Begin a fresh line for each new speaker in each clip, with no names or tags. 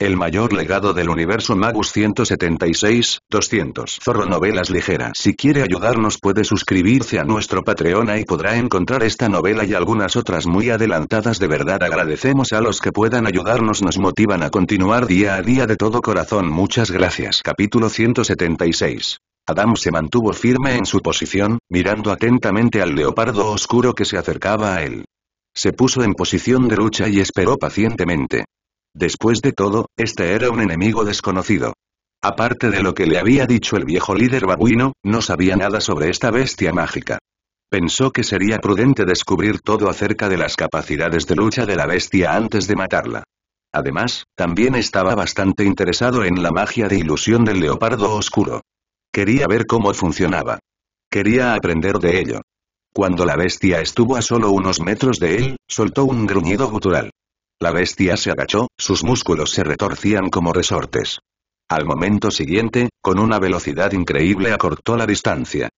El mayor legado del universo Magus 176, 200. Zorro Novelas Ligeras. Si quiere ayudarnos puede suscribirse a nuestro Patreon y podrá encontrar esta novela y algunas otras muy adelantadas de verdad. Agradecemos a los que puedan ayudarnos nos motivan a continuar día a día de todo corazón. Muchas gracias. Capítulo 176. Adam se mantuvo firme en su posición, mirando atentamente al leopardo oscuro que se acercaba a él. Se puso en posición de lucha y esperó pacientemente. Después de todo, este era un enemigo desconocido. Aparte de lo que le había dicho el viejo líder babuino, no sabía nada sobre esta bestia mágica. Pensó que sería prudente descubrir todo acerca de las capacidades de lucha de la bestia antes de matarla. Además, también estaba bastante interesado en la magia de ilusión del leopardo oscuro. Quería ver cómo funcionaba. Quería aprender de ello. Cuando la bestia estuvo a solo unos metros de él, soltó un gruñido gutural. La bestia se agachó, sus músculos se retorcían como resortes. Al momento siguiente, con una velocidad increíble acortó la distancia.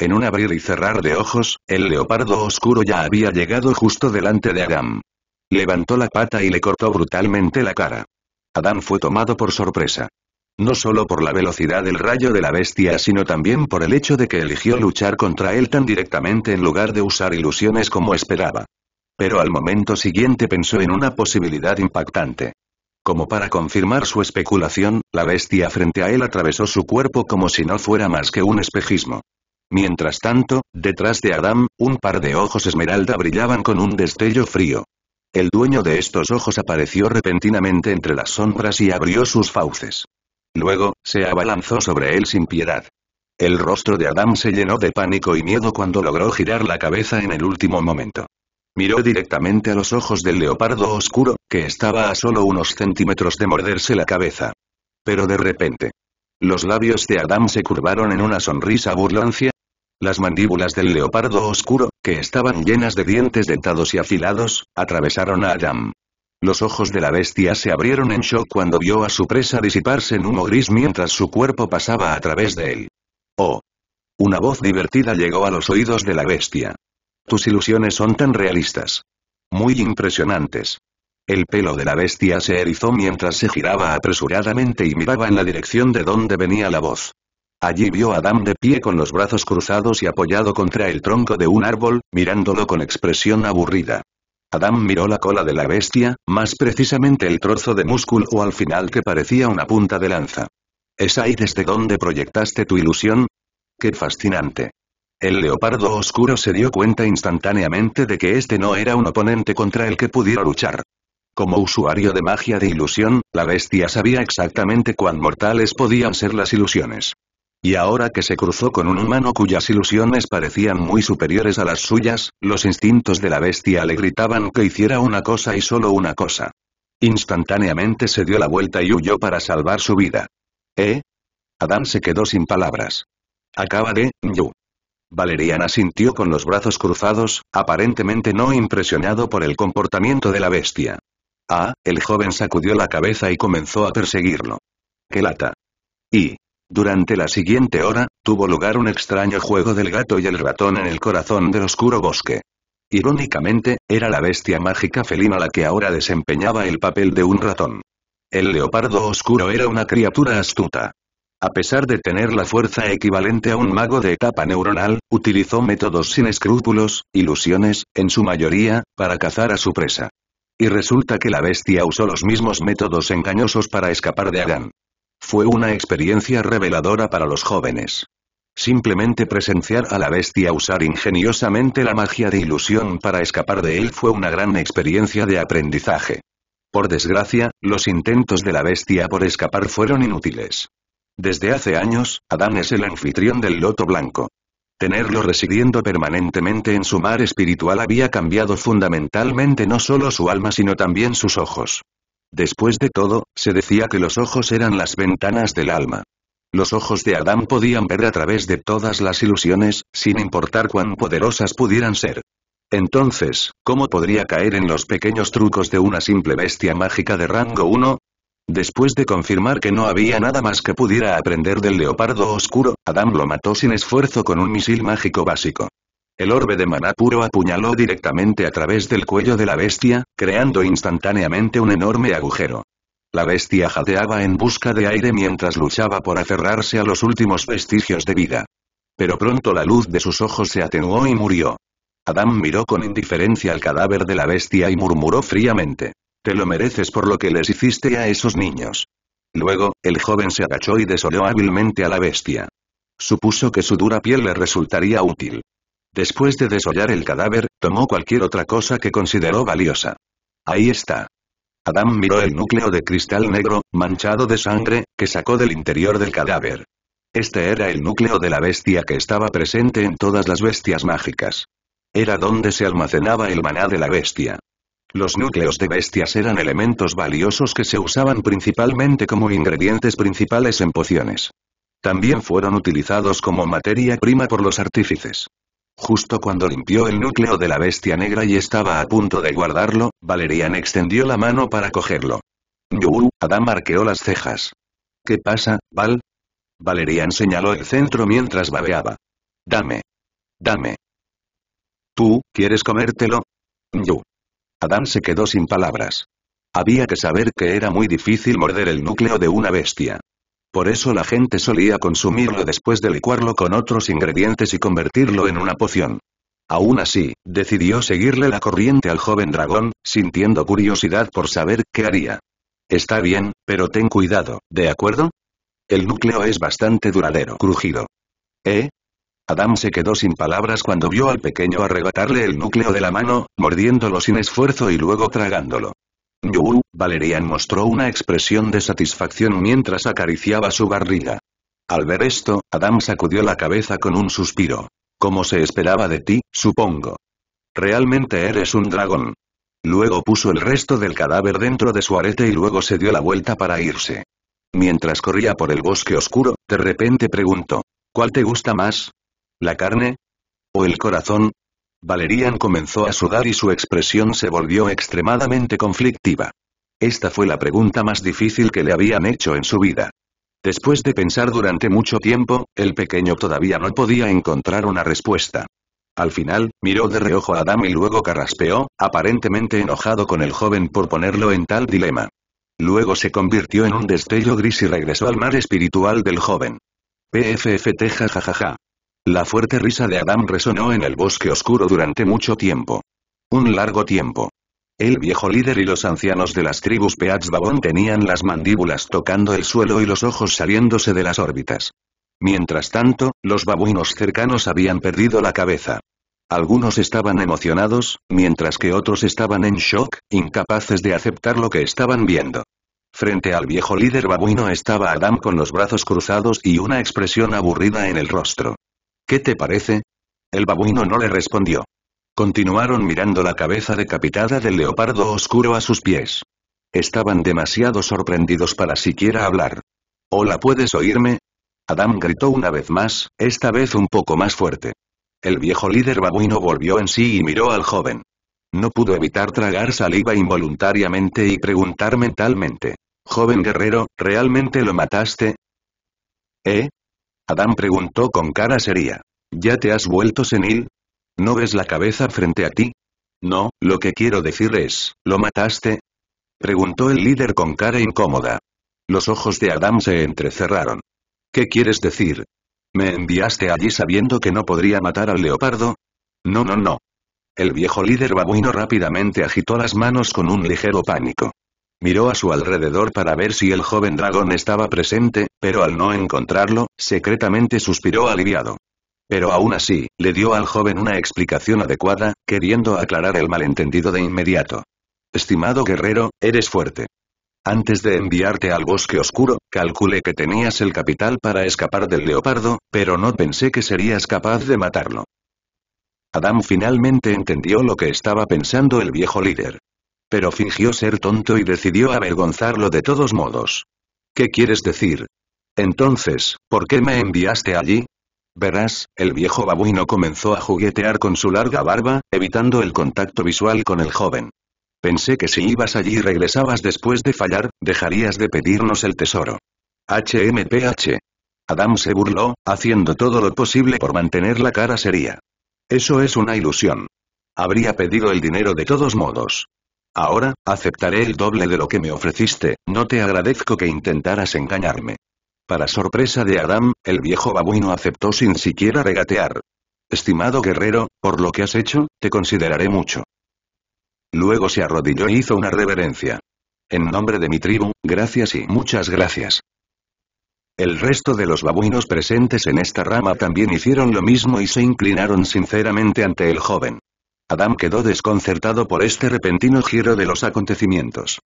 En un abrir y cerrar de ojos, el leopardo oscuro ya había llegado justo delante de Adam. Levantó la pata y le cortó brutalmente la cara. Adam fue tomado por sorpresa. No solo por la velocidad del rayo de la bestia sino también por el hecho de que eligió luchar contra él tan directamente en lugar de usar ilusiones como esperaba pero al momento siguiente pensó en una posibilidad impactante. Como para confirmar su especulación, la bestia frente a él atravesó su cuerpo como si no fuera más que un espejismo. Mientras tanto, detrás de Adam, un par de ojos esmeralda brillaban con un destello frío. El dueño de estos ojos apareció repentinamente entre las sombras y abrió sus fauces. Luego, se abalanzó sobre él sin piedad. El rostro de Adam se llenó de pánico y miedo cuando logró girar la cabeza en el último momento. Miró directamente a los ojos del leopardo oscuro, que estaba a solo unos centímetros de morderse la cabeza. Pero de repente. Los labios de Adam se curvaron en una sonrisa burlancia. Las mandíbulas del leopardo oscuro, que estaban llenas de dientes dentados y afilados, atravesaron a Adam. Los ojos de la bestia se abrieron en shock cuando vio a su presa disiparse en humo gris mientras su cuerpo pasaba a través de él. ¡Oh! Una voz divertida llegó a los oídos de la bestia. Tus ilusiones son tan realistas. Muy impresionantes. El pelo de la bestia se erizó mientras se giraba apresuradamente y miraba en la dirección de donde venía la voz. Allí vio a Adam de pie con los brazos cruzados y apoyado contra el tronco de un árbol, mirándolo con expresión aburrida. Adam miró la cola de la bestia, más precisamente el trozo de músculo o al final que parecía una punta de lanza. ¿Es ahí desde donde proyectaste tu ilusión? ¡Qué fascinante! El leopardo oscuro se dio cuenta instantáneamente de que este no era un oponente contra el que pudiera luchar. Como usuario de magia de ilusión, la bestia sabía exactamente cuán mortales podían ser las ilusiones. Y ahora que se cruzó con un humano cuyas ilusiones parecían muy superiores a las suyas, los instintos de la bestia le gritaban que hiciera una cosa y solo una cosa. Instantáneamente se dio la vuelta y huyó para salvar su vida. ¿Eh? Adán se quedó sin palabras. Acaba de, Valeriana sintió con los brazos cruzados, aparentemente no impresionado por el comportamiento de la bestia. Ah, el joven sacudió la cabeza y comenzó a perseguirlo. ¡Qué lata! Y, durante la siguiente hora, tuvo lugar un extraño juego del gato y el ratón en el corazón del oscuro bosque. Irónicamente, era la bestia mágica felina la que ahora desempeñaba el papel de un ratón. El leopardo oscuro era una criatura astuta. A pesar de tener la fuerza equivalente a un mago de etapa neuronal, utilizó métodos sin escrúpulos, ilusiones, en su mayoría, para cazar a su presa. Y resulta que la bestia usó los mismos métodos engañosos para escapar de Adán. Fue una experiencia reveladora para los jóvenes. Simplemente presenciar a la bestia usar ingeniosamente la magia de ilusión para escapar de él fue una gran experiencia de aprendizaje. Por desgracia, los intentos de la bestia por escapar fueron inútiles. Desde hace años, Adán es el anfitrión del Loto Blanco. Tenerlo residiendo permanentemente en su mar espiritual había cambiado fundamentalmente no solo su alma sino también sus ojos. Después de todo, se decía que los ojos eran las ventanas del alma. Los ojos de Adán podían ver a través de todas las ilusiones, sin importar cuán poderosas pudieran ser. Entonces, ¿cómo podría caer en los pequeños trucos de una simple bestia mágica de rango 1? Después de confirmar que no había nada más que pudiera aprender del leopardo oscuro, Adam lo mató sin esfuerzo con un misil mágico básico. El orbe de maná puro apuñaló directamente a través del cuello de la bestia, creando instantáneamente un enorme agujero. La bestia jadeaba en busca de aire mientras luchaba por aferrarse a los últimos vestigios de vida. Pero pronto la luz de sus ojos se atenuó y murió. Adam miró con indiferencia al cadáver de la bestia y murmuró fríamente. Te lo mereces por lo que les hiciste a esos niños. Luego, el joven se agachó y desoló hábilmente a la bestia. Supuso que su dura piel le resultaría útil. Después de desollar el cadáver, tomó cualquier otra cosa que consideró valiosa. Ahí está. Adam miró el núcleo de cristal negro, manchado de sangre, que sacó del interior del cadáver. Este era el núcleo de la bestia que estaba presente en todas las bestias mágicas. Era donde se almacenaba el maná de la bestia. Los núcleos de bestias eran elementos valiosos que se usaban principalmente como ingredientes principales en pociones. También fueron utilizados como materia prima por los artífices. Justo cuando limpió el núcleo de la bestia negra y estaba a punto de guardarlo, Valerian extendió la mano para cogerlo. Yuu, Adam arqueó las cejas. ¿Qué pasa, Val? Valerian señaló el centro mientras babeaba. Dame. Dame. ¿Tú, quieres comértelo? Yu. Adán se quedó sin palabras. Había que saber que era muy difícil morder el núcleo de una bestia. Por eso la gente solía consumirlo después de licuarlo con otros ingredientes y convertirlo en una poción. Aún así, decidió seguirle la corriente al joven dragón, sintiendo curiosidad por saber qué haría. Está bien, pero ten cuidado, ¿de acuerdo? El núcleo es bastante duradero, crujido. ¿Eh? Adam se quedó sin palabras cuando vio al pequeño arrebatarle el núcleo de la mano, mordiéndolo sin esfuerzo y luego tragándolo. Yu, Valerian mostró una expresión de satisfacción mientras acariciaba su barriga. Al ver esto, Adam sacudió la cabeza con un suspiro. Como se esperaba de ti, supongo. Realmente eres un dragón. Luego puso el resto del cadáver dentro de su arete y luego se dio la vuelta para irse. Mientras corría por el bosque oscuro, de repente preguntó, ¿cuál te gusta más? ¿La carne? ¿O el corazón? Valerian comenzó a sudar y su expresión se volvió extremadamente conflictiva. Esta fue la pregunta más difícil que le habían hecho en su vida. Después de pensar durante mucho tiempo, el pequeño todavía no podía encontrar una respuesta. Al final, miró de reojo a Adam y luego carraspeó, aparentemente enojado con el joven por ponerlo en tal dilema. Luego se convirtió en un destello gris y regresó al mar espiritual del joven. PFFT jajajaja. La fuerte risa de Adam resonó en el bosque oscuro durante mucho tiempo. Un largo tiempo. El viejo líder y los ancianos de las tribus Peats tenían las mandíbulas tocando el suelo y los ojos saliéndose de las órbitas. Mientras tanto, los babuinos cercanos habían perdido la cabeza. Algunos estaban emocionados, mientras que otros estaban en shock, incapaces de aceptar lo que estaban viendo. Frente al viejo líder babuino estaba Adam con los brazos cruzados y una expresión aburrida en el rostro. ¿Qué te parece? El babuino no le respondió. Continuaron mirando la cabeza decapitada del leopardo oscuro a sus pies. Estaban demasiado sorprendidos para siquiera hablar. Hola, ¿puedes oírme? Adam gritó una vez más, esta vez un poco más fuerte. El viejo líder babuino volvió en sí y miró al joven. No pudo evitar tragar saliva involuntariamente y preguntar mentalmente. Joven guerrero, ¿realmente lo mataste? ¿Eh? Adán preguntó con cara seria. ¿Ya te has vuelto senil? ¿No ves la cabeza frente a ti? No, lo que quiero decir es, ¿lo mataste? Preguntó el líder con cara incómoda. Los ojos de Adam se entrecerraron. ¿Qué quieres decir? ¿Me enviaste allí sabiendo que no podría matar al leopardo? No, no, no. El viejo líder babuino rápidamente agitó las manos con un ligero pánico. Miró a su alrededor para ver si el joven dragón estaba presente, pero al no encontrarlo, secretamente suspiró aliviado. Pero aún así, le dio al joven una explicación adecuada, queriendo aclarar el malentendido de inmediato. Estimado guerrero, eres fuerte. Antes de enviarte al bosque oscuro, calculé que tenías el capital para escapar del leopardo, pero no pensé que serías capaz de matarlo. Adam finalmente entendió lo que estaba pensando el viejo líder. Pero fingió ser tonto y decidió avergonzarlo de todos modos. ¿Qué quieres decir? Entonces, ¿por qué me enviaste allí? Verás, el viejo babuino comenzó a juguetear con su larga barba, evitando el contacto visual con el joven. Pensé que si ibas allí y regresabas después de fallar, dejarías de pedirnos el tesoro. HMPH. Adam se burló, haciendo todo lo posible por mantener la cara seria. Eso es una ilusión. Habría pedido el dinero de todos modos. Ahora, aceptaré el doble de lo que me ofreciste, no te agradezco que intentaras engañarme. Para sorpresa de Adam, el viejo babuino aceptó sin siquiera regatear. Estimado guerrero, por lo que has hecho, te consideraré mucho. Luego se arrodilló e hizo una reverencia. En nombre de mi tribu, gracias y muchas gracias. El resto de los babuinos presentes en esta rama también hicieron lo mismo y se inclinaron sinceramente ante el joven. Adam quedó desconcertado por este repentino giro de los acontecimientos.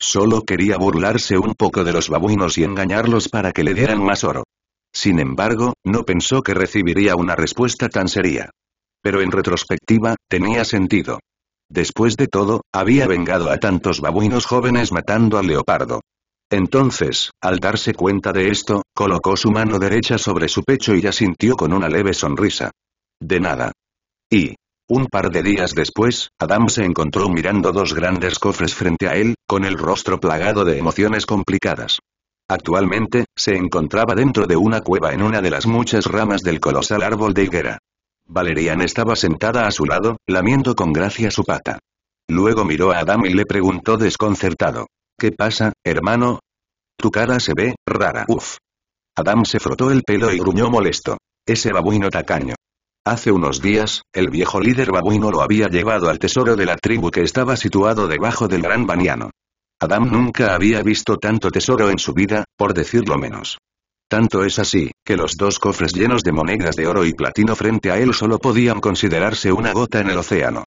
Solo quería burlarse un poco de los babuinos y engañarlos para que le dieran más oro. Sin embargo, no pensó que recibiría una respuesta tan seria. Pero en retrospectiva, tenía sentido. Después de todo, había vengado a tantos babuinos jóvenes matando al leopardo. Entonces, al darse cuenta de esto, colocó su mano derecha sobre su pecho y asintió con una leve sonrisa. De nada. Y, un par de días después, Adam se encontró mirando dos grandes cofres frente a él, con el rostro plagado de emociones complicadas. Actualmente, se encontraba dentro de una cueva en una de las muchas ramas del colosal árbol de higuera. Valerian estaba sentada a su lado, lamiendo con gracia su pata. Luego miró a Adam y le preguntó desconcertado. ¿Qué pasa, hermano? Tu cara se ve, rara. Uf. Adam se frotó el pelo y gruñó molesto. Ese babuino tacaño. Hace unos días, el viejo líder babuino lo había llevado al tesoro de la tribu que estaba situado debajo del gran baniano. Adam nunca había visto tanto tesoro en su vida, por decirlo menos. Tanto es así, que los dos cofres llenos de monedas de oro y platino frente a él solo podían considerarse una gota en el océano.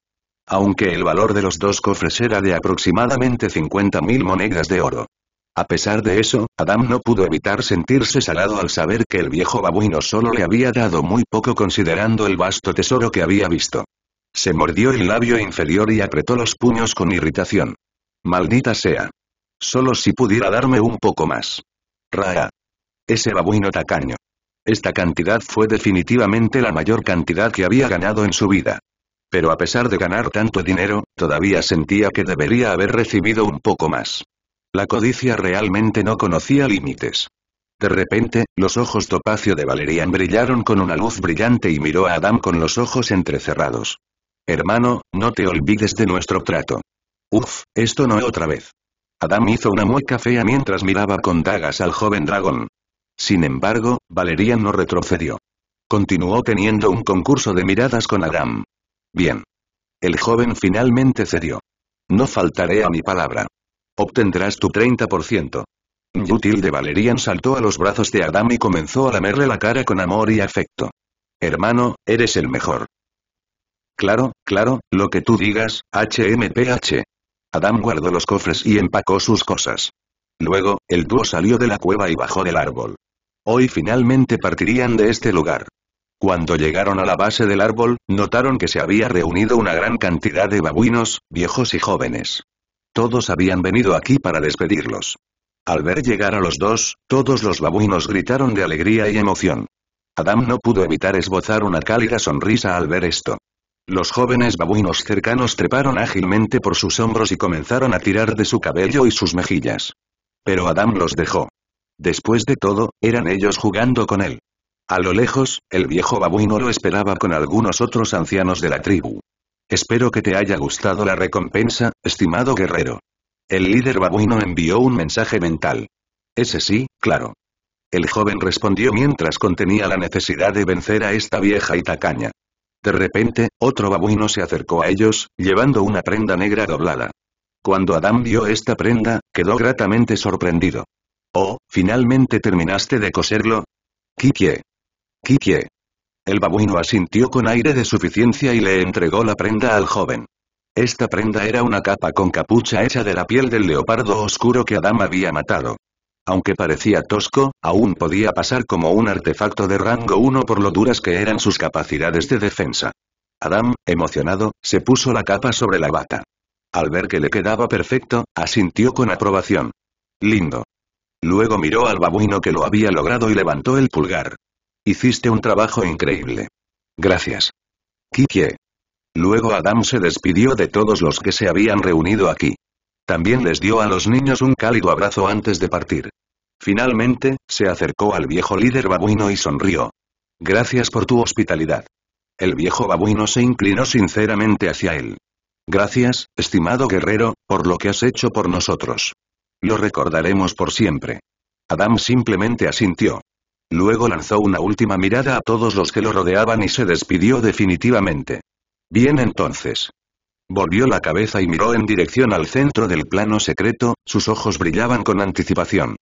Aunque el valor de los dos cofres era de aproximadamente 50.000 monedas de oro. A pesar de eso, Adam no pudo evitar sentirse salado al saber que el viejo babuino solo le había dado muy poco considerando el vasto tesoro que había visto. Se mordió el labio inferior y apretó los puños con irritación. Maldita sea. Solo si pudiera darme un poco más. Rara. Ese babuino tacaño. Esta cantidad fue definitivamente la mayor cantidad que había ganado en su vida. Pero a pesar de ganar tanto dinero, todavía sentía que debería haber recibido un poco más. La codicia realmente no conocía límites. De repente, los ojos topacio de Valerian brillaron con una luz brillante y miró a Adam con los ojos entrecerrados. Hermano, no te olvides de nuestro trato. Uf, esto no es otra vez. Adam hizo una mueca fea mientras miraba con dagas al joven dragón. Sin embargo, Valerian no retrocedió. Continuó teniendo un concurso de miradas con Adam. Bien. El joven finalmente cedió. No faltaré a mi palabra. Obtendrás tu 30%. Yutil de Valerian saltó a los brazos de Adam y comenzó a lamerle la cara con amor y afecto. Hermano, eres el mejor. Claro, claro, lo que tú digas, HMPH. Adam guardó los cofres y empacó sus cosas. Luego, el dúo salió de la cueva y bajó del árbol. Hoy finalmente partirían de este lugar. Cuando llegaron a la base del árbol, notaron que se había reunido una gran cantidad de babuinos, viejos y jóvenes. Todos habían venido aquí para despedirlos. Al ver llegar a los dos, todos los babuinos gritaron de alegría y emoción. Adam no pudo evitar esbozar una cálida sonrisa al ver esto. Los jóvenes babuinos cercanos treparon ágilmente por sus hombros y comenzaron a tirar de su cabello y sus mejillas. Pero Adam los dejó. Después de todo, eran ellos jugando con él. A lo lejos, el viejo babuino lo esperaba con algunos otros ancianos de la tribu. Espero que te haya gustado la recompensa, estimado guerrero. El líder babuino envió un mensaje mental. Ese sí, claro. El joven respondió mientras contenía la necesidad de vencer a esta vieja y tacaña. De repente, otro babuino se acercó a ellos, llevando una prenda negra doblada. Cuando Adam vio esta prenda, quedó gratamente sorprendido. Oh, finalmente terminaste de coserlo. Kikie. Kikie. El babuino asintió con aire de suficiencia y le entregó la prenda al joven. Esta prenda era una capa con capucha hecha de la piel del leopardo oscuro que Adam había matado. Aunque parecía tosco, aún podía pasar como un artefacto de rango 1 por lo duras que eran sus capacidades de defensa. Adam, emocionado, se puso la capa sobre la bata. Al ver que le quedaba perfecto, asintió con aprobación. Lindo. Luego miró al babuino que lo había logrado y levantó el pulgar. Hiciste un trabajo increíble. Gracias. kiki Luego Adam se despidió de todos los que se habían reunido aquí. También les dio a los niños un cálido abrazo antes de partir. Finalmente, se acercó al viejo líder babuino y sonrió. Gracias por tu hospitalidad. El viejo babuino se inclinó sinceramente hacia él. Gracias, estimado guerrero, por lo que has hecho por nosotros. Lo recordaremos por siempre. Adam simplemente asintió. Luego lanzó una última mirada a todos los que lo rodeaban y se despidió definitivamente. Bien entonces. Volvió la cabeza y miró en dirección al centro del plano secreto, sus ojos brillaban con anticipación.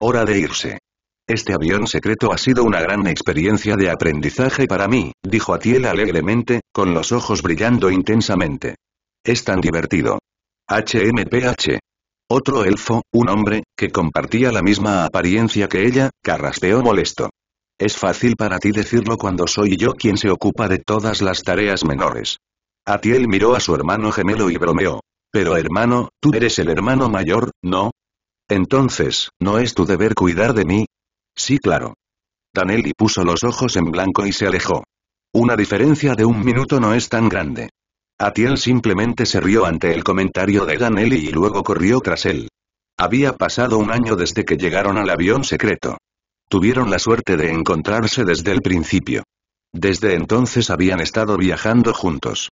Hora de irse. Este avión secreto ha sido una gran experiencia de aprendizaje para mí, dijo Atiel alegremente, con los ojos brillando intensamente. Es tan divertido. HMPH. Otro elfo, un hombre, que compartía la misma apariencia que ella, carraspeó molesto. Es fácil para ti decirlo cuando soy yo quien se ocupa de todas las tareas menores. Atiel miró a su hermano gemelo y bromeó. Pero hermano, tú eres el hermano mayor, ¿no? Entonces, ¿no es tu deber cuidar de mí? Sí, claro. Danelli puso los ojos en blanco y se alejó. Una diferencia de un minuto no es tan grande. Atiel simplemente se rió ante el comentario de Ganelli y luego corrió tras él. Había pasado un año desde que llegaron al avión secreto. Tuvieron la suerte de encontrarse desde el principio. Desde entonces habían estado viajando juntos.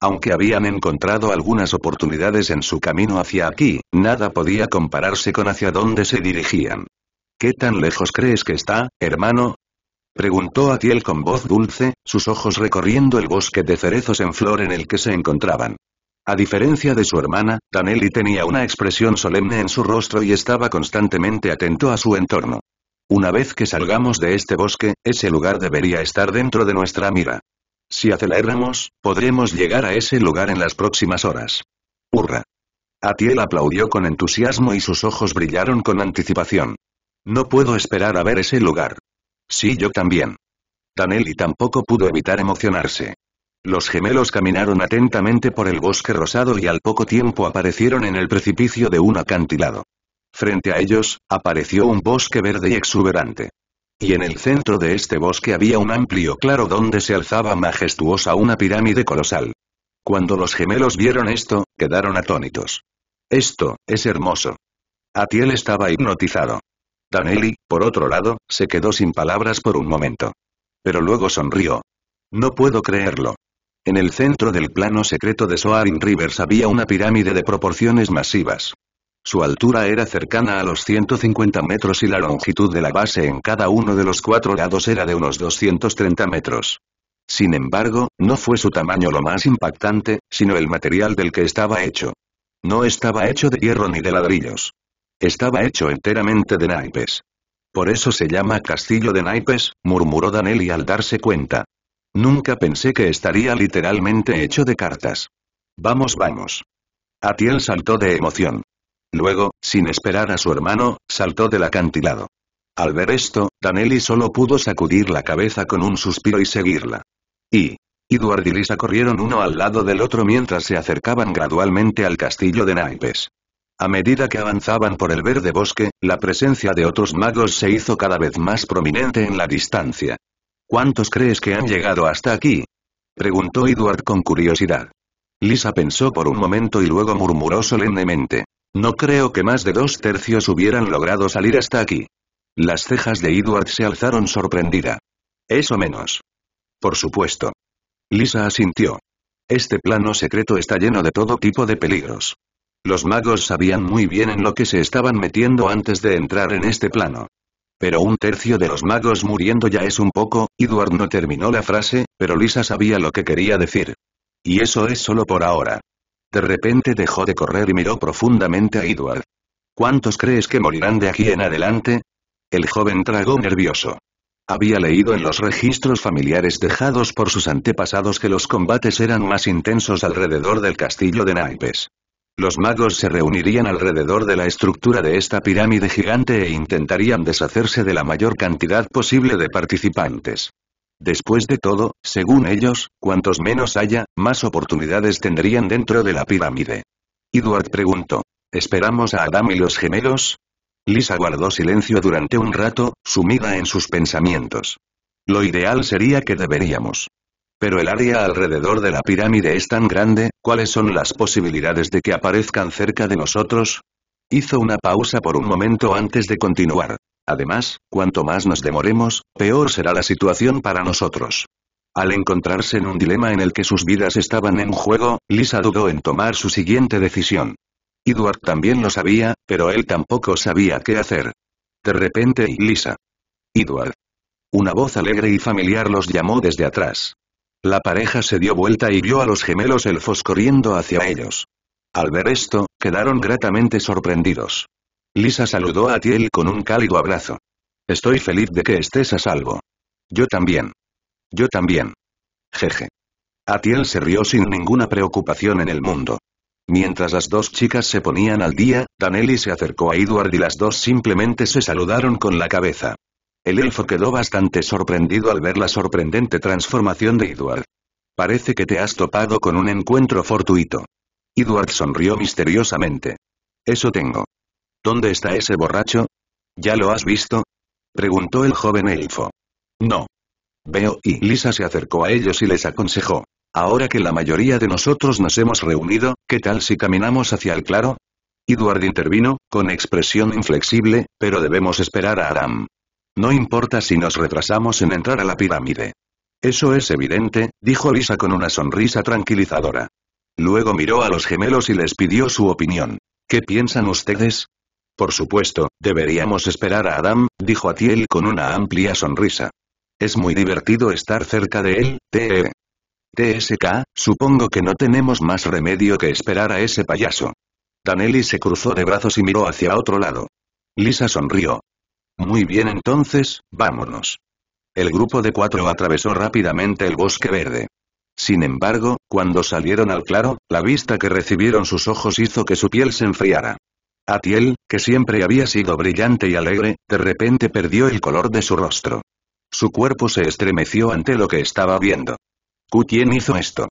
Aunque habían encontrado algunas oportunidades en su camino hacia aquí, nada podía compararse con hacia dónde se dirigían. ¿Qué tan lejos crees que está, hermano? Preguntó Atiel con voz dulce, sus ojos recorriendo el bosque de cerezos en flor en el que se encontraban. A diferencia de su hermana, Danelli tenía una expresión solemne en su rostro y estaba constantemente atento a su entorno. Una vez que salgamos de este bosque, ese lugar debería estar dentro de nuestra mira. Si aceleramos, podremos llegar a ese lugar en las próximas horas. ¡Hurra! Atiel aplaudió con entusiasmo y sus ojos brillaron con anticipación. No puedo esperar a ver ese lugar. Sí, yo también. Danelli tampoco pudo evitar emocionarse. Los gemelos caminaron atentamente por el bosque rosado y al poco tiempo aparecieron en el precipicio de un acantilado. Frente a ellos, apareció un bosque verde y exuberante. Y en el centro de este bosque había un amplio claro donde se alzaba majestuosa una pirámide colosal. Cuando los gemelos vieron esto, quedaron atónitos. Esto, es hermoso. Atiel estaba hipnotizado. Danelli, por otro lado, se quedó sin palabras por un momento. Pero luego sonrió. No puedo creerlo. En el centro del plano secreto de Soarin Rivers había una pirámide de proporciones masivas. Su altura era cercana a los 150 metros y la longitud de la base en cada uno de los cuatro lados era de unos 230 metros. Sin embargo, no fue su tamaño lo más impactante, sino el material del que estaba hecho. No estaba hecho de hierro ni de ladrillos. Estaba hecho enteramente de naipes. Por eso se llama castillo de naipes, murmuró Danelli al darse cuenta. Nunca pensé que estaría literalmente hecho de cartas. Vamos, vamos. Atiel saltó de emoción. Luego, sin esperar a su hermano, saltó del acantilado. Al ver esto, Danelli solo pudo sacudir la cabeza con un suspiro y seguirla. Y, y lisa corrieron uno al lado del otro mientras se acercaban gradualmente al castillo de Naipes. A medida que avanzaban por el verde bosque, la presencia de otros magos se hizo cada vez más prominente en la distancia. ¿Cuántos crees que han llegado hasta aquí? Preguntó Edward con curiosidad. Lisa pensó por un momento y luego murmuró solemnemente. No creo que más de dos tercios hubieran logrado salir hasta aquí. Las cejas de Edward se alzaron sorprendida. Eso menos. Por supuesto. Lisa asintió. Este plano secreto está lleno de todo tipo de peligros. Los magos sabían muy bien en lo que se estaban metiendo antes de entrar en este plano. Pero un tercio de los magos muriendo ya es un poco, Edward no terminó la frase, pero Lisa sabía lo que quería decir. Y eso es solo por ahora. De repente dejó de correr y miró profundamente a Edward. ¿Cuántos crees que morirán de aquí en adelante? El joven tragó nervioso. Había leído en los registros familiares dejados por sus antepasados que los combates eran más intensos alrededor del castillo de Naipes. Los magos se reunirían alrededor de la estructura de esta pirámide gigante e intentarían deshacerse de la mayor cantidad posible de participantes. Después de todo, según ellos, cuantos menos haya, más oportunidades tendrían dentro de la pirámide. Edward preguntó. ¿Esperamos a Adam y los gemelos? Lisa guardó silencio durante un rato, sumida en sus pensamientos. Lo ideal sería que deberíamos. Pero el área alrededor de la pirámide es tan grande, ¿Cuáles son las posibilidades de que aparezcan cerca de nosotros? Hizo una pausa por un momento antes de continuar. Además, cuanto más nos demoremos, peor será la situación para nosotros. Al encontrarse en un dilema en el que sus vidas estaban en juego, Lisa dudó en tomar su siguiente decisión. Edward también lo sabía, pero él tampoco sabía qué hacer. De repente, Lisa. Edward. Una voz alegre y familiar los llamó desde atrás. La pareja se dio vuelta y vio a los gemelos elfos corriendo hacia ellos. Al ver esto, quedaron gratamente sorprendidos. Lisa saludó a Tiel con un cálido abrazo. Estoy feliz de que estés a salvo. Yo también. Yo también. Jeje. Atiel se rió sin ninguna preocupación en el mundo. Mientras las dos chicas se ponían al día, Danelli se acercó a Edward y las dos simplemente se saludaron con la cabeza. El elfo quedó bastante sorprendido al ver la sorprendente transformación de Edward. Parece que te has topado con un encuentro fortuito. Edward sonrió misteriosamente. Eso tengo. ¿Dónde está ese borracho? ¿Ya lo has visto? Preguntó el joven elfo. No. Veo y Lisa se acercó a ellos y les aconsejó. Ahora que la mayoría de nosotros nos hemos reunido, ¿qué tal si caminamos hacia el claro? Edward intervino, con expresión inflexible, pero debemos esperar a Aram. No importa si nos retrasamos en entrar a la pirámide. Eso es evidente, dijo Lisa con una sonrisa tranquilizadora. Luego miró a los gemelos y les pidió su opinión. ¿Qué piensan ustedes? Por supuesto, deberíamos esperar a Adam, dijo Atiel con una amplia sonrisa. Es muy divertido estar cerca de él, TE. TSK, supongo que no tenemos más remedio que esperar a ese payaso. Danelli se cruzó de brazos y miró hacia otro lado. Lisa sonrió. Muy bien entonces, vámonos. El grupo de cuatro atravesó rápidamente el bosque verde. Sin embargo, cuando salieron al claro, la vista que recibieron sus ojos hizo que su piel se enfriara. Atiel, que siempre había sido brillante y alegre, de repente perdió el color de su rostro. Su cuerpo se estremeció ante lo que estaba viendo. ¿Quién hizo esto?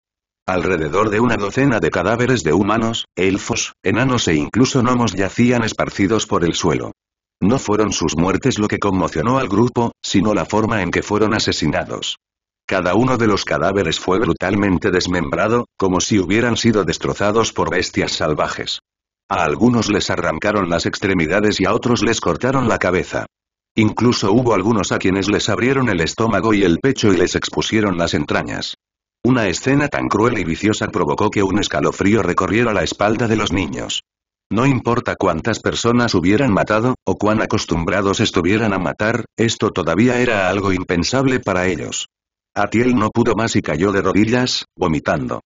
Alrededor de una docena de cadáveres de humanos, elfos, enanos e incluso gnomos yacían esparcidos por el suelo. No fueron sus muertes lo que conmocionó al grupo, sino la forma en que fueron asesinados. Cada uno de los cadáveres fue brutalmente desmembrado, como si hubieran sido destrozados por bestias salvajes. A algunos les arrancaron las extremidades y a otros les cortaron la cabeza. Incluso hubo algunos a quienes les abrieron el estómago y el pecho y les expusieron las entrañas. Una escena tan cruel y viciosa provocó que un escalofrío recorriera la espalda de los niños. No importa cuántas personas hubieran matado, o cuán acostumbrados estuvieran a matar, esto todavía era algo impensable para ellos. Atiel no pudo más y cayó de rodillas, vomitando.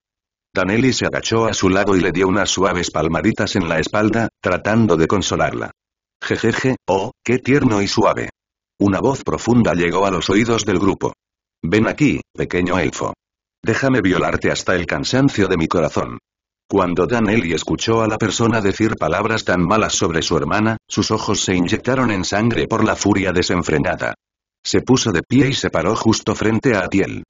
Danelli se agachó a su lado y le dio unas suaves palmaditas en la espalda, tratando de consolarla. Jejeje, oh, qué tierno y suave. Una voz profunda llegó a los oídos del grupo. Ven aquí, pequeño elfo. Déjame violarte hasta el cansancio de mi corazón. Cuando Danelli escuchó a la persona decir palabras tan malas sobre su hermana, sus ojos se inyectaron en sangre por la furia desenfrenada. Se puso de pie y se paró justo frente a Atiel.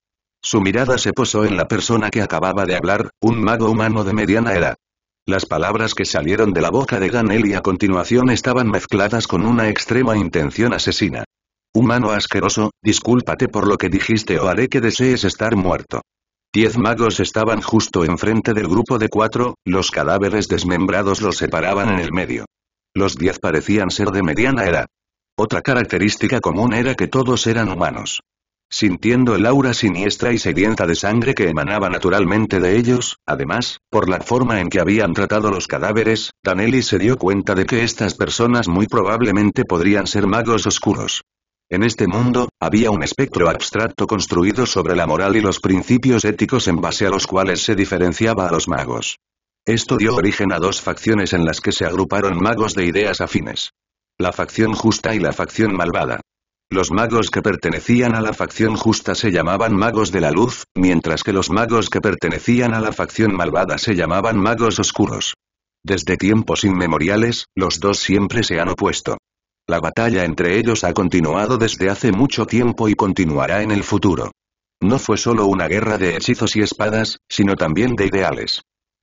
Su mirada se posó en la persona que acababa de hablar, un mago humano de mediana edad. Las palabras que salieron de la boca de Danelli a continuación estaban mezcladas con una extrema intención asesina. Humano asqueroso, discúlpate por lo que dijiste o haré que desees estar muerto. Diez magos estaban justo enfrente del grupo de cuatro, los cadáveres desmembrados los separaban en el medio. Los diez parecían ser de mediana edad. Otra característica común era que todos eran humanos. Sintiendo el aura siniestra y sedienta de sangre que emanaba naturalmente de ellos, además, por la forma en que habían tratado los cadáveres, Danelli se dio cuenta de que estas personas muy probablemente podrían ser magos oscuros. En este mundo, había un espectro abstracto construido sobre la moral y los principios éticos en base a los cuales se diferenciaba a los magos. Esto dio origen a dos facciones en las que se agruparon magos de ideas afines. La facción justa y la facción malvada. Los magos que pertenecían a la facción justa se llamaban magos de la luz, mientras que los magos que pertenecían a la facción malvada se llamaban magos oscuros. Desde tiempos inmemoriales, los dos siempre se han opuesto. La batalla entre ellos ha continuado desde hace mucho tiempo y continuará en el futuro. No fue solo una guerra de hechizos y espadas, sino también de ideales.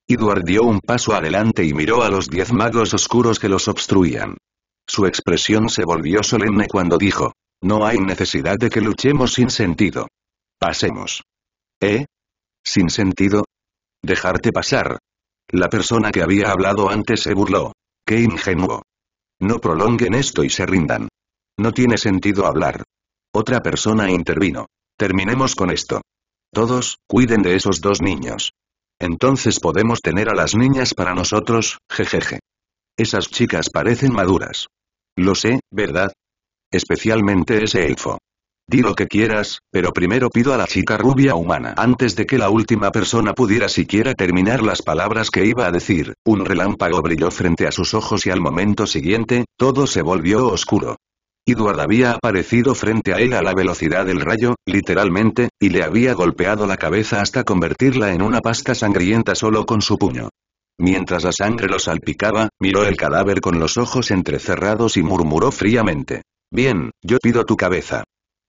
Edward dio un paso adelante y miró a los diez magos oscuros que los obstruían. Su expresión se volvió solemne cuando dijo, no hay necesidad de que luchemos sin sentido. Pasemos. ¿Eh? ¿Sin sentido? Dejarte pasar. La persona que había hablado antes se burló. ¡Qué ingenuo! No prolonguen esto y se rindan. No tiene sentido hablar. Otra persona intervino. Terminemos con esto. Todos, cuiden de esos dos niños. Entonces podemos tener a las niñas para nosotros, jejeje. Esas chicas parecen maduras. Lo sé, ¿verdad? Especialmente ese elfo. Di lo que quieras, pero primero pido a la chica rubia humana. Antes de que la última persona pudiera siquiera terminar las palabras que iba a decir, un relámpago brilló frente a sus ojos y al momento siguiente, todo se volvió oscuro. Edward había aparecido frente a él a la velocidad del rayo, literalmente, y le había golpeado la cabeza hasta convertirla en una pasta sangrienta solo con su puño. Mientras la sangre lo salpicaba, miró el cadáver con los ojos entrecerrados y murmuró fríamente. Bien, yo pido tu cabeza.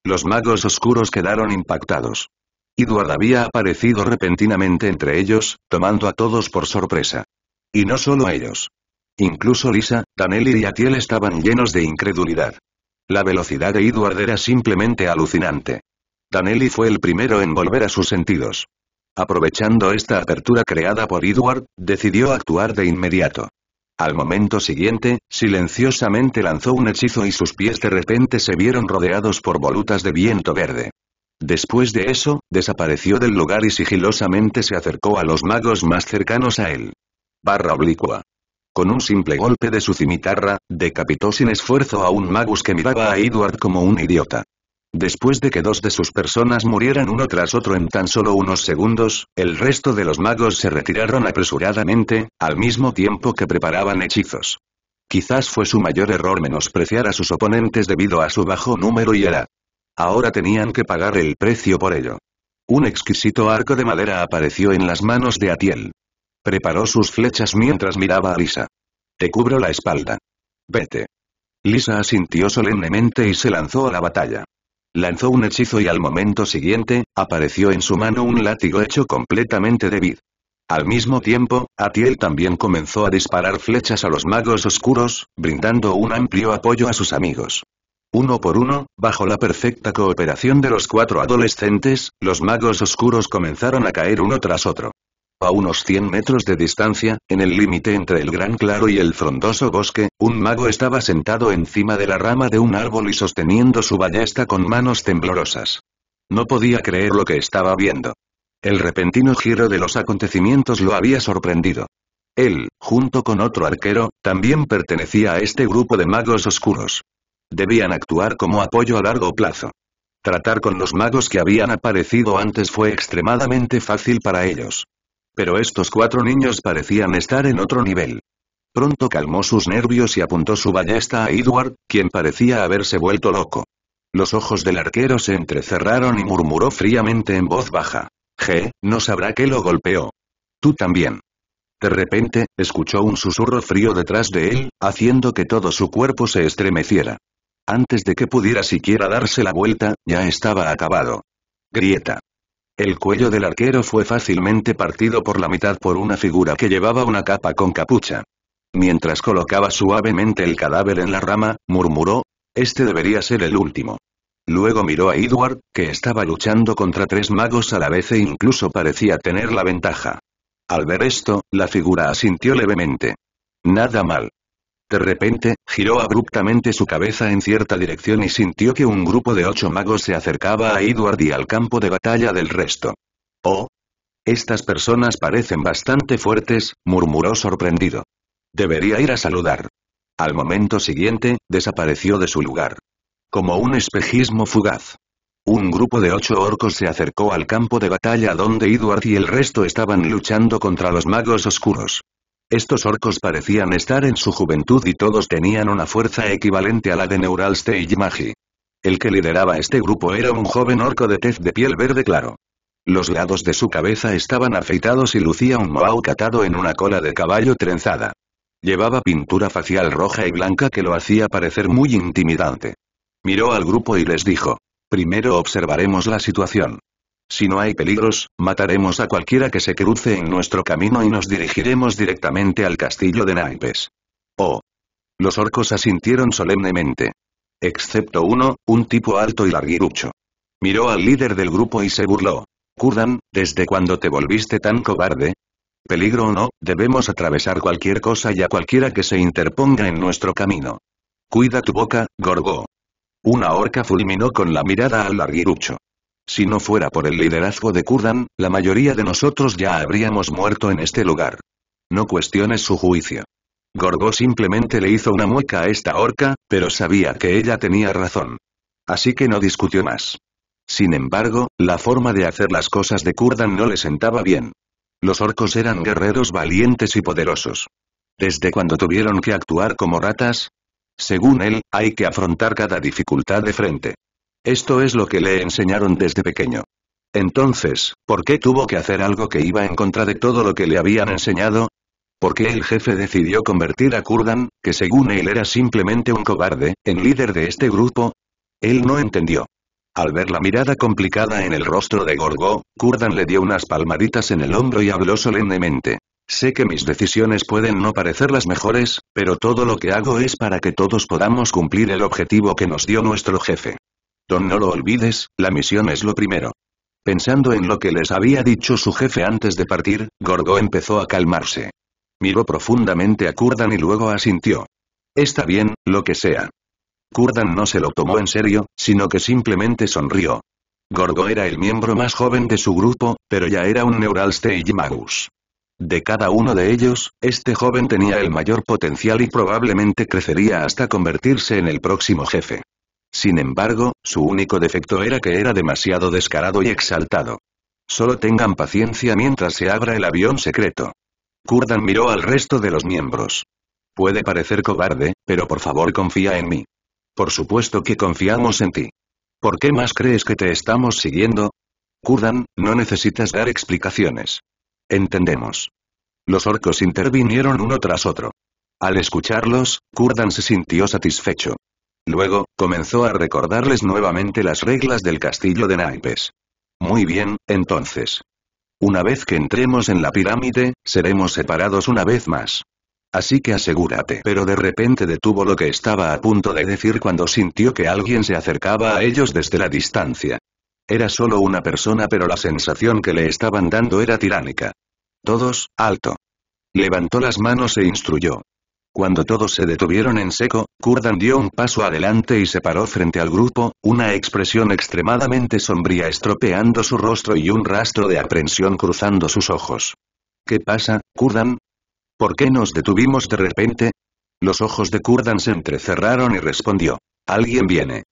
Los magos oscuros quedaron impactados. Edward había aparecido repentinamente entre ellos, tomando a todos por sorpresa. Y no solo a ellos. Incluso Lisa, Danelli y Atiel estaban llenos de incredulidad. La velocidad de Edward era simplemente alucinante. Danelli fue el primero en volver a sus sentidos. Aprovechando esta apertura creada por Edward, decidió actuar de inmediato. Al momento siguiente, silenciosamente lanzó un hechizo y sus pies de repente se vieron rodeados por volutas de viento verde. Después de eso, desapareció del lugar y sigilosamente se acercó a los magos más cercanos a él. Barra oblicua. Con un simple golpe de su cimitarra, decapitó sin esfuerzo a un magus que miraba a Edward como un idiota. Después de que dos de sus personas murieran uno tras otro en tan solo unos segundos, el resto de los magos se retiraron apresuradamente, al mismo tiempo que preparaban hechizos. Quizás fue su mayor error menospreciar a sus oponentes debido a su bajo número y edad. Ahora tenían que pagar el precio por ello. Un exquisito arco de madera apareció en las manos de Atiel. Preparó sus flechas mientras miraba a Lisa. Te cubro la espalda. Vete. Lisa asintió solemnemente y se lanzó a la batalla. Lanzó un hechizo y al momento siguiente, apareció en su mano un látigo hecho completamente de vid. Al mismo tiempo, Atiel también comenzó a disparar flechas a los magos oscuros, brindando un amplio apoyo a sus amigos. Uno por uno, bajo la perfecta cooperación de los cuatro adolescentes, los magos oscuros comenzaron a caer uno tras otro. A unos 100 metros de distancia, en el límite entre el gran claro y el frondoso bosque, un mago estaba sentado encima de la rama de un árbol y sosteniendo su ballesta con manos temblorosas. No podía creer lo que estaba viendo. El repentino giro de los acontecimientos lo había sorprendido. Él, junto con otro arquero, también pertenecía a este grupo de magos oscuros. Debían actuar como apoyo a largo plazo. Tratar con los magos que habían aparecido antes fue extremadamente fácil para ellos. Pero estos cuatro niños parecían estar en otro nivel. Pronto calmó sus nervios y apuntó su ballesta a Edward, quien parecía haberse vuelto loco. Los ojos del arquero se entrecerraron y murmuró fríamente en voz baja. G, no sabrá que lo golpeó. Tú también. De repente, escuchó un susurro frío detrás de él, haciendo que todo su cuerpo se estremeciera. Antes de que pudiera siquiera darse la vuelta, ya estaba acabado. Grieta. El cuello del arquero fue fácilmente partido por la mitad por una figura que llevaba una capa con capucha. Mientras colocaba suavemente el cadáver en la rama, murmuró, este debería ser el último. Luego miró a Edward, que estaba luchando contra tres magos a la vez e incluso parecía tener la ventaja. Al ver esto, la figura asintió levemente. Nada mal. De repente, giró abruptamente su cabeza en cierta dirección y sintió que un grupo de ocho magos se acercaba a Edward y al campo de batalla del resto. Oh. Estas personas parecen bastante fuertes, murmuró sorprendido. Debería ir a saludar. Al momento siguiente, desapareció de su lugar. Como un espejismo fugaz. Un grupo de ocho orcos se acercó al campo de batalla donde Edward y el resto estaban luchando contra los magos oscuros. Estos orcos parecían estar en su juventud y todos tenían una fuerza equivalente a la de Neural Stage Magi. El que lideraba este grupo era un joven orco de tez de piel verde claro. Los lados de su cabeza estaban afeitados y lucía un mohawk catado en una cola de caballo trenzada. Llevaba pintura facial roja y blanca que lo hacía parecer muy intimidante. Miró al grupo y les dijo. Primero observaremos la situación. Si no hay peligros, mataremos a cualquiera que se cruce en nuestro camino y nos dirigiremos directamente al castillo de Naipes. Oh. Los orcos asintieron solemnemente. Excepto uno, un tipo alto y larguirucho. Miró al líder del grupo y se burló. Kurdan, ¿desde cuándo te volviste tan cobarde? Peligro o no, debemos atravesar cualquier cosa y a cualquiera que se interponga en nuestro camino. Cuida tu boca, Gorgo. Una orca fulminó con la mirada al larguirucho. Si no fuera por el liderazgo de Kurdan, la mayoría de nosotros ya habríamos muerto en este lugar. No cuestiones su juicio. Gorgo simplemente le hizo una mueca a esta orca, pero sabía que ella tenía razón. Así que no discutió más. Sin embargo, la forma de hacer las cosas de Kurdan no le sentaba bien. Los orcos eran guerreros valientes y poderosos. ¿Desde cuando tuvieron que actuar como ratas? Según él, hay que afrontar cada dificultad de frente. Esto es lo que le enseñaron desde pequeño. Entonces, ¿por qué tuvo que hacer algo que iba en contra de todo lo que le habían enseñado? ¿Por qué el jefe decidió convertir a Kurdan, que según él era simplemente un cobarde, en líder de este grupo? Él no entendió. Al ver la mirada complicada en el rostro de Gorgo, Kurdan le dio unas palmaditas en el hombro y habló solemnemente. Sé que mis decisiones pueden no parecer las mejores, pero todo lo que hago es para que todos podamos cumplir el objetivo que nos dio nuestro jefe. Don no lo olvides, la misión es lo primero. Pensando en lo que les había dicho su jefe antes de partir, Gorgo empezó a calmarse. Miró profundamente a Kurdan y luego asintió. Está bien, lo que sea. Kurdan no se lo tomó en serio, sino que simplemente sonrió. Gorgo era el miembro más joven de su grupo, pero ya era un Neural Stage Magus. De cada uno de ellos, este joven tenía el mayor potencial y probablemente crecería hasta convertirse en el próximo jefe. Sin embargo, su único defecto era que era demasiado descarado y exaltado. Solo tengan paciencia mientras se abra el avión secreto. Kurdan miró al resto de los miembros. Puede parecer cobarde, pero por favor confía en mí. Por supuesto que confiamos en ti. ¿Por qué más crees que te estamos siguiendo? Kurdan, no necesitas dar explicaciones. Entendemos. Los orcos intervinieron uno tras otro. Al escucharlos, Kurdan se sintió satisfecho. Luego, comenzó a recordarles nuevamente las reglas del castillo de naipes. Muy bien, entonces. Una vez que entremos en la pirámide, seremos separados una vez más. Así que asegúrate. Pero de repente detuvo lo que estaba a punto de decir cuando sintió que alguien se acercaba a ellos desde la distancia. Era solo una persona pero la sensación que le estaban dando era tiránica. Todos, alto. Levantó las manos e instruyó. Cuando todos se detuvieron en seco, Kurdan dio un paso adelante y se paró frente al grupo, una expresión extremadamente sombría estropeando su rostro y un rastro de aprensión cruzando sus ojos. ¿Qué pasa, Kurdan? ¿Por qué nos detuvimos de repente? Los ojos de Kurdan se entrecerraron y respondió. Alguien viene.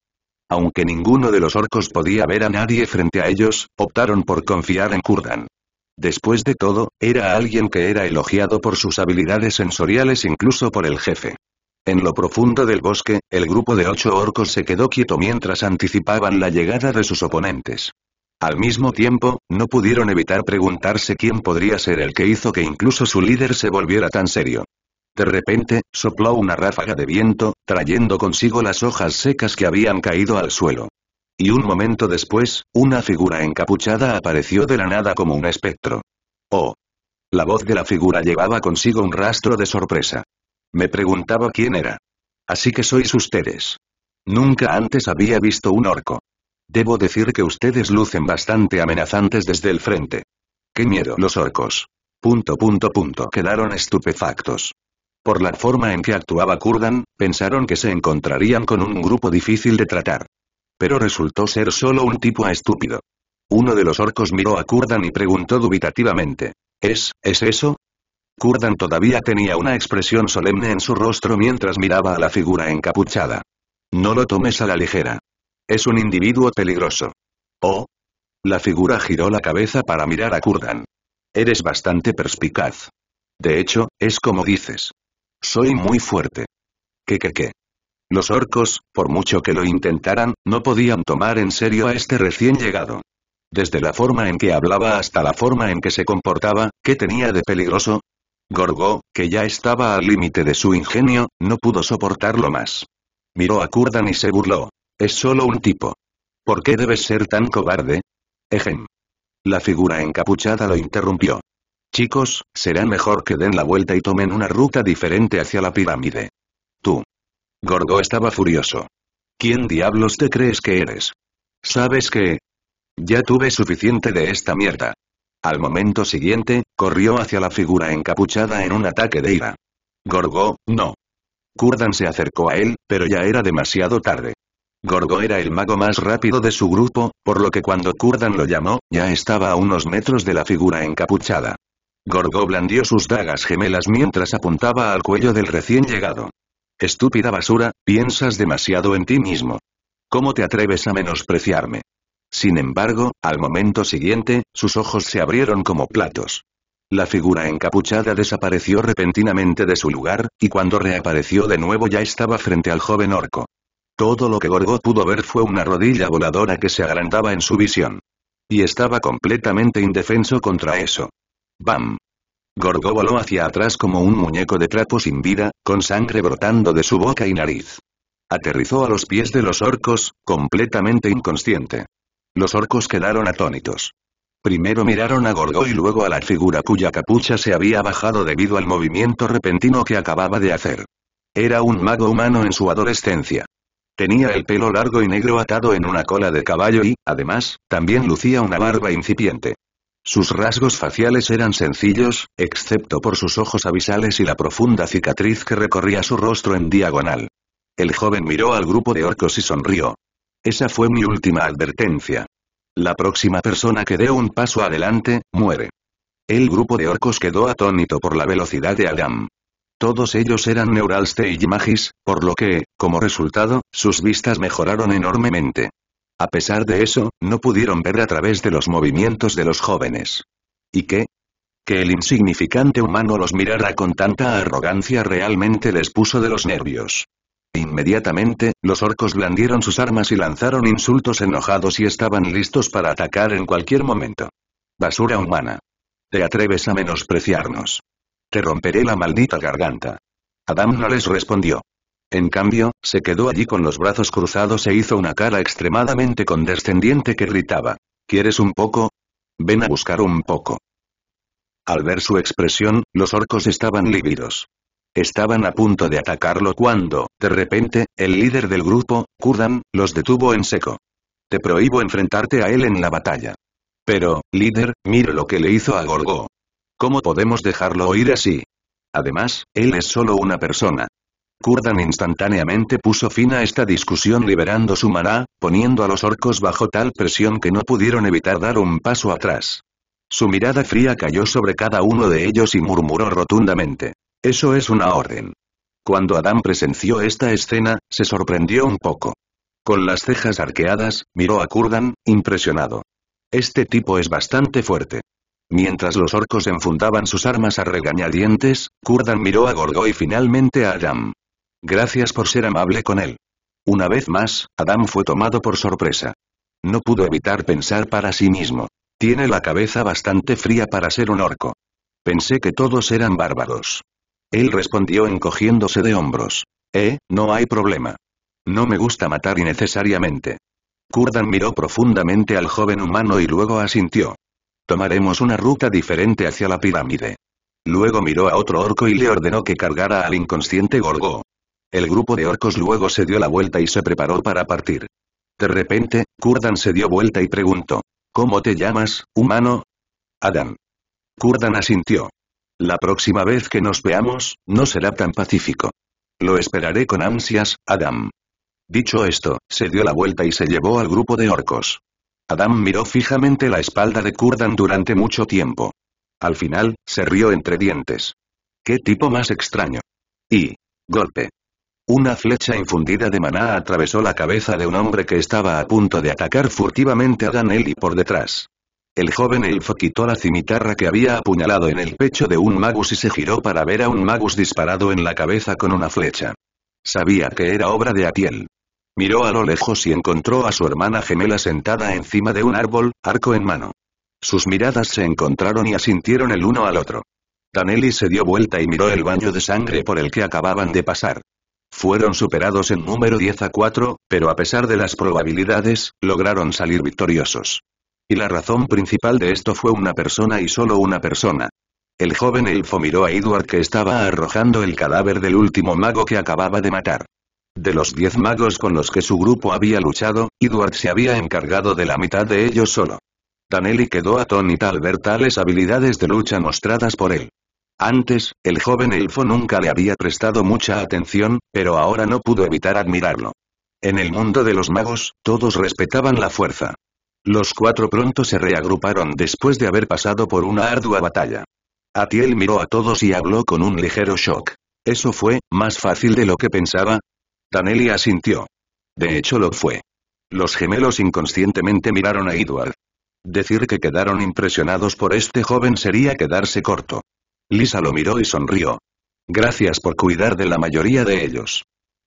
Aunque ninguno de los orcos podía ver a nadie frente a ellos, optaron por confiar en Kurdan. Después de todo, era alguien que era elogiado por sus habilidades sensoriales incluso por el jefe. En lo profundo del bosque, el grupo de ocho orcos se quedó quieto mientras anticipaban la llegada de sus oponentes. Al mismo tiempo, no pudieron evitar preguntarse quién podría ser el que hizo que incluso su líder se volviera tan serio. De repente, sopló una ráfaga de viento, trayendo consigo las hojas secas que habían caído al suelo. Y un momento después, una figura encapuchada apareció de la nada como un espectro. ¡Oh! La voz de la figura llevaba consigo un rastro de sorpresa. Me preguntaba quién era. Así que sois ustedes. Nunca antes había visto un orco. Debo decir que ustedes lucen bastante amenazantes desde el frente. ¡Qué miedo los orcos! Punto punto punto quedaron estupefactos. Por la forma en que actuaba Kurdan, pensaron que se encontrarían con un grupo difícil de tratar. Pero resultó ser solo un tipo estúpido. Uno de los orcos miró a Kurdan y preguntó dubitativamente. ¿Es, es eso? Kurdan todavía tenía una expresión solemne en su rostro mientras miraba a la figura encapuchada. No lo tomes a la ligera. Es un individuo peligroso. ¿Oh? La figura giró la cabeza para mirar a Kurdan. Eres bastante perspicaz. De hecho, es como dices. Soy muy fuerte. ¿Qué qué qué? Los orcos, por mucho que lo intentaran, no podían tomar en serio a este recién llegado. Desde la forma en que hablaba hasta la forma en que se comportaba, ¿qué tenía de peligroso? Gorgo, que ya estaba al límite de su ingenio, no pudo soportarlo más. Miró a Kurdan y se burló. Es solo un tipo. ¿Por qué debes ser tan cobarde? Ejem. La figura encapuchada lo interrumpió. Chicos, será mejor que den la vuelta y tomen una ruta diferente hacia la pirámide. Tú. Gorgo estaba furioso. ¿Quién diablos te crees que eres? ¿Sabes qué? Ya tuve suficiente de esta mierda. Al momento siguiente, corrió hacia la figura encapuchada en un ataque de ira. Gorgo, no. Kurdan se acercó a él, pero ya era demasiado tarde. Gorgo era el mago más rápido de su grupo, por lo que cuando Kurdan lo llamó, ya estaba a unos metros de la figura encapuchada. Gorgo blandió sus dagas gemelas mientras apuntaba al cuello del recién llegado. Estúpida basura, piensas demasiado en ti mismo. ¿Cómo te atreves a menospreciarme? Sin embargo, al momento siguiente, sus ojos se abrieron como platos. La figura encapuchada desapareció repentinamente de su lugar, y cuando reapareció de nuevo ya estaba frente al joven orco. Todo lo que Gorgo pudo ver fue una rodilla voladora que se agrandaba en su visión. Y estaba completamente indefenso contra eso. ¡Bam! Gorgo voló hacia atrás como un muñeco de trapo sin vida, con sangre brotando de su boca y nariz. Aterrizó a los pies de los orcos, completamente inconsciente. Los orcos quedaron atónitos. Primero miraron a Gorgo y luego a la figura cuya capucha se había bajado debido al movimiento repentino que acababa de hacer. Era un mago humano en su adolescencia. Tenía el pelo largo y negro atado en una cola de caballo y, además, también lucía una barba incipiente. Sus rasgos faciales eran sencillos, excepto por sus ojos abisales y la profunda cicatriz que recorría su rostro en diagonal. El joven miró al grupo de orcos y sonrió. Esa fue mi última advertencia. La próxima persona que dé un paso adelante, muere. El grupo de orcos quedó atónito por la velocidad de Adam. Todos ellos eran Stage Magis, por lo que, como resultado, sus vistas mejoraron enormemente. A pesar de eso, no pudieron ver a través de los movimientos de los jóvenes. ¿Y qué? Que el insignificante humano los mirara con tanta arrogancia realmente les puso de los nervios. Inmediatamente, los orcos blandieron sus armas y lanzaron insultos enojados y estaban listos para atacar en cualquier momento. Basura humana. ¿Te atreves a menospreciarnos? Te romperé la maldita garganta. Adam no les respondió. En cambio, se quedó allí con los brazos cruzados e hizo una cara extremadamente condescendiente que gritaba. ¿Quieres un poco? Ven a buscar un poco. Al ver su expresión, los orcos estaban lívidos. Estaban a punto de atacarlo cuando, de repente, el líder del grupo, Kurdan, los detuvo en seco. Te prohíbo enfrentarte a él en la batalla. Pero, líder, mire lo que le hizo a Gorgo. ¿Cómo podemos dejarlo oír así? Además, él es solo una persona. Kurdan instantáneamente puso fin a esta discusión liberando su maná, poniendo a los orcos bajo tal presión que no pudieron evitar dar un paso atrás. Su mirada fría cayó sobre cada uno de ellos y murmuró rotundamente. Eso es una orden. Cuando Adam presenció esta escena, se sorprendió un poco. Con las cejas arqueadas, miró a Kurdan, impresionado. Este tipo es bastante fuerte. Mientras los orcos enfundaban sus armas a regañadientes, Kurdan miró a Gorgo y finalmente a Adam. Gracias por ser amable con él. Una vez más, Adam fue tomado por sorpresa. No pudo evitar pensar para sí mismo. Tiene la cabeza bastante fría para ser un orco. Pensé que todos eran bárbaros. Él respondió encogiéndose de hombros. Eh, no hay problema. No me gusta matar innecesariamente. Kurdan miró profundamente al joven humano y luego asintió. Tomaremos una ruta diferente hacia la pirámide. Luego miró a otro orco y le ordenó que cargara al inconsciente Gorgo. El grupo de orcos luego se dio la vuelta y se preparó para partir. De repente, Kurdan se dio vuelta y preguntó. ¿Cómo te llamas, humano? Adam. Kurdan asintió. La próxima vez que nos veamos, no será tan pacífico. Lo esperaré con ansias, Adam. Dicho esto, se dio la vuelta y se llevó al grupo de orcos. Adam miró fijamente la espalda de Kurdan durante mucho tiempo. Al final, se rió entre dientes. ¿Qué tipo más extraño? Y... golpe. Una flecha infundida de maná atravesó la cabeza de un hombre que estaba a punto de atacar furtivamente a Danelli por detrás. El joven elfo quitó la cimitarra que había apuñalado en el pecho de un magus y se giró para ver a un magus disparado en la cabeza con una flecha. Sabía que era obra de Atiel. Miró a lo lejos y encontró a su hermana gemela sentada encima de un árbol, arco en mano. Sus miradas se encontraron y asintieron el uno al otro. Danelli se dio vuelta y miró el baño de sangre por el que acababan de pasar. Fueron superados en número 10 a 4, pero a pesar de las probabilidades, lograron salir victoriosos. Y la razón principal de esto fue una persona y solo una persona. El joven elfo miró a Edward que estaba arrojando el cadáver del último mago que acababa de matar. De los 10 magos con los que su grupo había luchado, Edward se había encargado de la mitad de ellos solo. Danelli quedó atónita al ver tales habilidades de lucha mostradas por él. Antes, el joven elfo nunca le había prestado mucha atención, pero ahora no pudo evitar admirarlo. En el mundo de los magos, todos respetaban la fuerza. Los cuatro pronto se reagruparon después de haber pasado por una ardua batalla. Atiel miró a todos y habló con un ligero shock. ¿Eso fue, más fácil de lo que pensaba? Danelli asintió. De hecho lo fue. Los gemelos inconscientemente miraron a Edward. Decir que quedaron impresionados por este joven sería quedarse corto. Lisa lo miró y sonrió. Gracias por cuidar de la mayoría de ellos.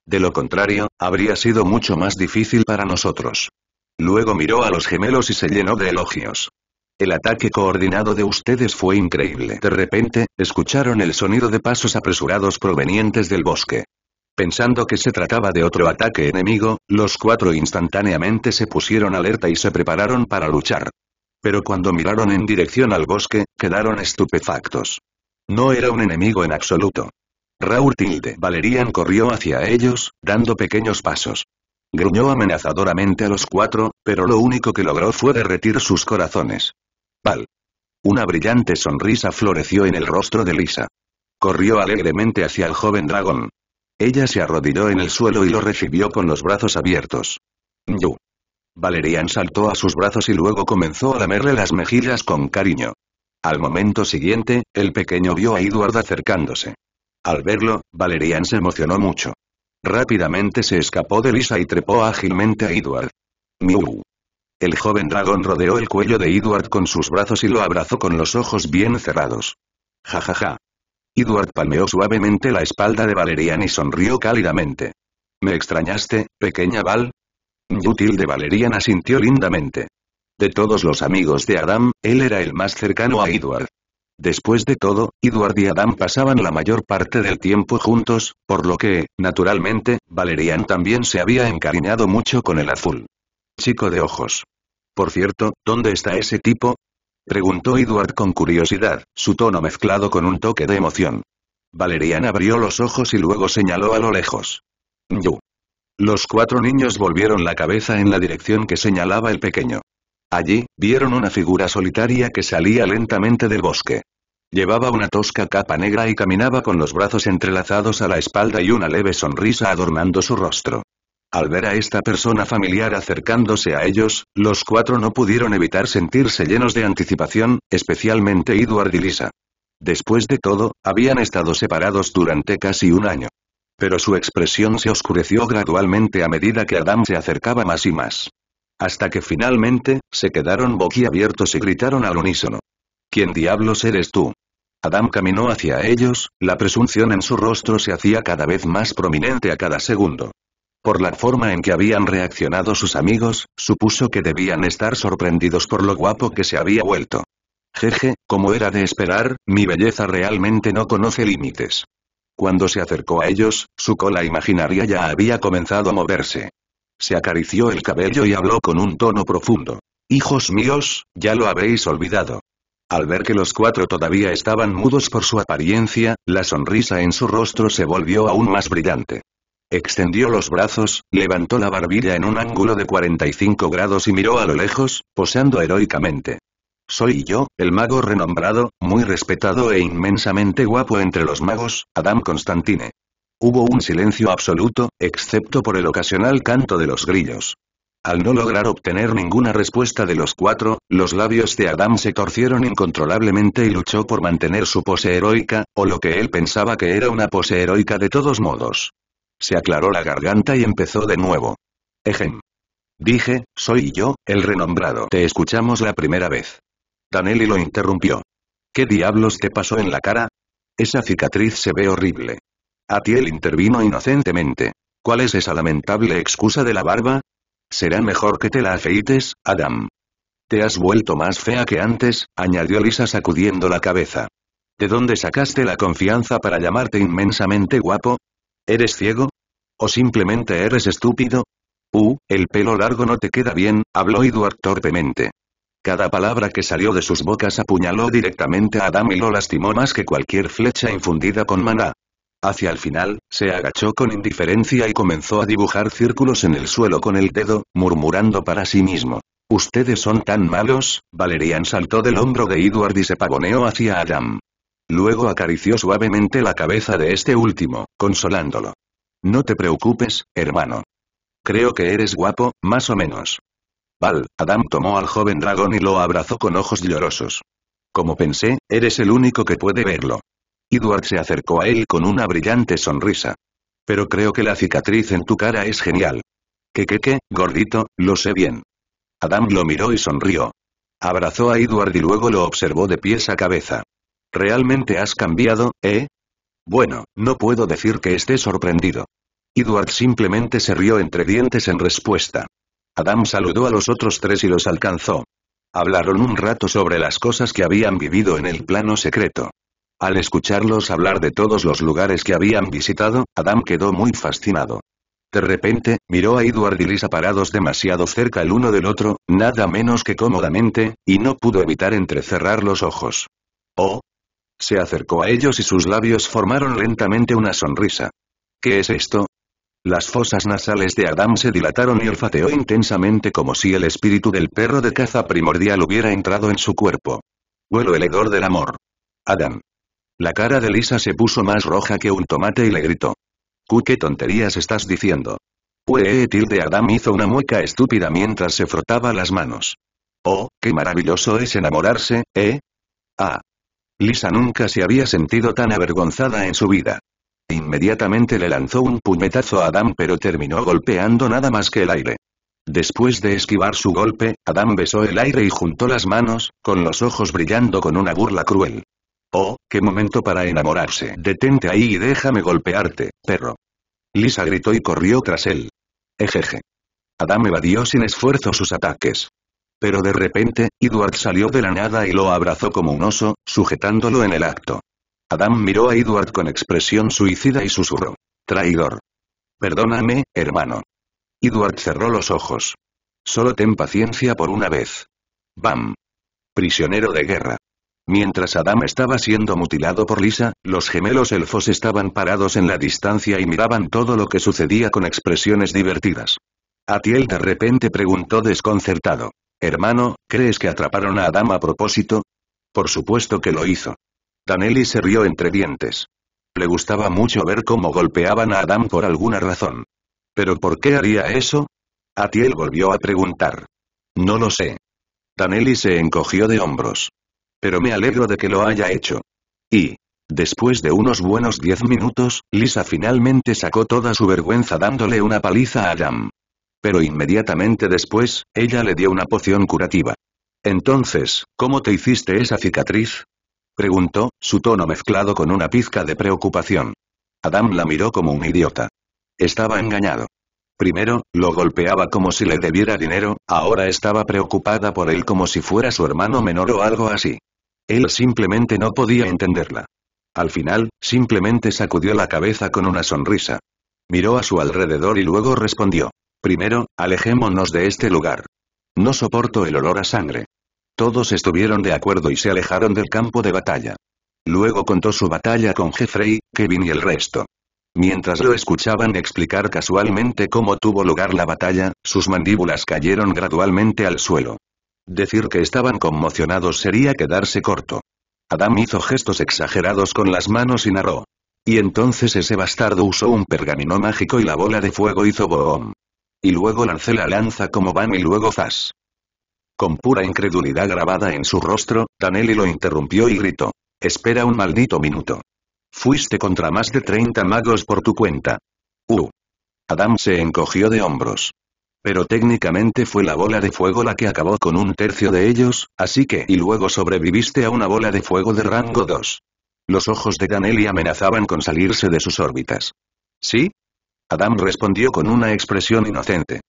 De lo contrario, habría sido mucho más difícil para nosotros. Luego miró a los gemelos y se llenó de elogios. El ataque coordinado de ustedes fue increíble. De repente, escucharon el sonido de pasos apresurados provenientes del bosque. Pensando que se trataba de otro ataque enemigo, los cuatro instantáneamente se pusieron alerta y se prepararon para luchar. Pero cuando miraron en dirección al bosque, quedaron estupefactos. No era un enemigo en absoluto. Raúl Tilde Valerian corrió hacia ellos, dando pequeños pasos. Gruñó amenazadoramente a los cuatro, pero lo único que logró fue derretir sus corazones. Pal. Una brillante sonrisa floreció en el rostro de Lisa. Corrió alegremente hacia el joven dragón. Ella se arrodilló en el suelo y lo recibió con los brazos abiertos. Yu. Valerian saltó a sus brazos y luego comenzó a lamerle las mejillas con cariño. Al momento siguiente, el pequeño vio a Edward acercándose. Al verlo, Valerian se emocionó mucho. Rápidamente se escapó de Lisa y trepó ágilmente a Edward. Miu. El joven dragón rodeó el cuello de Edward con sus brazos y lo abrazó con los ojos bien cerrados. Ja ja ja. Edward palmeó suavemente la espalda de Valerian y sonrió cálidamente. ¿Me extrañaste, pequeña Val? Yutil de Valerian asintió lindamente. De todos los amigos de Adam, él era el más cercano a Edward. Después de todo, Edward y Adam pasaban la mayor parte del tiempo juntos, por lo que, naturalmente, Valerian también se había encariñado mucho con el azul. Chico de ojos. Por cierto, ¿dónde está ese tipo? Preguntó Edward con curiosidad, su tono mezclado con un toque de emoción. Valerian abrió los ojos y luego señaló a lo lejos. Yu. Los cuatro niños volvieron la cabeza en la dirección que señalaba el pequeño. Allí, vieron una figura solitaria que salía lentamente del bosque. Llevaba una tosca capa negra y caminaba con los brazos entrelazados a la espalda y una leve sonrisa adornando su rostro. Al ver a esta persona familiar acercándose a ellos, los cuatro no pudieron evitar sentirse llenos de anticipación, especialmente Edward y Lisa. Después de todo, habían estado separados durante casi un año. Pero su expresión se oscureció gradualmente a medida que Adam se acercaba más y más. Hasta que finalmente, se quedaron boquiabiertos y gritaron al unísono. ¿Quién diablos eres tú? Adam caminó hacia ellos, la presunción en su rostro se hacía cada vez más prominente a cada segundo. Por la forma en que habían reaccionado sus amigos, supuso que debían estar sorprendidos por lo guapo que se había vuelto. Jeje, como era de esperar, mi belleza realmente no conoce límites. Cuando se acercó a ellos, su cola imaginaria ya había comenzado a moverse. Se acarició el cabello y habló con un tono profundo. Hijos míos, ya lo habréis olvidado. Al ver que los cuatro todavía estaban mudos por su apariencia, la sonrisa en su rostro se volvió aún más brillante. Extendió los brazos, levantó la barbilla en un ángulo de 45 grados y miró a lo lejos, posando heroicamente. Soy yo, el mago renombrado, muy respetado e inmensamente guapo entre los magos, Adam Constantine. Hubo un silencio absoluto, excepto por el ocasional canto de los grillos. Al no lograr obtener ninguna respuesta de los cuatro, los labios de Adam se torcieron incontrolablemente y luchó por mantener su pose heroica, o lo que él pensaba que era una pose heroica de todos modos. Se aclaró la garganta y empezó de nuevo. Ejem. Dije, soy yo, el renombrado. Te escuchamos la primera vez. Danelli lo interrumpió. ¿Qué diablos te pasó en la cara? Esa cicatriz se ve horrible. Atiel intervino inocentemente. ¿Cuál es esa lamentable excusa de la barba? Será mejor que te la afeites, Adam. Te has vuelto más fea que antes, añadió Lisa sacudiendo la cabeza. ¿De dónde sacaste la confianza para llamarte inmensamente guapo? ¿Eres ciego? ¿O simplemente eres estúpido? Uh, el pelo largo no te queda bien, habló Edward torpemente. Cada palabra que salió de sus bocas apuñaló directamente a Adam y lo lastimó más que cualquier flecha infundida con maná. Hacia el final, se agachó con indiferencia y comenzó a dibujar círculos en el suelo con el dedo, murmurando para sí mismo. Ustedes son tan malos, Valerian saltó del hombro de Edward y se pavoneó hacia Adam. Luego acarició suavemente la cabeza de este último, consolándolo. No te preocupes, hermano. Creo que eres guapo, más o menos. Val, Adam tomó al joven dragón y lo abrazó con ojos llorosos. Como pensé, eres el único que puede verlo. Edward se acercó a él con una brillante sonrisa. Pero creo que la cicatriz en tu cara es genial. Que que que, gordito, lo sé bien. Adam lo miró y sonrió. Abrazó a Edward y luego lo observó de pies a cabeza. ¿Realmente has cambiado, eh? Bueno, no puedo decir que esté sorprendido. Edward simplemente se rió entre dientes en respuesta. Adam saludó a los otros tres y los alcanzó. Hablaron un rato sobre las cosas que habían vivido en el plano secreto. Al escucharlos hablar de todos los lugares que habían visitado, Adam quedó muy fascinado. De repente, miró a Edward y Lisa parados demasiado cerca el uno del otro, nada menos que cómodamente, y no pudo evitar entrecerrar los ojos. ¡Oh! Se acercó a ellos y sus labios formaron lentamente una sonrisa. ¿Qué es esto? Las fosas nasales de Adam se dilataron y olfateó intensamente como si el espíritu del perro de caza primordial hubiera entrado en su cuerpo. Huelo el hedor del amor. Adam. La cara de Lisa se puso más roja que un tomate y le gritó. ¿qué tonterías estás diciendo? Ue, eh, de Adam hizo una mueca estúpida mientras se frotaba las manos. Oh, qué maravilloso es enamorarse, ¿eh? Ah. Lisa nunca se había sentido tan avergonzada en su vida. Inmediatamente le lanzó un puñetazo a Adam pero terminó golpeando nada más que el aire. Después de esquivar su golpe, Adam besó el aire y juntó las manos, con los ojos brillando con una burla cruel. Oh, qué momento para enamorarse. Detente ahí y déjame golpearte, perro. Lisa gritó y corrió tras él. Ejeje. Adam evadió sin esfuerzo sus ataques. Pero de repente, Edward salió de la nada y lo abrazó como un oso, sujetándolo en el acto. Adam miró a Edward con expresión suicida y susurró. Traidor. Perdóname, hermano. Edward cerró los ojos. Solo ten paciencia por una vez. Bam. Prisionero de guerra. Mientras Adam estaba siendo mutilado por Lisa, los gemelos elfos estaban parados en la distancia y miraban todo lo que sucedía con expresiones divertidas. Atiel de repente preguntó desconcertado. Hermano, ¿crees que atraparon a Adam a propósito? Por supuesto que lo hizo. Danelli se rió entre dientes. Le gustaba mucho ver cómo golpeaban a Adam por alguna razón. ¿Pero por qué haría eso? Atiel volvió a preguntar. No lo sé. Danelli se encogió de hombros. Pero me alegro de que lo haya hecho. Y, Después de unos buenos diez minutos, Lisa finalmente sacó toda su vergüenza dándole una paliza a Adam. Pero inmediatamente después, ella le dio una poción curativa. Entonces, ¿cómo te hiciste esa cicatriz? Preguntó, su tono mezclado con una pizca de preocupación. Adam la miró como un idiota. Estaba engañado. Primero, lo golpeaba como si le debiera dinero, ahora estaba preocupada por él como si fuera su hermano menor o algo así. Él simplemente no podía entenderla. Al final, simplemente sacudió la cabeza con una sonrisa. Miró a su alrededor y luego respondió. Primero, alejémonos de este lugar. No soporto el olor a sangre. Todos estuvieron de acuerdo y se alejaron del campo de batalla. Luego contó su batalla con Jeffrey, Kevin y el resto. Mientras lo escuchaban explicar casualmente cómo tuvo lugar la batalla, sus mandíbulas cayeron gradualmente al suelo. Decir que estaban conmocionados sería quedarse corto. Adam hizo gestos exagerados con las manos y narró. Y entonces ese bastardo usó un pergamino mágico y la bola de fuego hizo boom. Y luego lancé la lanza como bam y luego zas. Con pura incredulidad grabada en su rostro, Danelli lo interrumpió y gritó. Espera un maldito minuto. Fuiste contra más de 30 magos por tu cuenta. Uh. Adam se encogió de hombros. Pero técnicamente fue la bola de fuego la que acabó con un tercio de ellos, así que... Y luego sobreviviste a una bola de fuego de rango 2. Los ojos de Ganelli amenazaban con salirse de sus órbitas. ¿Sí? Adam respondió con una expresión inocente.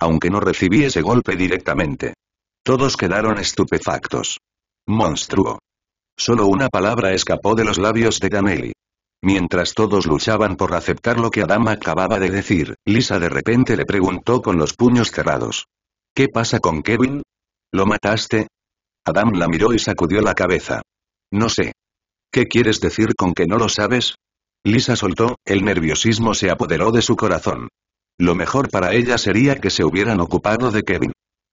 Aunque no recibí ese golpe directamente. Todos quedaron estupefactos. Monstruo. Solo una palabra escapó de los labios de Ganelli. Mientras todos luchaban por aceptar lo que Adam acababa de decir, Lisa de repente le preguntó con los puños cerrados. ¿Qué pasa con Kevin? ¿Lo mataste? Adam la miró y sacudió la cabeza. No sé. ¿Qué quieres decir con que no lo sabes? Lisa soltó, el nerviosismo se apoderó de su corazón. Lo mejor para ella sería que se hubieran ocupado de Kevin.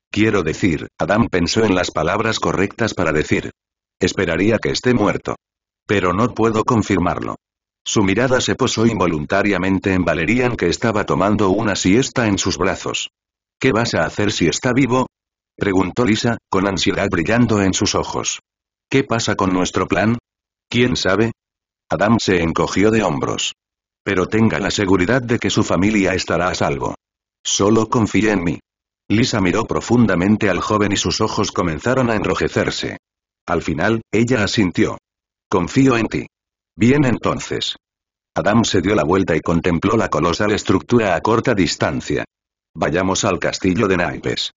Quiero decir, Adam pensó en las palabras correctas para decir. Esperaría que esté muerto. Pero no puedo confirmarlo. Su mirada se posó involuntariamente en Valerian que estaba tomando una siesta en sus brazos. ¿Qué vas a hacer si está vivo? preguntó Lisa, con ansiedad brillando en sus ojos. ¿Qué pasa con nuestro plan? ¿Quién sabe? Adam se encogió de hombros. Pero tenga la seguridad de que su familia estará a salvo. Solo confíe en mí. Lisa miró profundamente al joven y sus ojos comenzaron a enrojecerse. Al final, ella asintió. Confío en ti. Bien entonces. Adam se dio la vuelta y contempló la colosal estructura a corta distancia. Vayamos al castillo de naipes.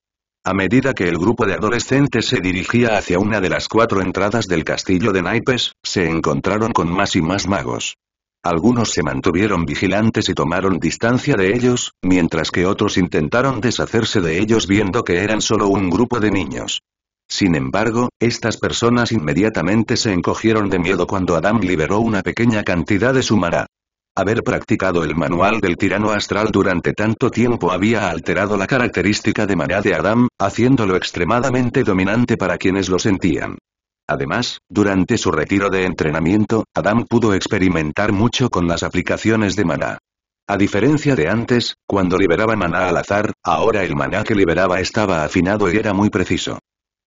A medida que el grupo de adolescentes se dirigía hacia una de las cuatro entradas del castillo de naipes, se encontraron con más y más magos. Algunos se mantuvieron vigilantes y tomaron distancia de ellos, mientras que otros intentaron deshacerse de ellos viendo que eran solo un grupo de niños. Sin embargo, estas personas inmediatamente se encogieron de miedo cuando Adam liberó una pequeña cantidad de su maná. Haber practicado el manual del tirano astral durante tanto tiempo había alterado la característica de maná de Adam, haciéndolo extremadamente dominante para quienes lo sentían. Además, durante su retiro de entrenamiento, Adam pudo experimentar mucho con las aplicaciones de maná. A diferencia de antes, cuando liberaba maná al azar, ahora el maná que liberaba estaba afinado y era muy preciso.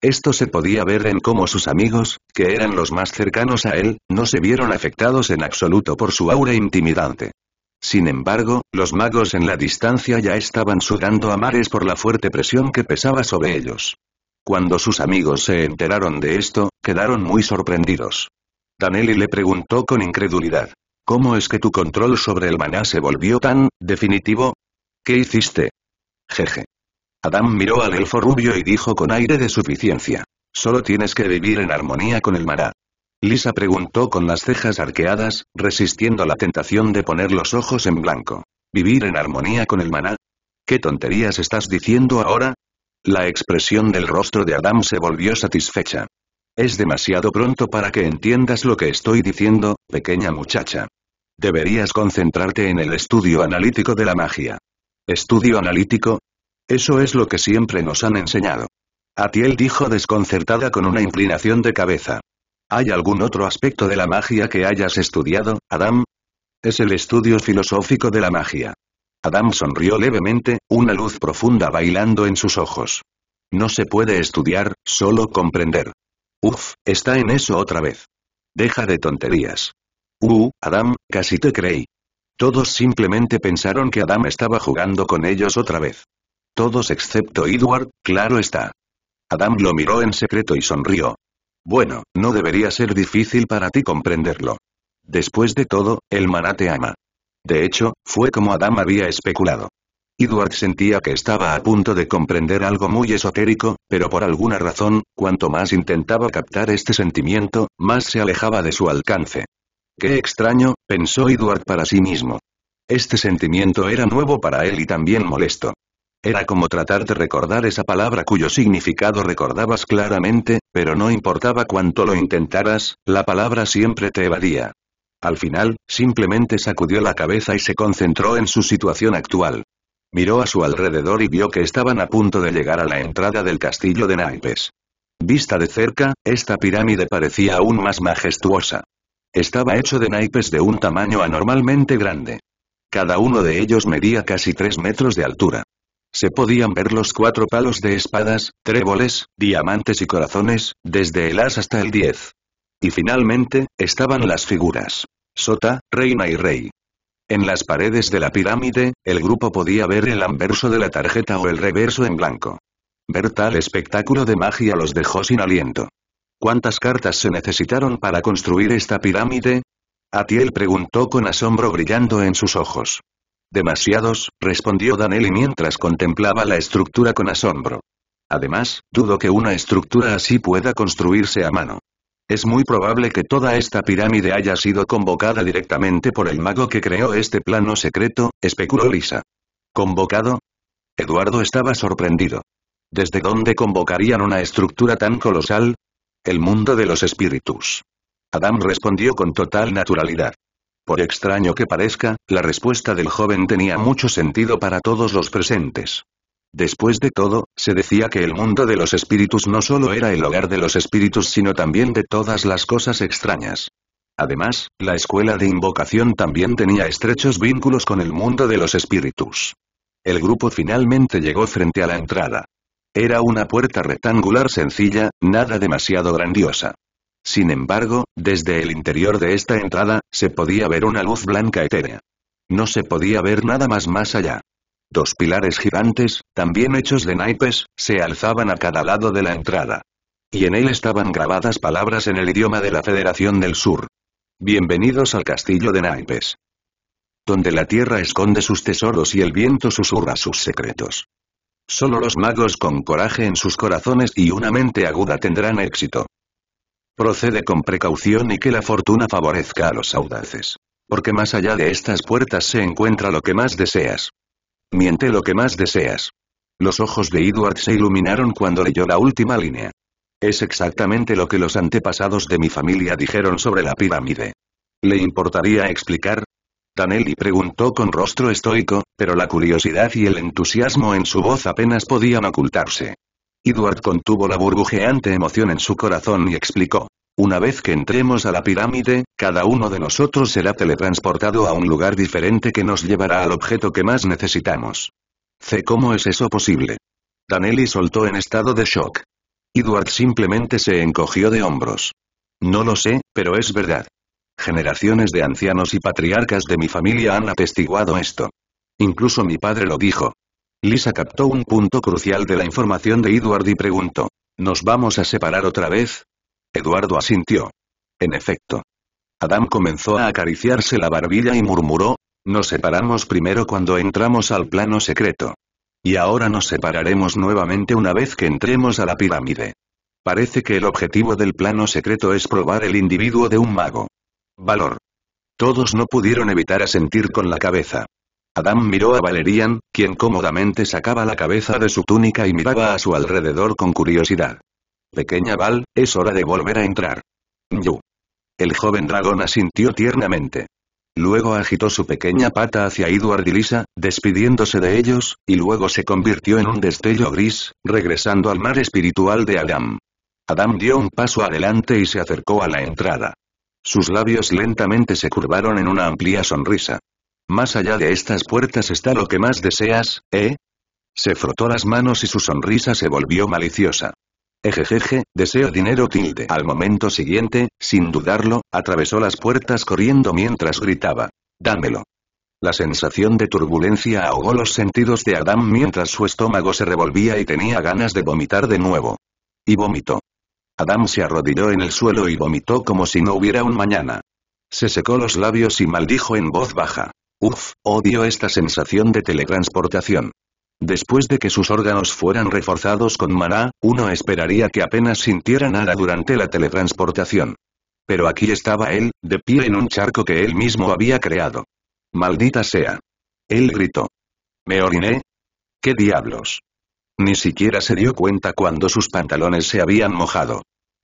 Esto se podía ver en cómo sus amigos, que eran los más cercanos a él, no se vieron afectados en absoluto por su aura intimidante. Sin embargo, los magos en la distancia ya estaban sudando a mares por la fuerte presión que pesaba sobre ellos. Cuando sus amigos se enteraron de esto, quedaron muy sorprendidos. Danelli le preguntó con incredulidad. ¿Cómo es que tu control sobre el maná se volvió tan definitivo? ¿Qué hiciste? Jeje. Adam miró al elfo rubio y dijo con aire de suficiencia. Solo tienes que vivir en armonía con el Mará. Lisa preguntó con las cejas arqueadas, resistiendo la tentación de poner los ojos en blanco. ¿Vivir en armonía con el maná? ¿Qué tonterías estás diciendo ahora? La expresión del rostro de Adam se volvió satisfecha. Es demasiado pronto para que entiendas lo que estoy diciendo, pequeña muchacha. Deberías concentrarte en el estudio analítico de la magia. ¿Estudio analítico? Eso es lo que siempre nos han enseñado. Atiel dijo desconcertada con una inclinación de cabeza. ¿Hay algún otro aspecto de la magia que hayas estudiado, Adam? Es el estudio filosófico de la magia. Adam sonrió levemente, una luz profunda bailando en sus ojos. No se puede estudiar, solo comprender. Uf, está en eso otra vez. Deja de tonterías. Uh, Adam, casi te creí. Todos simplemente pensaron que Adam estaba jugando con ellos otra vez. Todos excepto Edward, claro está. Adam lo miró en secreto y sonrió. Bueno, no debería ser difícil para ti comprenderlo. Después de todo, el maná te ama. De hecho, fue como Adam había especulado. Edward sentía que estaba a punto de comprender algo muy esotérico, pero por alguna razón, cuanto más intentaba captar este sentimiento, más se alejaba de su alcance. Qué extraño, pensó Edward para sí mismo. Este sentimiento era nuevo para él y también molesto. Era como tratar de recordar esa palabra cuyo significado recordabas claramente, pero no importaba cuánto lo intentaras, la palabra siempre te evadía. Al final, simplemente sacudió la cabeza y se concentró en su situación actual. Miró a su alrededor y vio que estaban a punto de llegar a la entrada del castillo de Naipes. Vista de cerca, esta pirámide parecía aún más majestuosa. Estaba hecho de naipes de un tamaño anormalmente grande. Cada uno de ellos medía casi tres metros de altura. Se podían ver los cuatro palos de espadas, tréboles, diamantes y corazones, desde el as hasta el diez. Y finalmente, estaban las figuras. Sota, reina y rey. En las paredes de la pirámide, el grupo podía ver el anverso de la tarjeta o el reverso en blanco. Ver tal espectáculo de magia los dejó sin aliento. ¿Cuántas cartas se necesitaron para construir esta pirámide? Atiel preguntó con asombro brillando en sus ojos. Demasiados, respondió Danelli mientras contemplaba la estructura con asombro. Además, dudo que una estructura así pueda construirse a mano. Es muy probable que toda esta pirámide haya sido convocada directamente por el mago que creó este plano secreto, especuló Lisa. ¿Convocado? Eduardo estaba sorprendido. ¿Desde dónde convocarían una estructura tan colosal? El mundo de los espíritus. Adam respondió con total naturalidad. Por extraño que parezca, la respuesta del joven tenía mucho sentido para todos los presentes. Después de todo, se decía que el mundo de los espíritus no solo era el hogar de los espíritus sino también de todas las cosas extrañas. Además, la escuela de invocación también tenía estrechos vínculos con el mundo de los espíritus. El grupo finalmente llegó frente a la entrada. Era una puerta rectangular sencilla, nada demasiado grandiosa. Sin embargo, desde el interior de esta entrada, se podía ver una luz blanca etérea. No se podía ver nada más más allá. Dos pilares gigantes, también hechos de naipes, se alzaban a cada lado de la entrada. Y en él estaban grabadas palabras en el idioma de la Federación del Sur. Bienvenidos al castillo de naipes. Donde la tierra esconde sus tesoros y el viento susurra sus secretos. Solo los magos con coraje en sus corazones y una mente aguda tendrán éxito. Procede con precaución y que la fortuna favorezca a los audaces. Porque más allá de estas puertas se encuentra lo que más deseas. Miente lo que más deseas. Los ojos de Edward se iluminaron cuando leyó la última línea. Es exactamente lo que los antepasados de mi familia dijeron sobre la pirámide. ¿Le importaría explicar? Danelli preguntó con rostro estoico, pero la curiosidad y el entusiasmo en su voz apenas podían ocultarse. Edward contuvo la burbujeante emoción en su corazón y explicó. Una vez que entremos a la pirámide, cada uno de nosotros será teletransportado a un lugar diferente que nos llevará al objeto que más necesitamos. C. ¿Cómo es eso posible? Danelli soltó en estado de shock. Edward simplemente se encogió de hombros. No lo sé, pero es verdad. Generaciones de ancianos y patriarcas de mi familia han atestiguado esto. Incluso mi padre lo dijo. Lisa captó un punto crucial de la información de Edward y preguntó. ¿Nos vamos a separar otra vez? Eduardo asintió. En efecto. Adam comenzó a acariciarse la barbilla y murmuró, nos separamos primero cuando entramos al plano secreto. Y ahora nos separaremos nuevamente una vez que entremos a la pirámide. Parece que el objetivo del plano secreto es probar el individuo de un mago. Valor. Todos no pudieron evitar asentir con la cabeza. Adam miró a Valerian, quien cómodamente sacaba la cabeza de su túnica y miraba a su alrededor con curiosidad. Pequeña Val, es hora de volver a entrar. Yu. El joven dragón asintió tiernamente. Luego agitó su pequeña pata hacia Edward y Lisa, despidiéndose de ellos, y luego se convirtió en un destello gris, regresando al mar espiritual de Adam. Adam dio un paso adelante y se acercó a la entrada. Sus labios lentamente se curvaron en una amplia sonrisa. Más allá de estas puertas está lo que más deseas, ¿eh? Se frotó las manos y su sonrisa se volvió maliciosa. Ejejeje, deseo dinero tilde. Al momento siguiente, sin dudarlo, atravesó las puertas corriendo mientras gritaba. Dámelo. La sensación de turbulencia ahogó los sentidos de Adam mientras su estómago se revolvía y tenía ganas de vomitar de nuevo. Y vomitó. Adam se arrodilló en el suelo y vomitó como si no hubiera un mañana. Se secó los labios y maldijo en voz baja. Uf, odio esta sensación de teletransportación. Después de que sus órganos fueran reforzados con maná, uno esperaría que apenas sintiera nada durante la teletransportación. Pero aquí estaba él, de pie en un charco que él mismo había creado. Maldita sea. Él gritó. ¿Me oriné? ¿Qué diablos? Ni siquiera se dio cuenta cuando sus pantalones se habían mojado.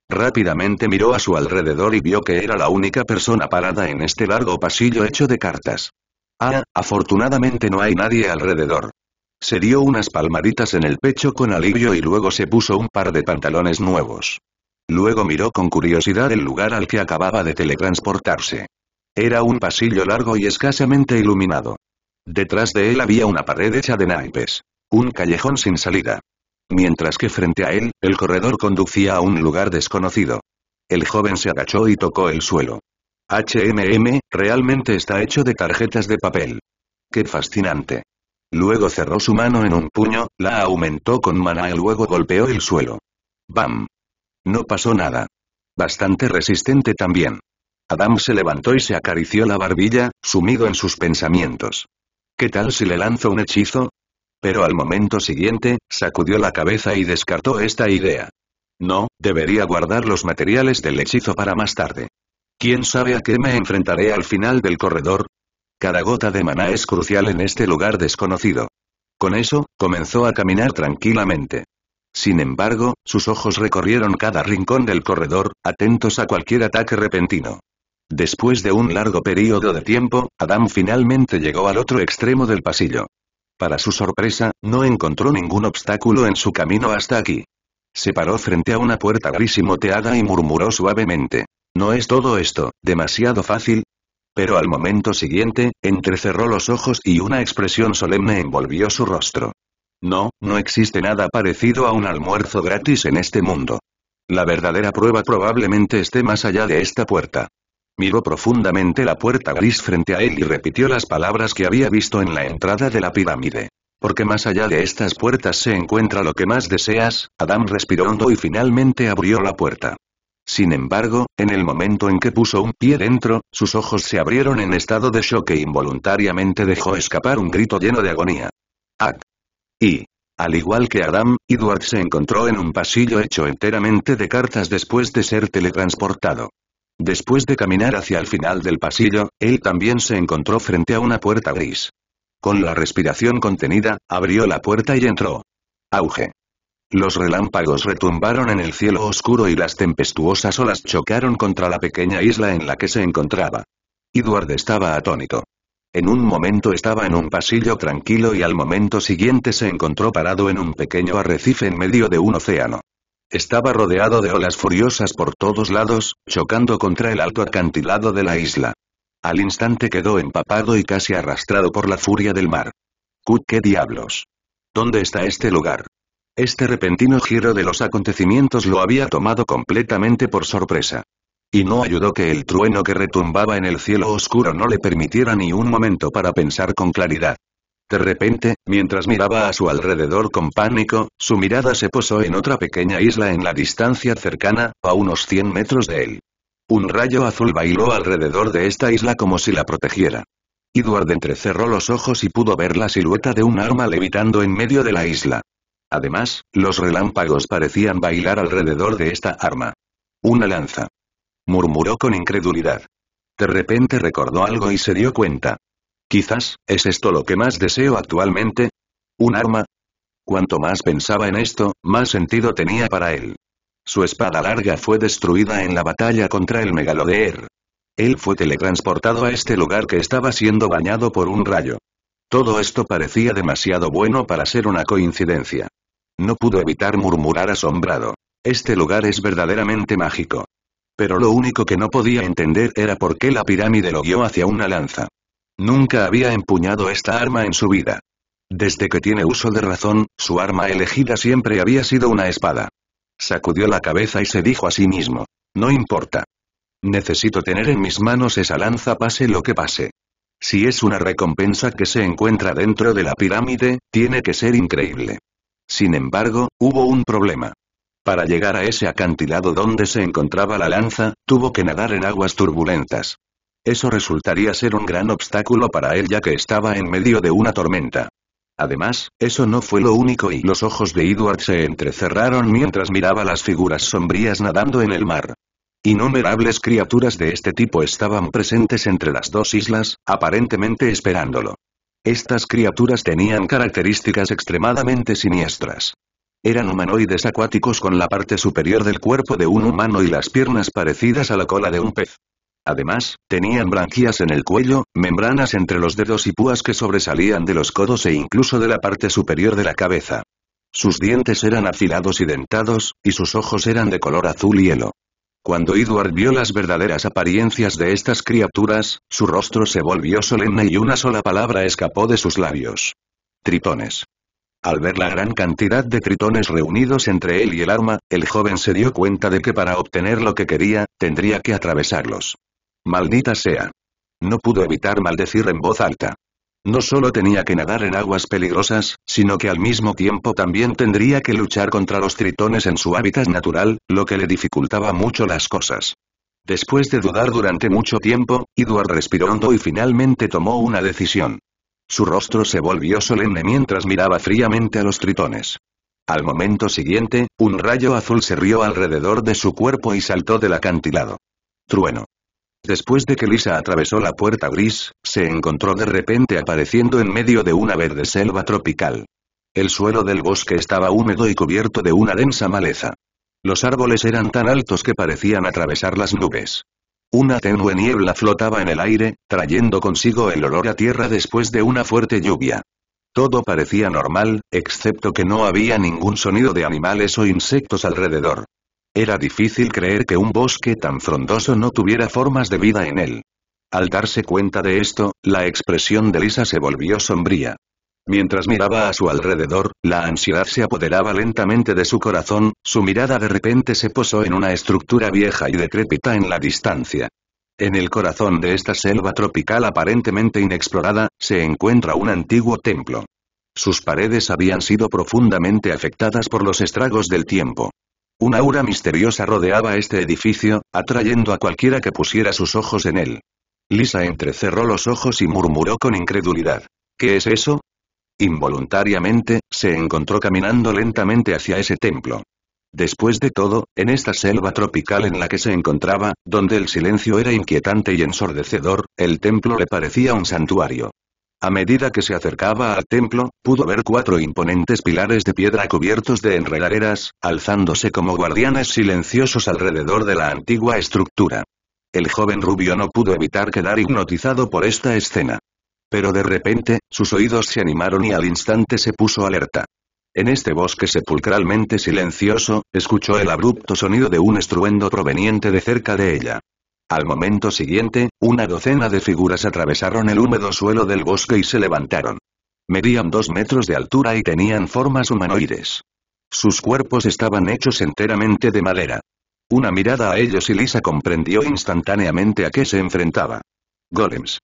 Rápidamente miró a su alrededor y vio que era la única persona parada en este largo pasillo hecho de cartas. Ah, afortunadamente no hay nadie alrededor. Se dio unas palmaditas en el pecho con alivio y luego se puso un par de pantalones nuevos. Luego miró con curiosidad el lugar al que acababa de teletransportarse. Era un pasillo largo y escasamente iluminado. Detrás de él había una pared hecha de naipes. Un callejón sin salida. Mientras que frente a él, el corredor conducía a un lugar desconocido. El joven se agachó y tocó el suelo. HMM, realmente está hecho de tarjetas de papel. ¡Qué fascinante! Luego cerró su mano en un puño, la aumentó con maná y luego golpeó el suelo. ¡Bam! No pasó nada. Bastante resistente también. Adam se levantó y se acarició la barbilla, sumido en sus pensamientos. ¿Qué tal si le lanzo un hechizo? Pero al momento siguiente, sacudió la cabeza y descartó esta idea. No, debería guardar los materiales del hechizo para más tarde. ¿Quién sabe a qué me enfrentaré al final del corredor? Cada gota de maná es crucial en este lugar desconocido. Con eso, comenzó a caminar tranquilamente. Sin embargo, sus ojos recorrieron cada rincón del corredor, atentos a cualquier ataque repentino. Después de un largo período de tiempo, Adam finalmente llegó al otro extremo del pasillo. Para su sorpresa, no encontró ningún obstáculo en su camino hasta aquí. Se paró frente a una puerta gris y moteada y murmuró suavemente. ¿No es todo esto, demasiado fácil? Pero al momento siguiente, entrecerró los ojos y una expresión solemne envolvió su rostro. No, no existe nada parecido a un almuerzo gratis en este mundo. La verdadera prueba probablemente esté más allá de esta puerta. Miró profundamente la puerta gris frente a él y repitió las palabras que había visto en la entrada de la pirámide. Porque más allá de estas puertas se encuentra lo que más deseas, Adam respiró hondo y finalmente abrió la puerta. Sin embargo, en el momento en que puso un pie dentro, sus ojos se abrieron en estado de shock e involuntariamente dejó escapar un grito lleno de agonía. ¡Ah! Y, al igual que Adam, Edward se encontró en un pasillo hecho enteramente de cartas después de ser teletransportado. Después de caminar hacia el final del pasillo, él también se encontró frente a una puerta gris. Con la respiración contenida, abrió la puerta y entró. Auge. Los relámpagos retumbaron en el cielo oscuro y las tempestuosas olas chocaron contra la pequeña isla en la que se encontraba. Edward estaba atónito. En un momento estaba en un pasillo tranquilo y al momento siguiente se encontró parado en un pequeño arrecife en medio de un océano. Estaba rodeado de olas furiosas por todos lados, chocando contra el alto acantilado de la isla. Al instante quedó empapado y casi arrastrado por la furia del mar. ¿Qué diablos? ¿Dónde está este lugar? Este repentino giro de los acontecimientos lo había tomado completamente por sorpresa. Y no ayudó que el trueno que retumbaba en el cielo oscuro no le permitiera ni un momento para pensar con claridad. De repente, mientras miraba a su alrededor con pánico, su mirada se posó en otra pequeña isla en la distancia cercana, a unos 100 metros de él. Un rayo azul bailó alrededor de esta isla como si la protegiera. Edward entrecerró los ojos y pudo ver la silueta de un arma levitando en medio de la isla. Además, los relámpagos parecían bailar alrededor de esta arma. Una lanza. Murmuró con incredulidad. De repente recordó algo y se dio cuenta. Quizás, ¿es esto lo que más deseo actualmente? ¿Un arma? Cuanto más pensaba en esto, más sentido tenía para él. Su espada larga fue destruida en la batalla contra el megalodeer. Él fue teletransportado a este lugar que estaba siendo bañado por un rayo. Todo esto parecía demasiado bueno para ser una coincidencia. No pudo evitar murmurar asombrado. Este lugar es verdaderamente mágico. Pero lo único que no podía entender era por qué la pirámide lo guió hacia una lanza. Nunca había empuñado esta arma en su vida. Desde que tiene uso de razón, su arma elegida siempre había sido una espada. Sacudió la cabeza y se dijo a sí mismo. No importa. Necesito tener en mis manos esa lanza pase lo que pase. Si es una recompensa que se encuentra dentro de la pirámide, tiene que ser increíble. Sin embargo, hubo un problema. Para llegar a ese acantilado donde se encontraba la lanza, tuvo que nadar en aguas turbulentas. Eso resultaría ser un gran obstáculo para él ya que estaba en medio de una tormenta. Además, eso no fue lo único y los ojos de Edward se entrecerraron mientras miraba las figuras sombrías nadando en el mar. Innumerables criaturas de este tipo estaban presentes entre las dos islas, aparentemente esperándolo. Estas criaturas tenían características extremadamente siniestras. Eran humanoides acuáticos con la parte superior del cuerpo de un humano y las piernas parecidas a la cola de un pez. Además, tenían branquias en el cuello, membranas entre los dedos y púas que sobresalían de los codos e incluso de la parte superior de la cabeza. Sus dientes eran afilados y dentados, y sus ojos eran de color azul hielo. Cuando Edward vio las verdaderas apariencias de estas criaturas, su rostro se volvió solemne y una sola palabra escapó de sus labios. Tritones. Al ver la gran cantidad de tritones reunidos entre él y el arma, el joven se dio cuenta de que para obtener lo que quería, tendría que atravesarlos. Maldita sea. No pudo evitar maldecir en voz alta. No solo tenía que nadar en aguas peligrosas, sino que al mismo tiempo también tendría que luchar contra los tritones en su hábitat natural, lo que le dificultaba mucho las cosas. Después de dudar durante mucho tiempo, Edward respiró hondo y finalmente tomó una decisión. Su rostro se volvió solemne mientras miraba fríamente a los tritones. Al momento siguiente, un rayo azul se rió alrededor de su cuerpo y saltó del acantilado. Trueno. Después de que Lisa atravesó la puerta gris, se encontró de repente apareciendo en medio de una verde selva tropical. El suelo del bosque estaba húmedo y cubierto de una densa maleza. Los árboles eran tan altos que parecían atravesar las nubes. Una tenue niebla flotaba en el aire, trayendo consigo el olor a tierra después de una fuerte lluvia. Todo parecía normal, excepto que no había ningún sonido de animales o insectos alrededor. Era difícil creer que un bosque tan frondoso no tuviera formas de vida en él. Al darse cuenta de esto, la expresión de Lisa se volvió sombría. Mientras miraba a su alrededor, la ansiedad se apoderaba lentamente de su corazón, su mirada de repente se posó en una estructura vieja y decrépita en la distancia. En el corazón de esta selva tropical aparentemente inexplorada, se encuentra un antiguo templo. Sus paredes habían sido profundamente afectadas por los estragos del tiempo. Una aura misteriosa rodeaba este edificio, atrayendo a cualquiera que pusiera sus ojos en él. Lisa entrecerró los ojos y murmuró con incredulidad. ¿Qué es eso? Involuntariamente, se encontró caminando lentamente hacia ese templo. Después de todo, en esta selva tropical en la que se encontraba, donde el silencio era inquietante y ensordecedor, el templo le parecía un santuario. A medida que se acercaba al templo, pudo ver cuatro imponentes pilares de piedra cubiertos de enredaderas, alzándose como guardianes silenciosos alrededor de la antigua estructura. El joven rubio no pudo evitar quedar hipnotizado por esta escena. Pero de repente, sus oídos se animaron y al instante se puso alerta. En este bosque sepulcralmente silencioso, escuchó el abrupto sonido de un estruendo proveniente de cerca de ella. Al momento siguiente, una docena de figuras atravesaron el húmedo suelo del bosque y se levantaron. Medían dos metros de altura y tenían formas humanoides. Sus cuerpos estaban hechos enteramente de madera. Una mirada a ellos y Lisa comprendió instantáneamente a qué se enfrentaba. Golems.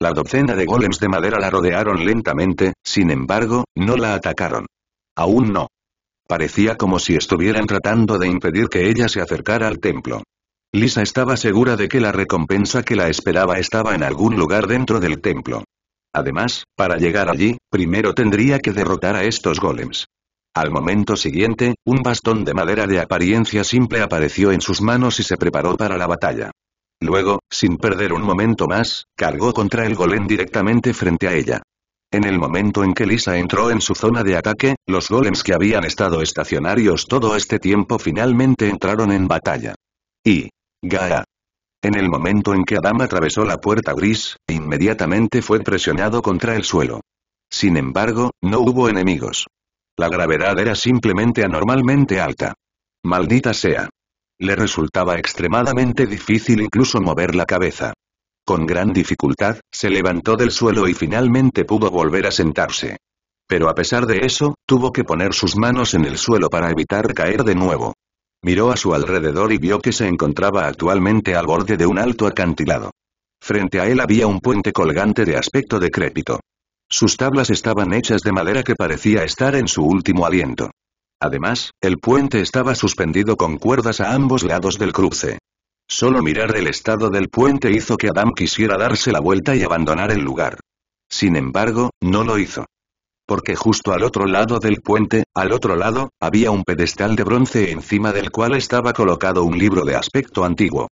La docena de golems de madera la rodearon lentamente, sin embargo, no la atacaron. Aún no. Parecía como si estuvieran tratando de impedir que ella se acercara al templo. Lisa estaba segura de que la recompensa que la esperaba estaba en algún lugar dentro del templo. Además, para llegar allí, primero tendría que derrotar a estos golems. Al momento siguiente, un bastón de madera de apariencia simple apareció en sus manos y se preparó para la batalla. Luego, sin perder un momento más, cargó contra el golem directamente frente a ella. En el momento en que Lisa entró en su zona de ataque, los golems que habían estado estacionarios todo este tiempo finalmente entraron en batalla. Y, Gaia. En el momento en que Adam atravesó la puerta gris, inmediatamente fue presionado contra el suelo. Sin embargo, no hubo enemigos. La gravedad era simplemente anormalmente alta. Maldita sea. Le resultaba extremadamente difícil incluso mover la cabeza. Con gran dificultad, se levantó del suelo y finalmente pudo volver a sentarse. Pero a pesar de eso, tuvo que poner sus manos en el suelo para evitar caer de nuevo. Miró a su alrededor y vio que se encontraba actualmente al borde de un alto acantilado. Frente a él había un puente colgante de aspecto decrépito. Sus tablas estaban hechas de madera que parecía estar en su último aliento. Además, el puente estaba suspendido con cuerdas a ambos lados del cruce. Solo mirar el estado del puente hizo que Adam quisiera darse la vuelta y abandonar el lugar. Sin embargo, no lo hizo porque justo al otro lado del puente, al otro lado, había un pedestal de bronce encima del cual estaba colocado un libro de aspecto antiguo.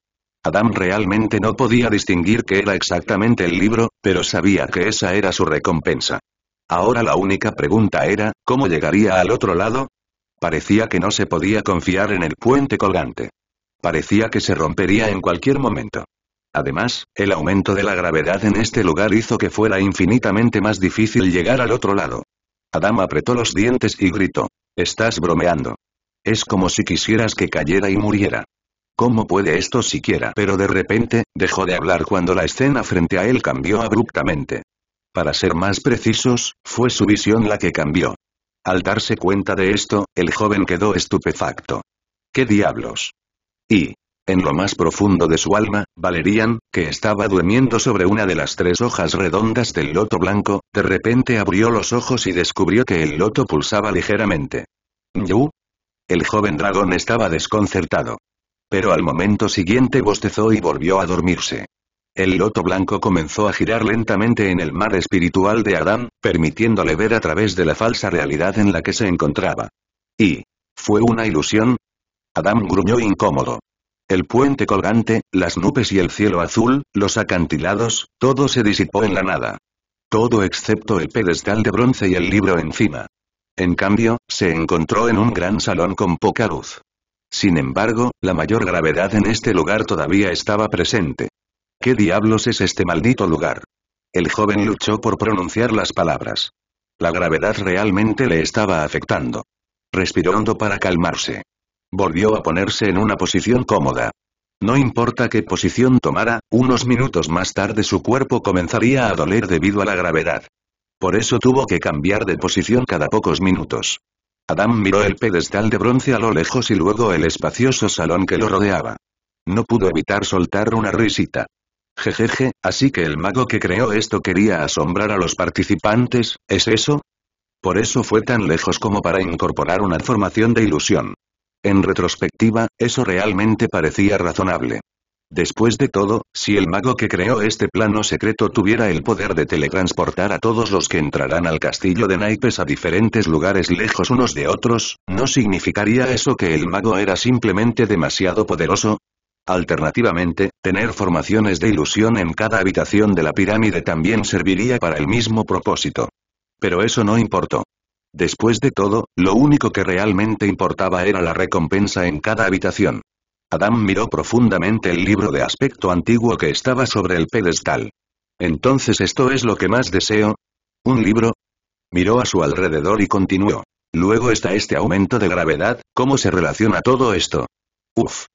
Adam realmente no podía distinguir qué era exactamente el libro, pero sabía que esa era su recompensa. Ahora la única pregunta era, ¿cómo llegaría al otro lado? Parecía que no se podía confiar en el puente colgante. Parecía que se rompería en cualquier momento. Además, el aumento de la gravedad en este lugar hizo que fuera infinitamente más difícil llegar al otro lado. Adam apretó los dientes y gritó. Estás bromeando. Es como si quisieras que cayera y muriera. ¿Cómo puede esto siquiera? Pero de repente, dejó de hablar cuando la escena frente a él cambió abruptamente. Para ser más precisos, fue su visión la que cambió. Al darse cuenta de esto, el joven quedó estupefacto. ¿Qué diablos? Y, en lo más profundo de su alma, Valerian, que estaba durmiendo sobre una de las tres hojas redondas del loto blanco, de repente abrió los ojos y descubrió que el loto pulsaba ligeramente. ¿Yu? El joven dragón estaba desconcertado. Pero al momento siguiente bostezó y volvió a dormirse. El loto blanco comenzó a girar lentamente en el mar espiritual de Adán, permitiéndole ver a través de la falsa realidad en la que se encontraba. ¿Y? ¿Fue una ilusión? Adán gruñó incómodo. El puente colgante, las nubes y el cielo azul, los acantilados, todo se disipó en la nada. Todo excepto el pedestal de bronce y el libro encima. En cambio, se encontró en un gran salón con poca luz. Sin embargo, la mayor gravedad en este lugar todavía estaba presente. ¿Qué diablos es este maldito lugar? El joven luchó por pronunciar las palabras. La gravedad realmente le estaba afectando. Respiró hondo para calmarse. Volvió a ponerse en una posición cómoda. No importa qué posición tomara, unos minutos más tarde su cuerpo comenzaría a doler debido a la gravedad. Por eso tuvo que cambiar de posición cada pocos minutos. Adam miró el pedestal de bronce a lo lejos y luego el espacioso salón que lo rodeaba. No pudo evitar soltar una risita. Jejeje, así que el mago que creó esto quería asombrar a los participantes, ¿es eso? Por eso fue tan lejos como para incorporar una formación de ilusión. En retrospectiva, eso realmente parecía razonable. Después de todo, si el mago que creó este plano secreto tuviera el poder de teletransportar a todos los que entrarán al castillo de naipes a diferentes lugares lejos unos de otros, ¿no significaría eso que el mago era simplemente demasiado poderoso? Alternativamente, tener formaciones de ilusión en cada habitación de la pirámide también serviría para el mismo propósito. Pero eso no importó. Después de todo, lo único que realmente importaba era la recompensa en cada habitación. Adam miró profundamente el libro de aspecto antiguo que estaba sobre el pedestal. Entonces esto es lo que más deseo. ¿Un libro? Miró a su alrededor y continuó. Luego está este aumento de gravedad, ¿cómo se relaciona todo esto? Uf.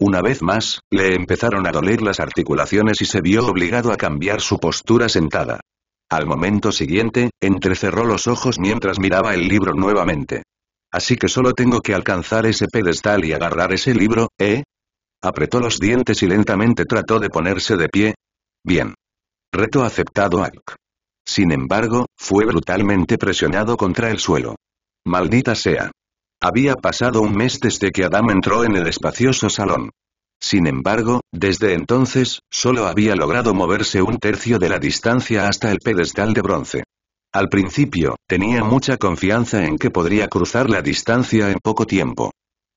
Una vez más, le empezaron a doler las articulaciones y se vio obligado a cambiar su postura sentada. Al momento siguiente, entrecerró los ojos mientras miraba el libro nuevamente. Así que solo tengo que alcanzar ese pedestal y agarrar ese libro, ¿eh? Apretó los dientes y lentamente trató de ponerse de pie. Bien. Reto aceptado Alc. Sin embargo, fue brutalmente presionado contra el suelo. Maldita sea. Había pasado un mes desde que Adam entró en el espacioso salón. Sin embargo, desde entonces, solo había logrado moverse un tercio de la distancia hasta el pedestal de bronce. Al principio, tenía mucha confianza en que podría cruzar la distancia en poco tiempo.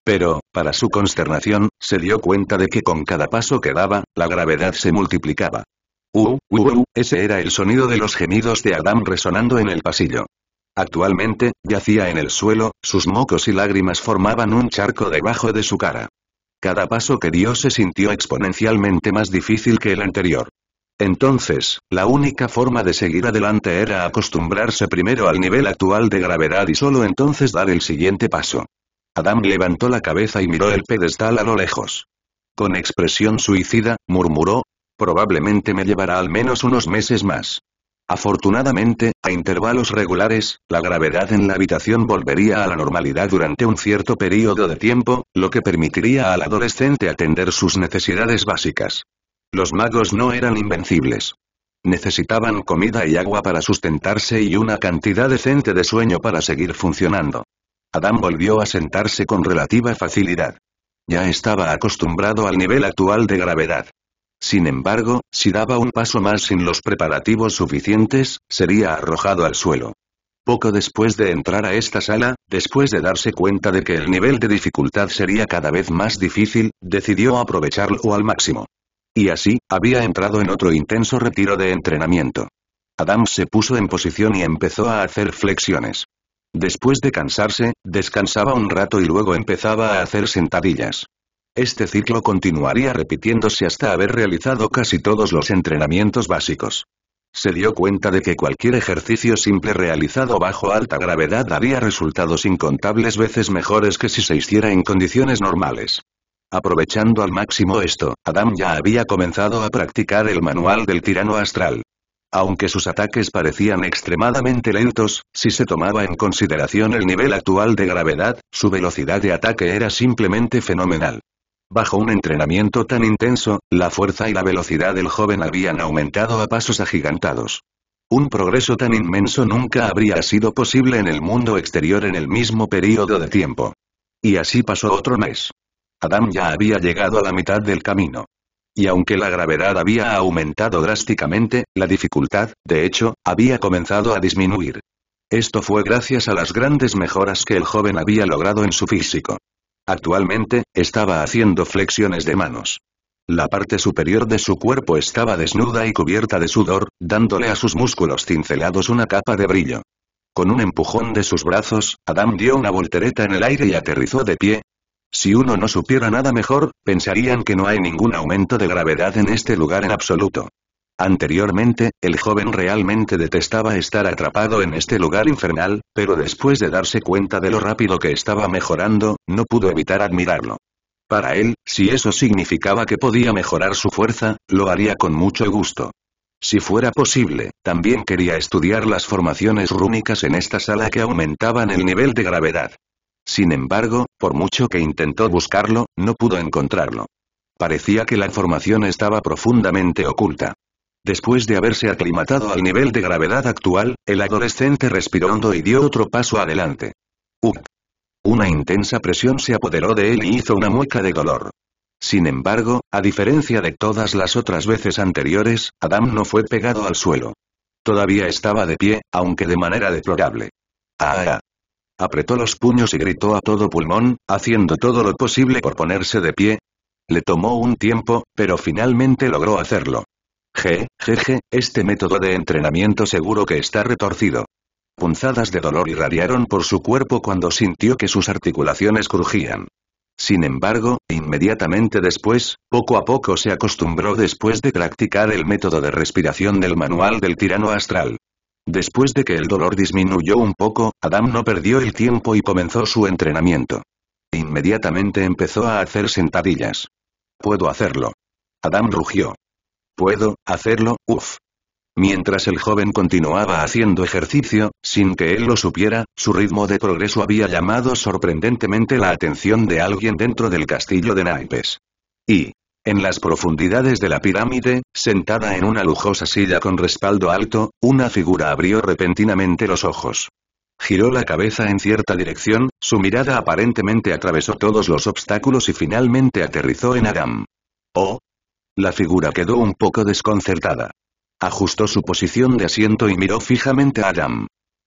Pero, para su consternación, se dio cuenta de que con cada paso que daba, la gravedad se multiplicaba. Uh, uh, ese era el sonido de los gemidos de Adam resonando en el pasillo. Actualmente, yacía en el suelo, sus mocos y lágrimas formaban un charco debajo de su cara. Cada paso que dio se sintió exponencialmente más difícil que el anterior. Entonces, la única forma de seguir adelante era acostumbrarse primero al nivel actual de gravedad y solo entonces dar el siguiente paso. Adam levantó la cabeza y miró el pedestal a lo lejos. Con expresión suicida, murmuró, probablemente me llevará al menos unos meses más. Afortunadamente, a intervalos regulares, la gravedad en la habitación volvería a la normalidad durante un cierto período de tiempo, lo que permitiría al adolescente atender sus necesidades básicas. Los magos no eran invencibles. Necesitaban comida y agua para sustentarse y una cantidad decente de sueño para seguir funcionando. Adam volvió a sentarse con relativa facilidad. Ya estaba acostumbrado al nivel actual de gravedad. Sin embargo, si daba un paso más sin los preparativos suficientes, sería arrojado al suelo. Poco después de entrar a esta sala, después de darse cuenta de que el nivel de dificultad sería cada vez más difícil, decidió aprovecharlo al máximo. Y así, había entrado en otro intenso retiro de entrenamiento. Adam se puso en posición y empezó a hacer flexiones. Después de cansarse, descansaba un rato y luego empezaba a hacer sentadillas. Este ciclo continuaría repitiéndose hasta haber realizado casi todos los entrenamientos básicos. Se dio cuenta de que cualquier ejercicio simple realizado bajo alta gravedad daría resultados incontables veces mejores que si se hiciera en condiciones normales. Aprovechando al máximo esto, Adam ya había comenzado a practicar el manual del tirano astral. Aunque sus ataques parecían extremadamente lentos, si se tomaba en consideración el nivel actual de gravedad, su velocidad de ataque era simplemente fenomenal. Bajo un entrenamiento tan intenso, la fuerza y la velocidad del joven habían aumentado a pasos agigantados. Un progreso tan inmenso nunca habría sido posible en el mundo exterior en el mismo período de tiempo. Y así pasó otro mes. Adam ya había llegado a la mitad del camino. Y aunque la gravedad había aumentado drásticamente, la dificultad, de hecho, había comenzado a disminuir. Esto fue gracias a las grandes mejoras que el joven había logrado en su físico. Actualmente, estaba haciendo flexiones de manos. La parte superior de su cuerpo estaba desnuda y cubierta de sudor, dándole a sus músculos cincelados una capa de brillo. Con un empujón de sus brazos, Adam dio una voltereta en el aire y aterrizó de pie. Si uno no supiera nada mejor, pensarían que no hay ningún aumento de gravedad en este lugar en absoluto. Anteriormente, el joven realmente detestaba estar atrapado en este lugar infernal, pero después de darse cuenta de lo rápido que estaba mejorando, no pudo evitar admirarlo. Para él, si eso significaba que podía mejorar su fuerza, lo haría con mucho gusto. Si fuera posible, también quería estudiar las formaciones rúnicas en esta sala que aumentaban el nivel de gravedad. Sin embargo, por mucho que intentó buscarlo, no pudo encontrarlo. Parecía que la formación estaba profundamente oculta. Después de haberse aclimatado al nivel de gravedad actual, el adolescente respiró hondo y dio otro paso adelante. Uf. Una intensa presión se apoderó de él y hizo una mueca de dolor. Sin embargo, a diferencia de todas las otras veces anteriores, Adam no fue pegado al suelo. Todavía estaba de pie, aunque de manera deplorable. ¡Ah! ah, ah. Apretó los puños y gritó a todo pulmón, haciendo todo lo posible por ponerse de pie. Le tomó un tiempo, pero finalmente logró hacerlo. Je, jeje, este método de entrenamiento seguro que está retorcido. Punzadas de dolor irradiaron por su cuerpo cuando sintió que sus articulaciones crujían. Sin embargo, inmediatamente después, poco a poco se acostumbró después de practicar el método de respiración del manual del tirano astral. Después de que el dolor disminuyó un poco, Adam no perdió el tiempo y comenzó su entrenamiento. Inmediatamente empezó a hacer sentadillas. Puedo hacerlo. Adam rugió. Puedo, hacerlo, uff. Mientras el joven continuaba haciendo ejercicio, sin que él lo supiera, su ritmo de progreso había llamado sorprendentemente la atención de alguien dentro del castillo de naipes. Y, en las profundidades de la pirámide, sentada en una lujosa silla con respaldo alto, una figura abrió repentinamente los ojos. Giró la cabeza en cierta dirección, su mirada aparentemente atravesó todos los obstáculos y finalmente aterrizó en Adam. Oh, la figura quedó un poco desconcertada. Ajustó su posición de asiento y miró fijamente a Adam.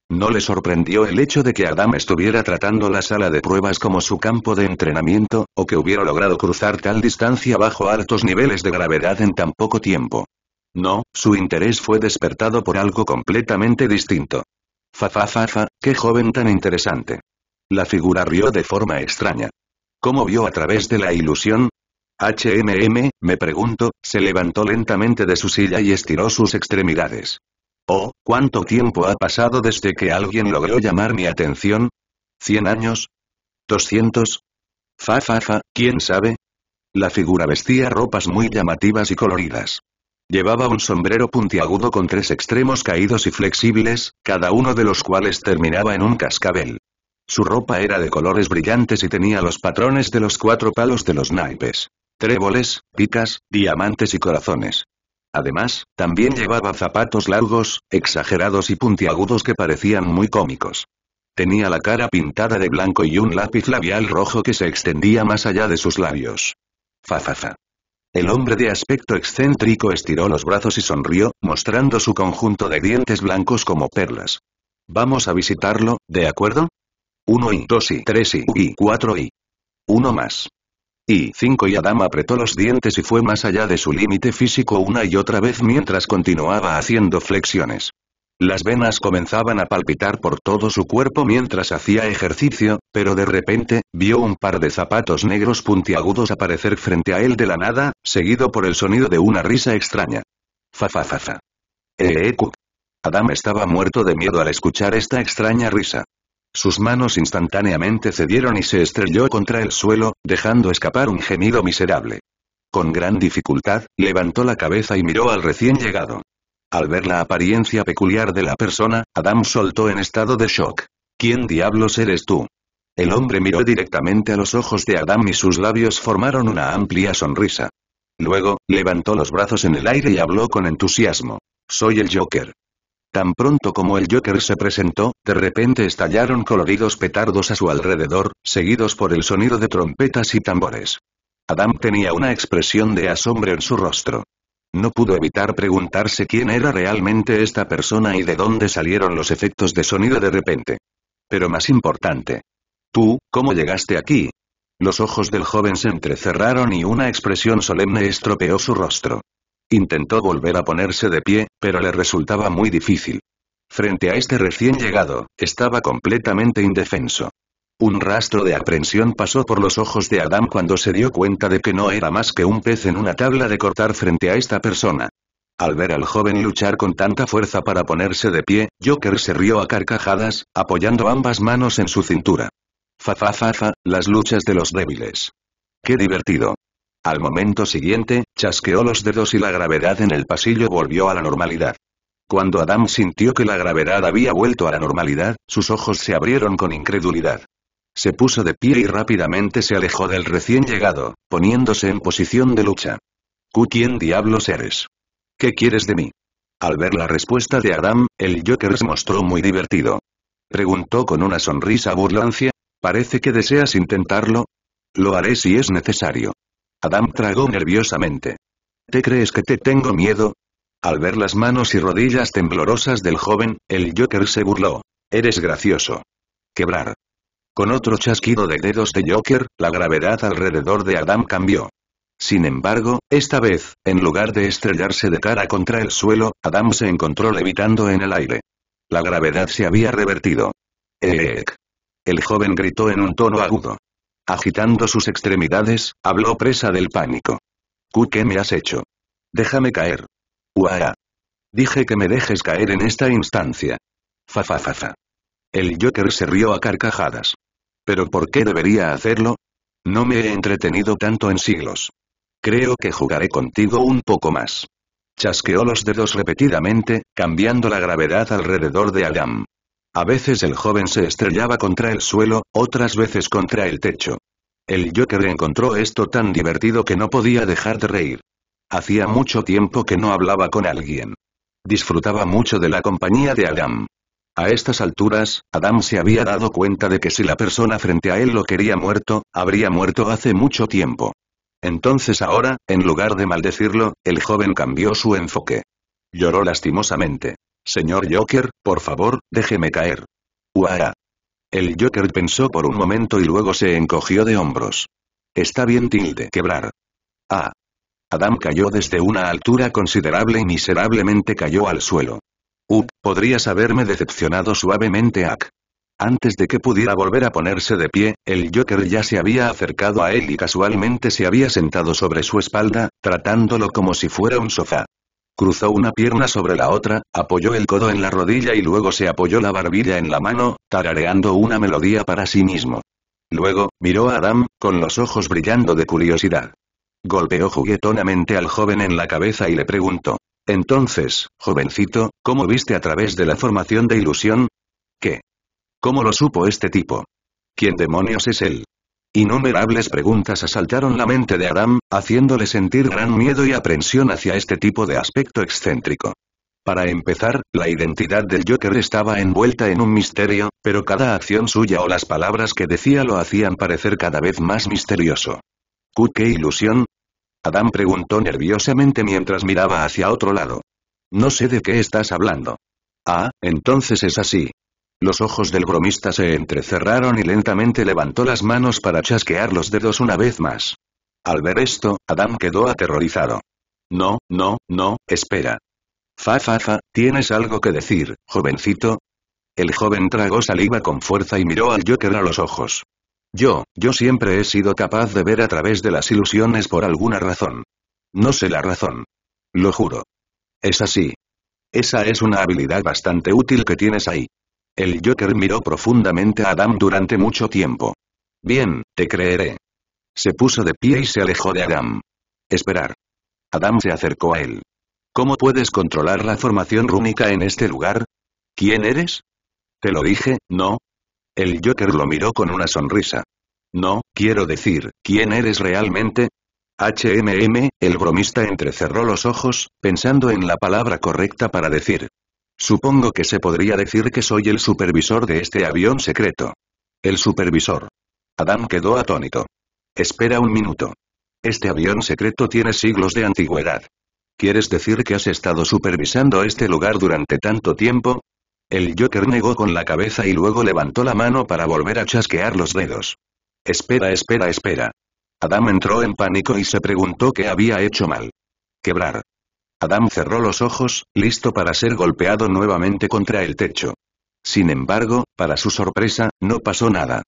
No le sorprendió el hecho de que Adam estuviera tratando la sala de pruebas como su campo de entrenamiento, o que hubiera logrado cruzar tal distancia bajo altos niveles de gravedad en tan poco tiempo. No, su interés fue despertado por algo completamente distinto. Fa fa fa fa, qué joven tan interesante. La figura rió de forma extraña. ¿Cómo vio a través de la ilusión? HMM, me pregunto, se levantó lentamente de su silla y estiró sus extremidades. Oh, ¿cuánto tiempo ha pasado desde que alguien logró llamar mi atención? ¿Cien años? ¿Doscientos? Fa fa fa, ¿quién sabe? La figura vestía ropas muy llamativas y coloridas. Llevaba un sombrero puntiagudo con tres extremos caídos y flexibles, cada uno de los cuales terminaba en un cascabel. Su ropa era de colores brillantes y tenía los patrones de los cuatro palos de los naipes tréboles, picas, diamantes y corazones. Además, también llevaba zapatos largos, exagerados y puntiagudos que parecían muy cómicos. Tenía la cara pintada de blanco y un lápiz labial rojo que se extendía más allá de sus labios. Fafafa. El hombre de aspecto excéntrico estiró los brazos y sonrió, mostrando su conjunto de dientes blancos como perlas. Vamos a visitarlo, ¿de acuerdo? Uno y dos y tres y, y cuatro y. Uno más. Y 5 y Adam apretó los dientes y fue más allá de su límite físico una y otra vez mientras continuaba haciendo flexiones. Las venas comenzaban a palpitar por todo su cuerpo mientras hacía ejercicio, pero de repente, vio un par de zapatos negros puntiagudos aparecer frente a él de la nada, seguido por el sonido de una risa extraña. Fa fa eh, eh, Adam estaba muerto de miedo al escuchar esta extraña risa. Sus manos instantáneamente cedieron y se estrelló contra el suelo, dejando escapar un gemido miserable. Con gran dificultad, levantó la cabeza y miró al recién llegado. Al ver la apariencia peculiar de la persona, Adam soltó en estado de shock. ¿Quién diablos eres tú? El hombre miró directamente a los ojos de Adam y sus labios formaron una amplia sonrisa. Luego, levantó los brazos en el aire y habló con entusiasmo. Soy el Joker. Tan pronto como el Joker se presentó, de repente estallaron coloridos petardos a su alrededor, seguidos por el sonido de trompetas y tambores. Adam tenía una expresión de asombro en su rostro. No pudo evitar preguntarse quién era realmente esta persona y de dónde salieron los efectos de sonido de repente. Pero más importante. Tú, ¿cómo llegaste aquí? Los ojos del joven se entrecerraron y una expresión solemne estropeó su rostro. Intentó volver a ponerse de pie, pero le resultaba muy difícil. Frente a este recién llegado, estaba completamente indefenso. Un rastro de aprensión pasó por los ojos de Adam cuando se dio cuenta de que no era más que un pez en una tabla de cortar frente a esta persona. Al ver al joven luchar con tanta fuerza para ponerse de pie, Joker se rió a carcajadas, apoyando ambas manos en su cintura. Fa fa fa fa, las luchas de los débiles. ¡Qué divertido! Al momento siguiente, chasqueó los dedos y la gravedad en el pasillo volvió a la normalidad. Cuando Adam sintió que la gravedad había vuelto a la normalidad, sus ojos se abrieron con incredulidad. Se puso de pie y rápidamente se alejó del recién llegado, poniéndose en posición de lucha. quién diablos eres? ¿Qué quieres de mí? Al ver la respuesta de Adam, el Joker se mostró muy divertido. Preguntó con una sonrisa burlancia, parece que deseas intentarlo. Lo haré si es necesario. Adam tragó nerviosamente. ¿Te crees que te tengo miedo? Al ver las manos y rodillas temblorosas del joven, el Joker se burló. Eres gracioso. Quebrar. Con otro chasquido de dedos de Joker, la gravedad alrededor de Adam cambió. Sin embargo, esta vez, en lugar de estrellarse de cara contra el suelo, Adam se encontró levitando en el aire. La gravedad se había revertido. Eek. El joven gritó en un tono agudo. Agitando sus extremidades, habló presa del pánico. ¿qué me has hecho? Déjame caer. Uara. Dije que me dejes caer en esta instancia. Fa fa fa. El Joker se rió a carcajadas. ¿Pero por qué debería hacerlo? No me he entretenido tanto en siglos. Creo que jugaré contigo un poco más. Chasqueó los dedos repetidamente, cambiando la gravedad alrededor de Adam. A veces el joven se estrellaba contra el suelo, otras veces contra el techo. El Joker encontró esto tan divertido que no podía dejar de reír. Hacía mucho tiempo que no hablaba con alguien. Disfrutaba mucho de la compañía de Adam. A estas alturas, Adam se había dado cuenta de que si la persona frente a él lo quería muerto, habría muerto hace mucho tiempo. Entonces ahora, en lugar de maldecirlo, el joven cambió su enfoque. Lloró lastimosamente. Señor Joker, por favor, déjeme caer. ¡Uah! El Joker pensó por un momento y luego se encogió de hombros. Está bien tilde quebrar. Ah. Adam cayó desde una altura considerable y miserablemente cayó al suelo. Up, podrías haberme decepcionado suavemente Ak. Antes de que pudiera volver a ponerse de pie, el Joker ya se había acercado a él y casualmente se había sentado sobre su espalda, tratándolo como si fuera un sofá. Cruzó una pierna sobre la otra, apoyó el codo en la rodilla y luego se apoyó la barbilla en la mano, tarareando una melodía para sí mismo. Luego, miró a Adam, con los ojos brillando de curiosidad. Golpeó juguetonamente al joven en la cabeza y le preguntó. Entonces, jovencito, ¿cómo viste a través de la formación de ilusión? ¿Qué? ¿Cómo lo supo este tipo? ¿Quién demonios es él? Innumerables preguntas asaltaron la mente de Adam, haciéndole sentir gran miedo y aprensión hacia este tipo de aspecto excéntrico. Para empezar, la identidad del Joker estaba envuelta en un misterio, pero cada acción suya o las palabras que decía lo hacían parecer cada vez más misterioso. ¿Qué ilusión? Adam preguntó nerviosamente mientras miraba hacia otro lado. No sé de qué estás hablando. Ah, entonces es así. Los ojos del bromista se entrecerraron y lentamente levantó las manos para chasquear los dedos una vez más. Al ver esto, Adam quedó aterrorizado. No, no, no, espera. Fa fa fa, ¿tienes algo que decir, jovencito? El joven tragó saliva con fuerza y miró al Joker a los ojos. Yo, yo siempre he sido capaz de ver a través de las ilusiones por alguna razón. No sé la razón. Lo juro. Es así. Esa es una habilidad bastante útil que tienes ahí. El Joker miró profundamente a Adam durante mucho tiempo. Bien, te creeré. Se puso de pie y se alejó de Adam. Esperar. Adam se acercó a él. ¿Cómo puedes controlar la formación rúnica en este lugar? ¿Quién eres? Te lo dije, ¿no? El Joker lo miró con una sonrisa. No, quiero decir, ¿quién eres realmente? HMM, el bromista entrecerró los ojos, pensando en la palabra correcta para decir. Supongo que se podría decir que soy el supervisor de este avión secreto. El supervisor. Adam quedó atónito. Espera un minuto. Este avión secreto tiene siglos de antigüedad. ¿Quieres decir que has estado supervisando este lugar durante tanto tiempo? El Joker negó con la cabeza y luego levantó la mano para volver a chasquear los dedos. Espera, espera, espera. Adam entró en pánico y se preguntó qué había hecho mal. Quebrar. Adam cerró los ojos, listo para ser golpeado nuevamente contra el techo. Sin embargo, para su sorpresa, no pasó nada.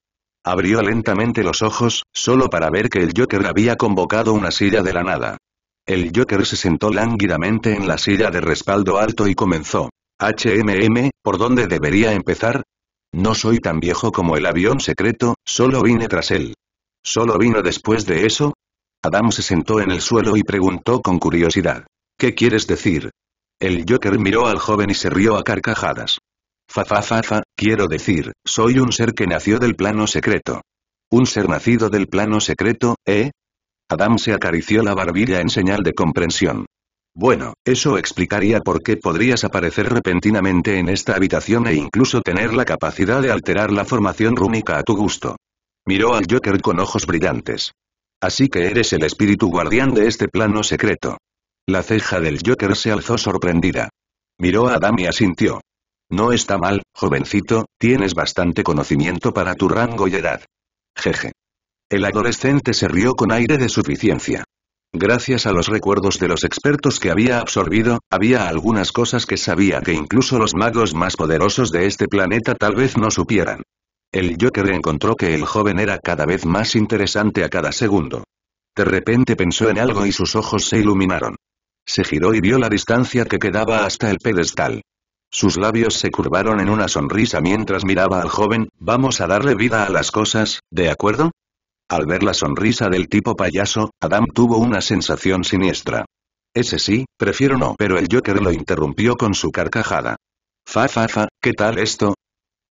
Abrió lentamente los ojos, solo para ver que el Joker había convocado una silla de la nada. El Joker se sentó lánguidamente en la silla de respaldo alto y comenzó. HMM, ¿por dónde debería empezar? No soy tan viejo como el avión secreto, solo vine tras él. ¿Solo vino después de eso? Adam se sentó en el suelo y preguntó con curiosidad. ¿Qué quieres decir? El Joker miró al joven y se rió a carcajadas. Fa fa fa fa, quiero decir, soy un ser que nació del plano secreto. ¿Un ser nacido del plano secreto, eh? Adam se acarició la barbilla en señal de comprensión. Bueno, eso explicaría por qué podrías aparecer repentinamente en esta habitación e incluso tener la capacidad de alterar la formación rúnica a tu gusto. Miró al Joker con ojos brillantes. Así que eres el espíritu guardián de este plano secreto. La ceja del Joker se alzó sorprendida. Miró a Adam y asintió. No está mal, jovencito, tienes bastante conocimiento para tu rango y edad. Jeje. El adolescente se rió con aire de suficiencia. Gracias a los recuerdos de los expertos que había absorbido, había algunas cosas que sabía que incluso los magos más poderosos de este planeta tal vez no supieran. El Joker encontró que el joven era cada vez más interesante a cada segundo. De repente pensó en algo y sus ojos se iluminaron. Se giró y vio la distancia que quedaba hasta el pedestal. Sus labios se curvaron en una sonrisa mientras miraba al joven, vamos a darle vida a las cosas, ¿de acuerdo? Al ver la sonrisa del tipo payaso, Adam tuvo una sensación siniestra. Ese sí, prefiero no, pero el Joker lo interrumpió con su carcajada. Fa fa fa, ¿qué tal esto?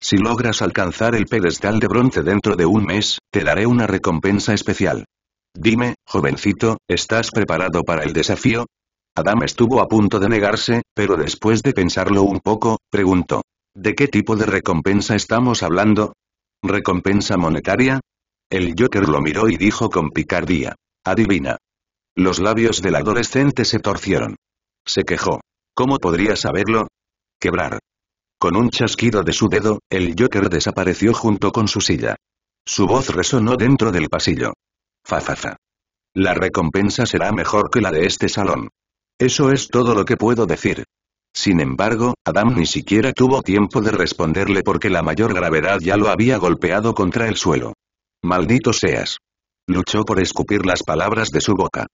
Si logras alcanzar el pedestal de bronce dentro de un mes, te daré una recompensa especial. Dime, jovencito, ¿estás preparado para el desafío? Adam estuvo a punto de negarse, pero después de pensarlo un poco, preguntó. ¿De qué tipo de recompensa estamos hablando? ¿Recompensa monetaria? El Joker lo miró y dijo con picardía. Adivina. Los labios del adolescente se torcieron. Se quejó. ¿Cómo podría saberlo? Quebrar. Con un chasquido de su dedo, el Joker desapareció junto con su silla. Su voz resonó dentro del pasillo. Fa La recompensa será mejor que la de este salón. Eso es todo lo que puedo decir. Sin embargo, Adam ni siquiera tuvo tiempo de responderle porque la mayor gravedad ya lo había golpeado contra el suelo. Maldito seas. Luchó por escupir las palabras de su boca.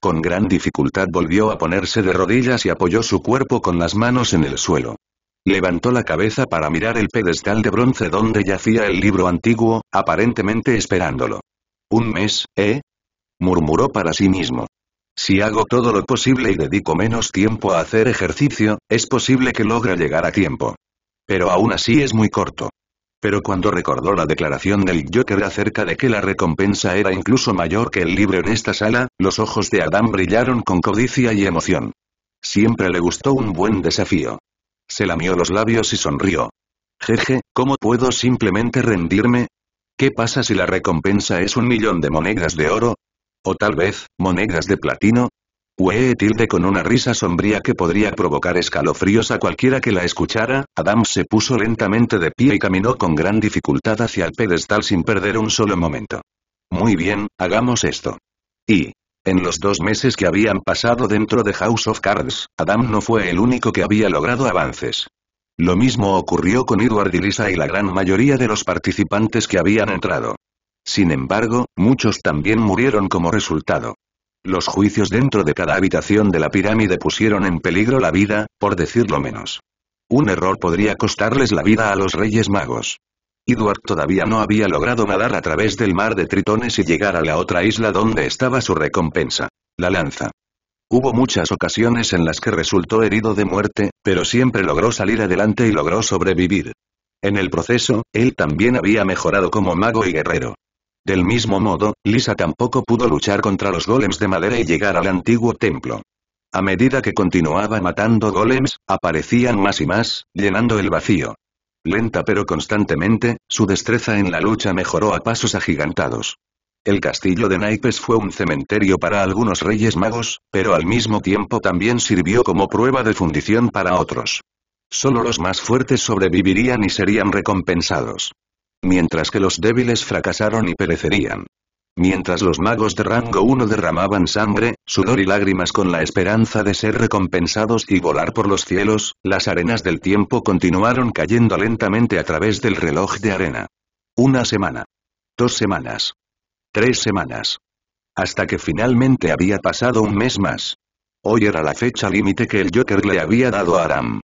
Con gran dificultad volvió a ponerse de rodillas y apoyó su cuerpo con las manos en el suelo. Levantó la cabeza para mirar el pedestal de bronce donde yacía el libro antiguo, aparentemente esperándolo. Un mes, ¿eh? murmuró para sí mismo. Si hago todo lo posible y dedico menos tiempo a hacer ejercicio, es posible que logre llegar a tiempo. Pero aún así es muy corto. Pero cuando recordó la declaración del Joker acerca de que la recompensa era incluso mayor que el libro en esta sala, los ojos de Adam brillaron con codicia y emoción. Siempre le gustó un buen desafío. Se lamió los labios y sonrió. Jeje, ¿cómo puedo simplemente rendirme? ¿Qué pasa si la recompensa es un millón de monedas de oro? O tal vez, monedas de platino. Wee tilde con una risa sombría que podría provocar escalofríos a cualquiera que la escuchara, Adam se puso lentamente de pie y caminó con gran dificultad hacia el pedestal sin perder un solo momento. Muy bien, hagamos esto. Y, en los dos meses que habían pasado dentro de House of Cards, Adam no fue el único que había logrado avances. Lo mismo ocurrió con Edward y Lisa y la gran mayoría de los participantes que habían entrado. Sin embargo, muchos también murieron como resultado. Los juicios dentro de cada habitación de la pirámide pusieron en peligro la vida, por decirlo menos. Un error podría costarles la vida a los reyes magos. Edward todavía no había logrado nadar a través del mar de tritones y llegar a la otra isla donde estaba su recompensa. La lanza. Hubo muchas ocasiones en las que resultó herido de muerte, pero siempre logró salir adelante y logró sobrevivir. En el proceso, él también había mejorado como mago y guerrero. Del mismo modo, Lisa tampoco pudo luchar contra los golems de madera y llegar al antiguo templo. A medida que continuaba matando golems, aparecían más y más, llenando el vacío. Lenta pero constantemente, su destreza en la lucha mejoró a pasos agigantados. El castillo de Naipes fue un cementerio para algunos reyes magos, pero al mismo tiempo también sirvió como prueba de fundición para otros. Solo los más fuertes sobrevivirían y serían recompensados mientras que los débiles fracasaron y perecerían. Mientras los magos de rango 1 derramaban sangre, sudor y lágrimas con la esperanza de ser recompensados y volar por los cielos, las arenas del tiempo continuaron cayendo lentamente a través del reloj de arena. Una semana. Dos semanas. Tres semanas. Hasta que finalmente había pasado un mes más. Hoy era la fecha límite que el Joker le había dado a Aram.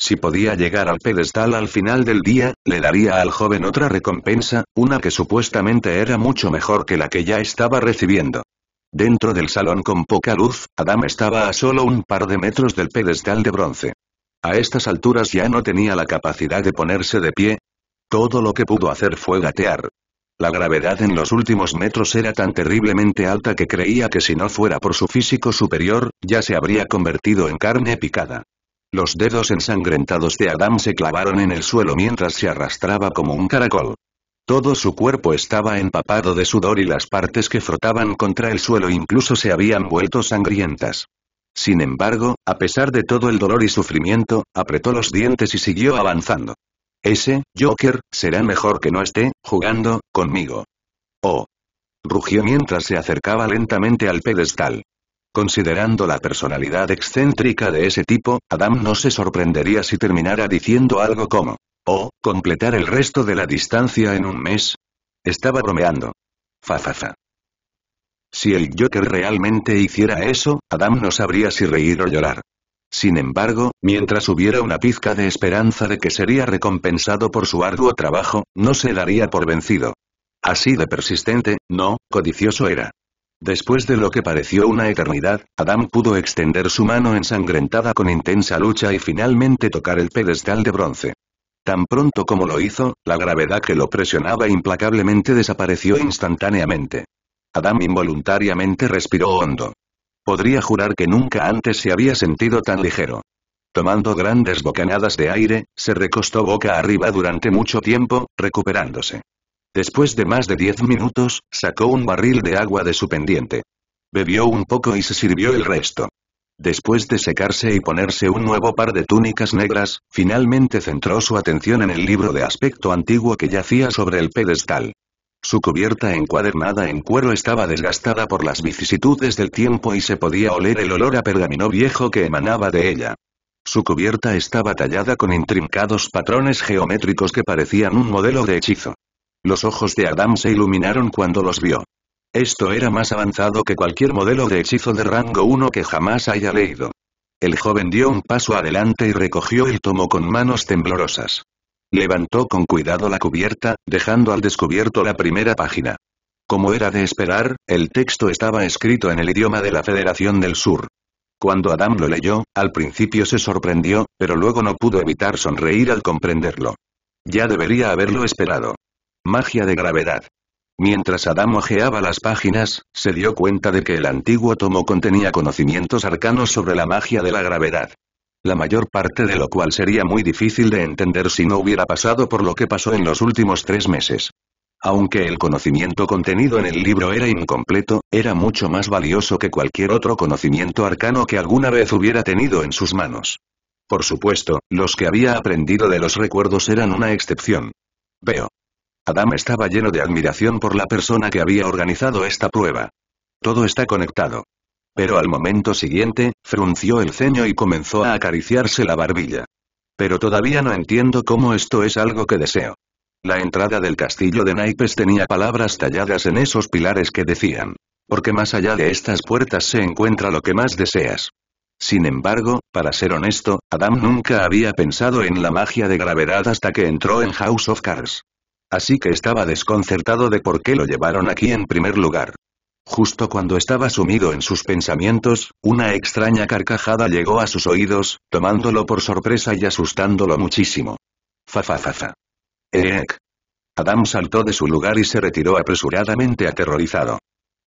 Si podía llegar al pedestal al final del día, le daría al joven otra recompensa, una que supuestamente era mucho mejor que la que ya estaba recibiendo. Dentro del salón con poca luz, Adam estaba a solo un par de metros del pedestal de bronce. A estas alturas ya no tenía la capacidad de ponerse de pie. Todo lo que pudo hacer fue gatear. La gravedad en los últimos metros era tan terriblemente alta que creía que si no fuera por su físico superior, ya se habría convertido en carne picada. Los dedos ensangrentados de Adam se clavaron en el suelo mientras se arrastraba como un caracol. Todo su cuerpo estaba empapado de sudor y las partes que frotaban contra el suelo incluso se habían vuelto sangrientas. Sin embargo, a pesar de todo el dolor y sufrimiento, apretó los dientes y siguió avanzando. Ese, Joker, será mejor que no esté, jugando, conmigo. Oh. Rugió mientras se acercaba lentamente al pedestal. Considerando la personalidad excéntrica de ese tipo, Adam no se sorprendería si terminara diciendo algo como, oh, completar el resto de la distancia en un mes. Estaba bromeando. Fa fa fa. Si el Joker realmente hiciera eso, Adam no sabría si reír o llorar. Sin embargo, mientras hubiera una pizca de esperanza de que sería recompensado por su arduo trabajo, no se daría por vencido. Así de persistente, no, codicioso era. Después de lo que pareció una eternidad, Adam pudo extender su mano ensangrentada con intensa lucha y finalmente tocar el pedestal de bronce. Tan pronto como lo hizo, la gravedad que lo presionaba implacablemente desapareció instantáneamente. Adam involuntariamente respiró hondo. Podría jurar que nunca antes se había sentido tan ligero. Tomando grandes bocanadas de aire, se recostó boca arriba durante mucho tiempo, recuperándose. Después de más de diez minutos, sacó un barril de agua de su pendiente. Bebió un poco y se sirvió el resto. Después de secarse y ponerse un nuevo par de túnicas negras, finalmente centró su atención en el libro de aspecto antiguo que yacía sobre el pedestal. Su cubierta encuadernada en cuero estaba desgastada por las vicisitudes del tiempo y se podía oler el olor a pergamino viejo que emanaba de ella. Su cubierta estaba tallada con intrincados patrones geométricos que parecían un modelo de hechizo. Los ojos de Adam se iluminaron cuando los vio. Esto era más avanzado que cualquier modelo de hechizo de rango 1 que jamás haya leído. El joven dio un paso adelante y recogió el tomo con manos temblorosas. Levantó con cuidado la cubierta, dejando al descubierto la primera página. Como era de esperar, el texto estaba escrito en el idioma de la Federación del Sur. Cuando Adam lo leyó, al principio se sorprendió, pero luego no pudo evitar sonreír al comprenderlo. Ya debería haberlo esperado. Magia de gravedad. Mientras Adam ojeaba las páginas, se dio cuenta de que el antiguo tomo contenía conocimientos arcanos sobre la magia de la gravedad. La mayor parte de lo cual sería muy difícil de entender si no hubiera pasado por lo que pasó en los últimos tres meses. Aunque el conocimiento contenido en el libro era incompleto, era mucho más valioso que cualquier otro conocimiento arcano que alguna vez hubiera tenido en sus manos. Por supuesto, los que había aprendido de los recuerdos eran una excepción. Veo, Adam estaba lleno de admiración por la persona que había organizado esta prueba. Todo está conectado. Pero al momento siguiente, frunció el ceño y comenzó a acariciarse la barbilla. Pero todavía no entiendo cómo esto es algo que deseo. La entrada del castillo de naipes tenía palabras talladas en esos pilares que decían, porque más allá de estas puertas se encuentra lo que más deseas. Sin embargo, para ser honesto, Adam nunca había pensado en la magia de gravedad hasta que entró en House of Cards. Así que estaba desconcertado de por qué lo llevaron aquí en primer lugar. Justo cuando estaba sumido en sus pensamientos, una extraña carcajada llegó a sus oídos, tomándolo por sorpresa y asustándolo muchísimo. Fafafafa. fa Adam saltó de su lugar y se retiró apresuradamente aterrorizado.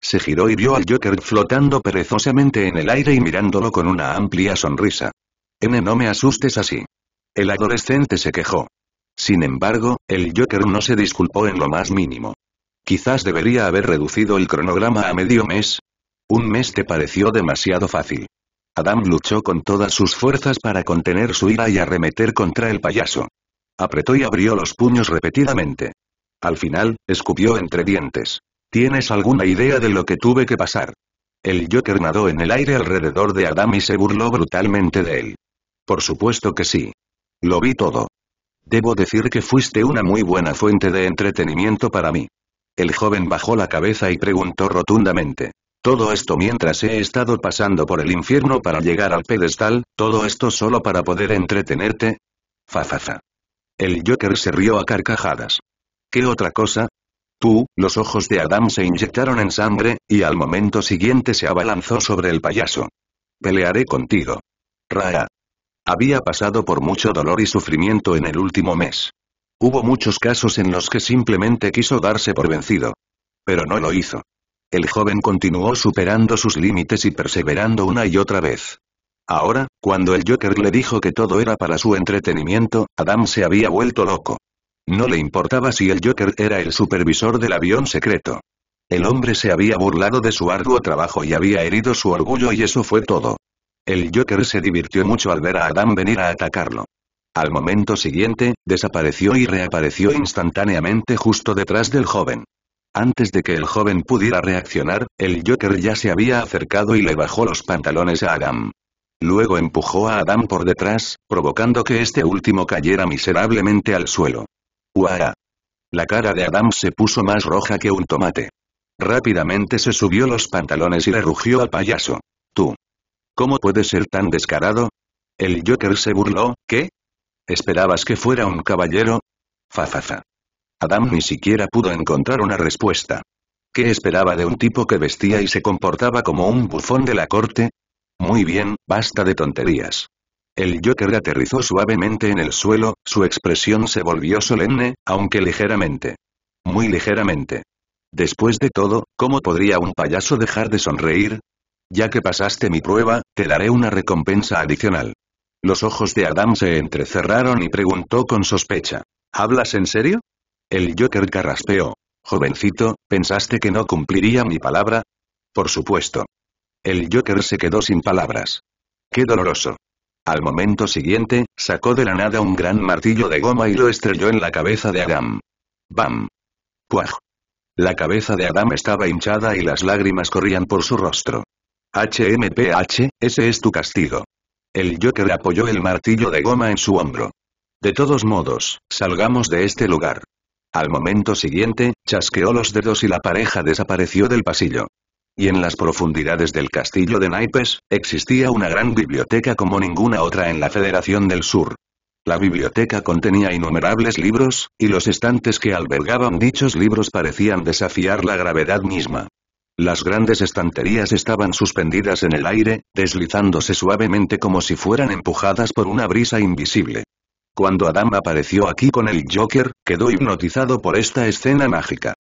Se giró y vio al Joker flotando perezosamente en el aire y mirándolo con una amplia sonrisa. N no me asustes así. El adolescente se quejó. Sin embargo, el Joker no se disculpó en lo más mínimo. Quizás debería haber reducido el cronograma a medio mes. Un mes te pareció demasiado fácil. Adam luchó con todas sus fuerzas para contener su ira y arremeter contra el payaso. Apretó y abrió los puños repetidamente. Al final, escupió entre dientes. ¿Tienes alguna idea de lo que tuve que pasar? El Joker nadó en el aire alrededor de Adam y se burló brutalmente de él. Por supuesto que sí. Lo vi todo. Debo decir que fuiste una muy buena fuente de entretenimiento para mí. El joven bajó la cabeza y preguntó rotundamente. Todo esto mientras he estado pasando por el infierno para llegar al pedestal, todo esto solo para poder entretenerte. Fafafa. El Joker se rió a carcajadas. ¿Qué otra cosa? Tú, los ojos de Adam se inyectaron en sangre, y al momento siguiente se abalanzó sobre el payaso. Pelearé contigo. Rara. Había pasado por mucho dolor y sufrimiento en el último mes. Hubo muchos casos en los que simplemente quiso darse por vencido. Pero no lo hizo. El joven continuó superando sus límites y perseverando una y otra vez. Ahora, cuando el Joker le dijo que todo era para su entretenimiento, Adam se había vuelto loco. No le importaba si el Joker era el supervisor del avión secreto. El hombre se había burlado de su arduo trabajo y había herido su orgullo y eso fue todo. El Joker se divirtió mucho al ver a Adam venir a atacarlo. Al momento siguiente, desapareció y reapareció instantáneamente justo detrás del joven. Antes de que el joven pudiera reaccionar, el Joker ya se había acercado y le bajó los pantalones a Adam. Luego empujó a Adam por detrás, provocando que este último cayera miserablemente al suelo. ¡Uah! La cara de Adam se puso más roja que un tomate. Rápidamente se subió los pantalones y le rugió al payaso. Tú. ¿Cómo puede ser tan descarado? El Joker se burló, ¿qué? ¿Esperabas que fuera un caballero? Fafafa. Adam ni siquiera pudo encontrar una respuesta. ¿Qué esperaba de un tipo que vestía y se comportaba como un bufón de la corte? Muy bien, basta de tonterías. El Joker aterrizó suavemente en el suelo, su expresión se volvió solemne, aunque ligeramente. Muy ligeramente. Después de todo, ¿cómo podría un payaso dejar de sonreír? Ya que pasaste mi prueba, te daré una recompensa adicional. Los ojos de Adam se entrecerraron y preguntó con sospecha. ¿Hablas en serio? El Joker carraspeó. Jovencito, ¿pensaste que no cumpliría mi palabra? Por supuesto. El Joker se quedó sin palabras. Qué doloroso. Al momento siguiente, sacó de la nada un gran martillo de goma y lo estrelló en la cabeza de Adam. ¡Bam! ¡Cuaj! La cabeza de Adam estaba hinchada y las lágrimas corrían por su rostro. HMPH, ese es tu castigo. El Joker apoyó el martillo de goma en su hombro. De todos modos, salgamos de este lugar. Al momento siguiente, chasqueó los dedos y la pareja desapareció del pasillo. Y en las profundidades del castillo de Naipes, existía una gran biblioteca como ninguna otra en la Federación del Sur. La biblioteca contenía innumerables libros, y los estantes que albergaban dichos libros parecían desafiar la gravedad misma. Las grandes estanterías estaban suspendidas en el aire, deslizándose suavemente como si fueran empujadas por una brisa invisible. Cuando Adam apareció aquí con el Joker, quedó hipnotizado por esta escena mágica.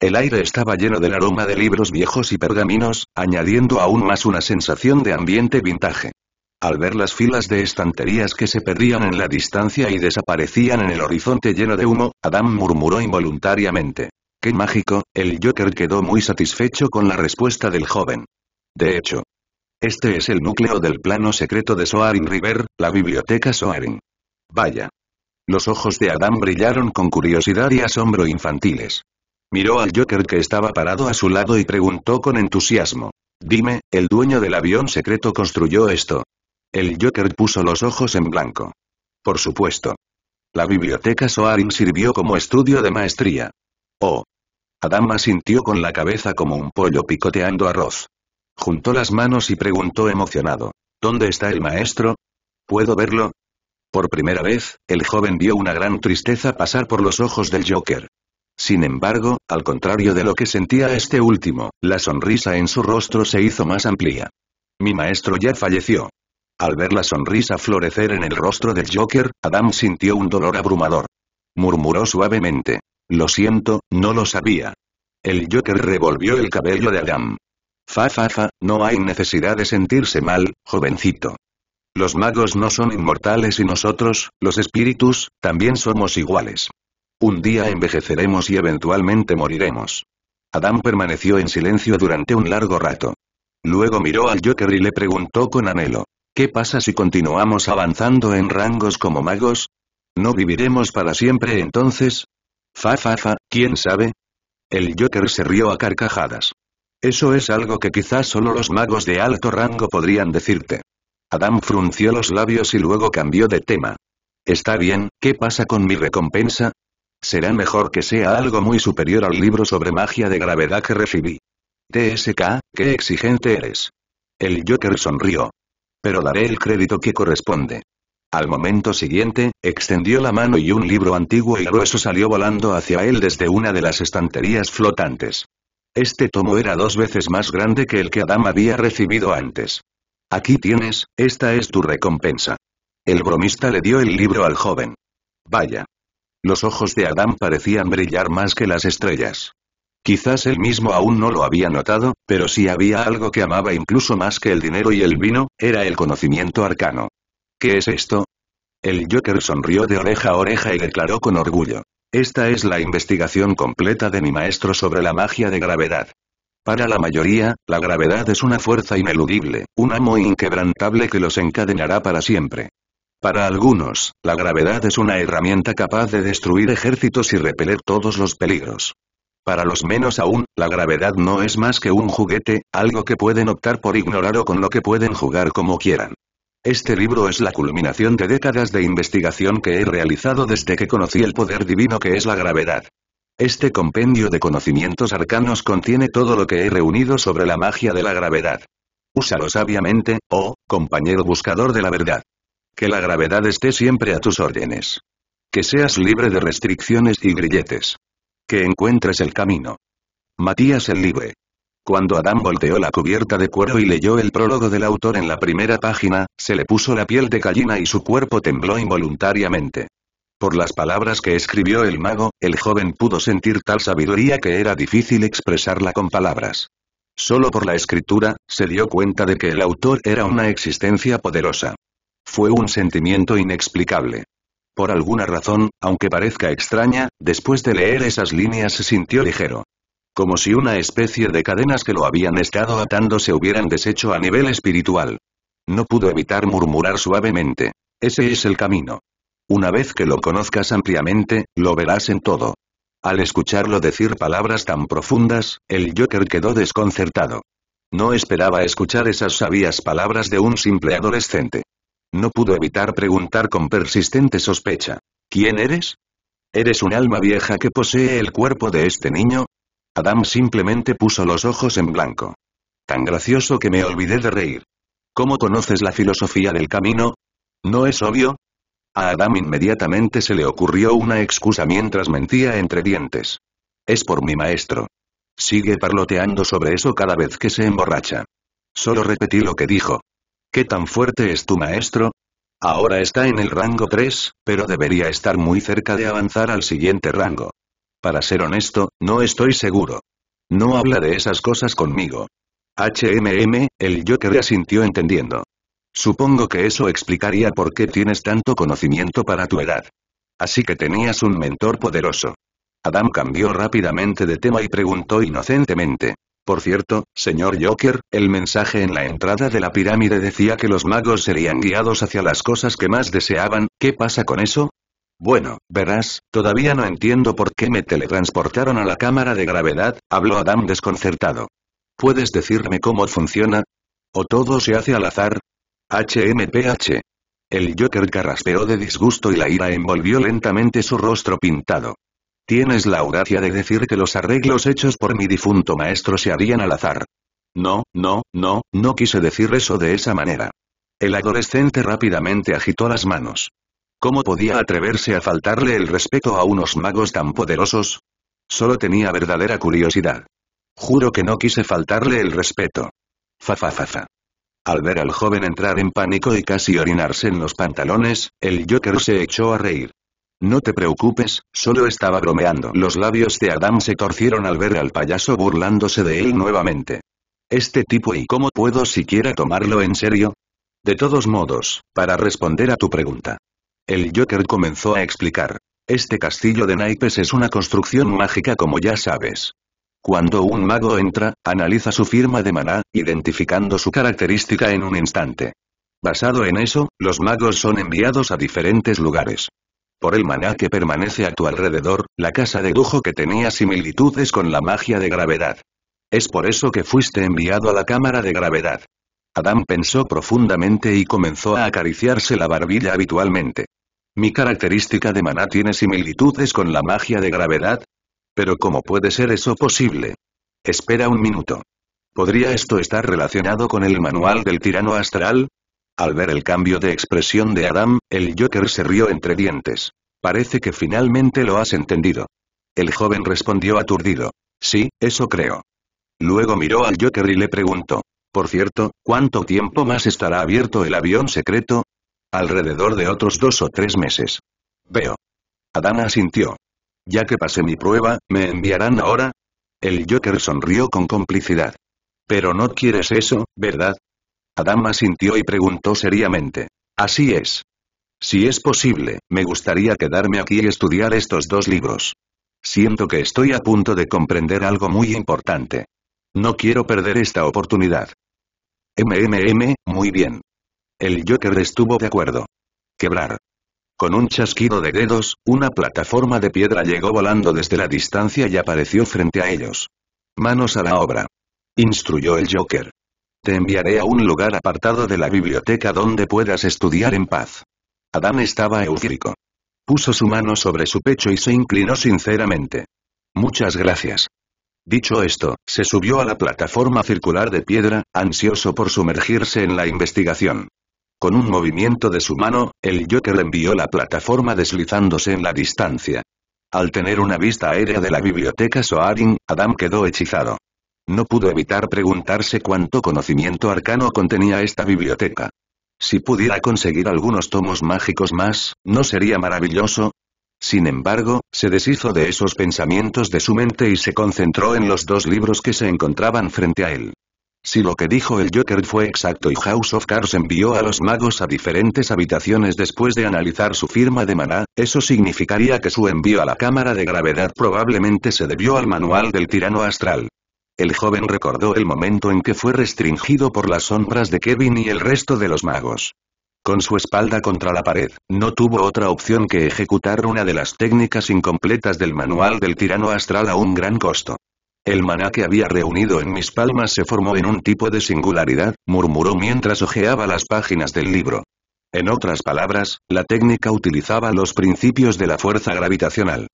El aire estaba lleno del aroma de libros viejos y pergaminos, añadiendo aún más una sensación de ambiente vintage. Al ver las filas de estanterías que se perdían en la distancia y desaparecían en el horizonte lleno de humo, Adam murmuró involuntariamente. ¡Qué mágico! El Joker quedó muy satisfecho con la respuesta del joven. De hecho, este es el núcleo del plano secreto de Soarin River, la biblioteca Soarin. Vaya. Los ojos de Adam brillaron con curiosidad y asombro infantiles. Miró al Joker que estaba parado a su lado y preguntó con entusiasmo. Dime, ¿el dueño del avión secreto construyó esto? El Joker puso los ojos en blanco. Por supuesto. La biblioteca Soarin sirvió como estudio de maestría. Oh, Adam sintió con la cabeza como un pollo picoteando arroz. Juntó las manos y preguntó emocionado. ¿Dónde está el maestro? ¿Puedo verlo? Por primera vez, el joven vio una gran tristeza pasar por los ojos del Joker. Sin embargo, al contrario de lo que sentía este último, la sonrisa en su rostro se hizo más amplia. Mi maestro ya falleció. Al ver la sonrisa florecer en el rostro del Joker, Adam sintió un dolor abrumador. Murmuró suavemente. Lo siento, no lo sabía. El Joker revolvió el cabello de Adam. Fa fa fa, no hay necesidad de sentirse mal, jovencito. Los magos no son inmortales y nosotros, los espíritus, también somos iguales. Un día envejeceremos y eventualmente moriremos. Adam permaneció en silencio durante un largo rato. Luego miró al Joker y le preguntó con anhelo. ¿Qué pasa si continuamos avanzando en rangos como magos? ¿No viviremos para siempre entonces? Fa fa fa, ¿quién sabe? El Joker se rió a carcajadas. Eso es algo que quizás solo los magos de alto rango podrían decirte. Adam frunció los labios y luego cambió de tema. Está bien, ¿qué pasa con mi recompensa? Será mejor que sea algo muy superior al libro sobre magia de gravedad que recibí. TSK, qué exigente eres. El Joker sonrió. Pero daré el crédito que corresponde. Al momento siguiente, extendió la mano y un libro antiguo y grueso salió volando hacia él desde una de las estanterías flotantes. Este tomo era dos veces más grande que el que Adam había recibido antes. Aquí tienes, esta es tu recompensa. El bromista le dio el libro al joven. Vaya. Los ojos de Adam parecían brillar más que las estrellas. Quizás él mismo aún no lo había notado, pero si había algo que amaba incluso más que el dinero y el vino, era el conocimiento arcano. ¿Qué es esto? El Joker sonrió de oreja a oreja y declaró con orgullo. Esta es la investigación completa de mi maestro sobre la magia de gravedad. Para la mayoría, la gravedad es una fuerza ineludible, un amo inquebrantable que los encadenará para siempre. Para algunos, la gravedad es una herramienta capaz de destruir ejércitos y repeler todos los peligros. Para los menos aún, la gravedad no es más que un juguete, algo que pueden optar por ignorar o con lo que pueden jugar como quieran. Este libro es la culminación de décadas de investigación que he realizado desde que conocí el poder divino que es la gravedad. Este compendio de conocimientos arcanos contiene todo lo que he reunido sobre la magia de la gravedad. Úsalo sabiamente, oh, compañero buscador de la verdad. Que la gravedad esté siempre a tus órdenes. Que seas libre de restricciones y grilletes. Que encuentres el camino. Matías el Libre. Cuando Adán volteó la cubierta de cuero y leyó el prólogo del autor en la primera página, se le puso la piel de gallina y su cuerpo tembló involuntariamente. Por las palabras que escribió el mago, el joven pudo sentir tal sabiduría que era difícil expresarla con palabras. Solo por la escritura, se dio cuenta de que el autor era una existencia poderosa. Fue un sentimiento inexplicable. Por alguna razón, aunque parezca extraña, después de leer esas líneas se sintió ligero. Como si una especie de cadenas que lo habían estado atando se hubieran deshecho a nivel espiritual. No pudo evitar murmurar suavemente. Ese es el camino. Una vez que lo conozcas ampliamente, lo verás en todo. Al escucharlo decir palabras tan profundas, el Joker quedó desconcertado. No esperaba escuchar esas sabias palabras de un simple adolescente. No pudo evitar preguntar con persistente sospecha. ¿Quién eres? ¿Eres un alma vieja que posee el cuerpo de este niño? Adam simplemente puso los ojos en blanco. Tan gracioso que me olvidé de reír. ¿Cómo conoces la filosofía del camino? ¿No es obvio? A Adam inmediatamente se le ocurrió una excusa mientras mentía entre dientes. Es por mi maestro. Sigue parloteando sobre eso cada vez que se emborracha. Solo repetí lo que dijo. ¿Qué tan fuerte es tu maestro? Ahora está en el rango 3, pero debería estar muy cerca de avanzar al siguiente rango. Para ser honesto, no estoy seguro. No habla de esas cosas conmigo. HMM, el Joker asintió entendiendo. Supongo que eso explicaría por qué tienes tanto conocimiento para tu edad. Así que tenías un mentor poderoso. Adam cambió rápidamente de tema y preguntó inocentemente. Por cierto, señor Joker, el mensaje en la entrada de la pirámide decía que los magos serían guiados hacia las cosas que más deseaban, ¿qué pasa con eso? Bueno, verás, todavía no entiendo por qué me teletransportaron a la cámara de gravedad, habló Adam desconcertado. ¿Puedes decirme cómo funciona? ¿O todo se hace al azar? HMPH. El Joker carraspeó de disgusto y la ira envolvió lentamente su rostro pintado. Tienes la audacia de decir que los arreglos hechos por mi difunto maestro se harían al azar. No, no, no, no quise decir eso de esa manera. El adolescente rápidamente agitó las manos. ¿Cómo podía atreverse a faltarle el respeto a unos magos tan poderosos? Solo tenía verdadera curiosidad. Juro que no quise faltarle el respeto. Fa fa fa Al ver al joven entrar en pánico y casi orinarse en los pantalones, el Joker se echó a reír. No te preocupes, solo estaba bromeando. Los labios de Adam se torcieron al ver al payaso burlándose de él nuevamente. Este tipo y cómo puedo siquiera tomarlo en serio? De todos modos, para responder a tu pregunta, el Joker comenzó a explicar. Este castillo de naipes es una construcción mágica como ya sabes. Cuando un mago entra, analiza su firma de maná, identificando su característica en un instante. Basado en eso, los magos son enviados a diferentes lugares. Por el maná que permanece a tu alrededor, la casa dedujo que tenía similitudes con la magia de gravedad. Es por eso que fuiste enviado a la cámara de gravedad. Adam pensó profundamente y comenzó a acariciarse la barbilla habitualmente. Mi característica de maná tiene similitudes con la magia de gravedad. Pero ¿cómo puede ser eso posible? Espera un minuto. ¿Podría esto estar relacionado con el manual del tirano astral? Al ver el cambio de expresión de Adam, el Joker se rió entre dientes. Parece que finalmente lo has entendido. El joven respondió aturdido. Sí, eso creo. Luego miró al Joker y le preguntó. Por cierto, ¿cuánto tiempo más estará abierto el avión secreto? Alrededor de otros dos o tres meses. Veo. Adana asintió. Ya que pasé mi prueba, ¿me enviarán ahora? El Joker sonrió con complicidad. Pero no quieres eso, ¿verdad? Adama asintió y preguntó seriamente. Así es. Si es posible, me gustaría quedarme aquí y estudiar estos dos libros. Siento que estoy a punto de comprender algo muy importante. No quiero perder esta oportunidad. MMM, muy bien. El Joker estuvo de acuerdo. Quebrar. Con un chasquido de dedos, una plataforma de piedra llegó volando desde la distancia y apareció frente a ellos. Manos a la obra. Instruyó el Joker. Te enviaré a un lugar apartado de la biblioteca donde puedas estudiar en paz. Adán estaba eufórico. Puso su mano sobre su pecho y se inclinó sinceramente. Muchas gracias. Dicho esto, se subió a la plataforma circular de piedra, ansioso por sumergirse en la investigación. Con un movimiento de su mano, el Joker envió la plataforma deslizándose en la distancia. Al tener una vista aérea de la biblioteca Soarin, Adam quedó hechizado. No pudo evitar preguntarse cuánto conocimiento arcano contenía esta biblioteca. Si pudiera conseguir algunos tomos mágicos más, ¿no sería maravilloso? Sin embargo, se deshizo de esos pensamientos de su mente y se concentró en los dos libros que se encontraban frente a él. Si lo que dijo el Joker fue exacto y House of Cards envió a los magos a diferentes habitaciones después de analizar su firma de maná, eso significaría que su envío a la cámara de gravedad probablemente se debió al manual del tirano astral. El joven recordó el momento en que fue restringido por las sombras de Kevin y el resto de los magos. Con su espalda contra la pared, no tuvo otra opción que ejecutar una de las técnicas incompletas del manual del tirano astral a un gran costo. El maná que había reunido en mis palmas se formó en un tipo de singularidad, murmuró mientras hojeaba las páginas del libro. En otras palabras, la técnica utilizaba los principios de la fuerza gravitacional.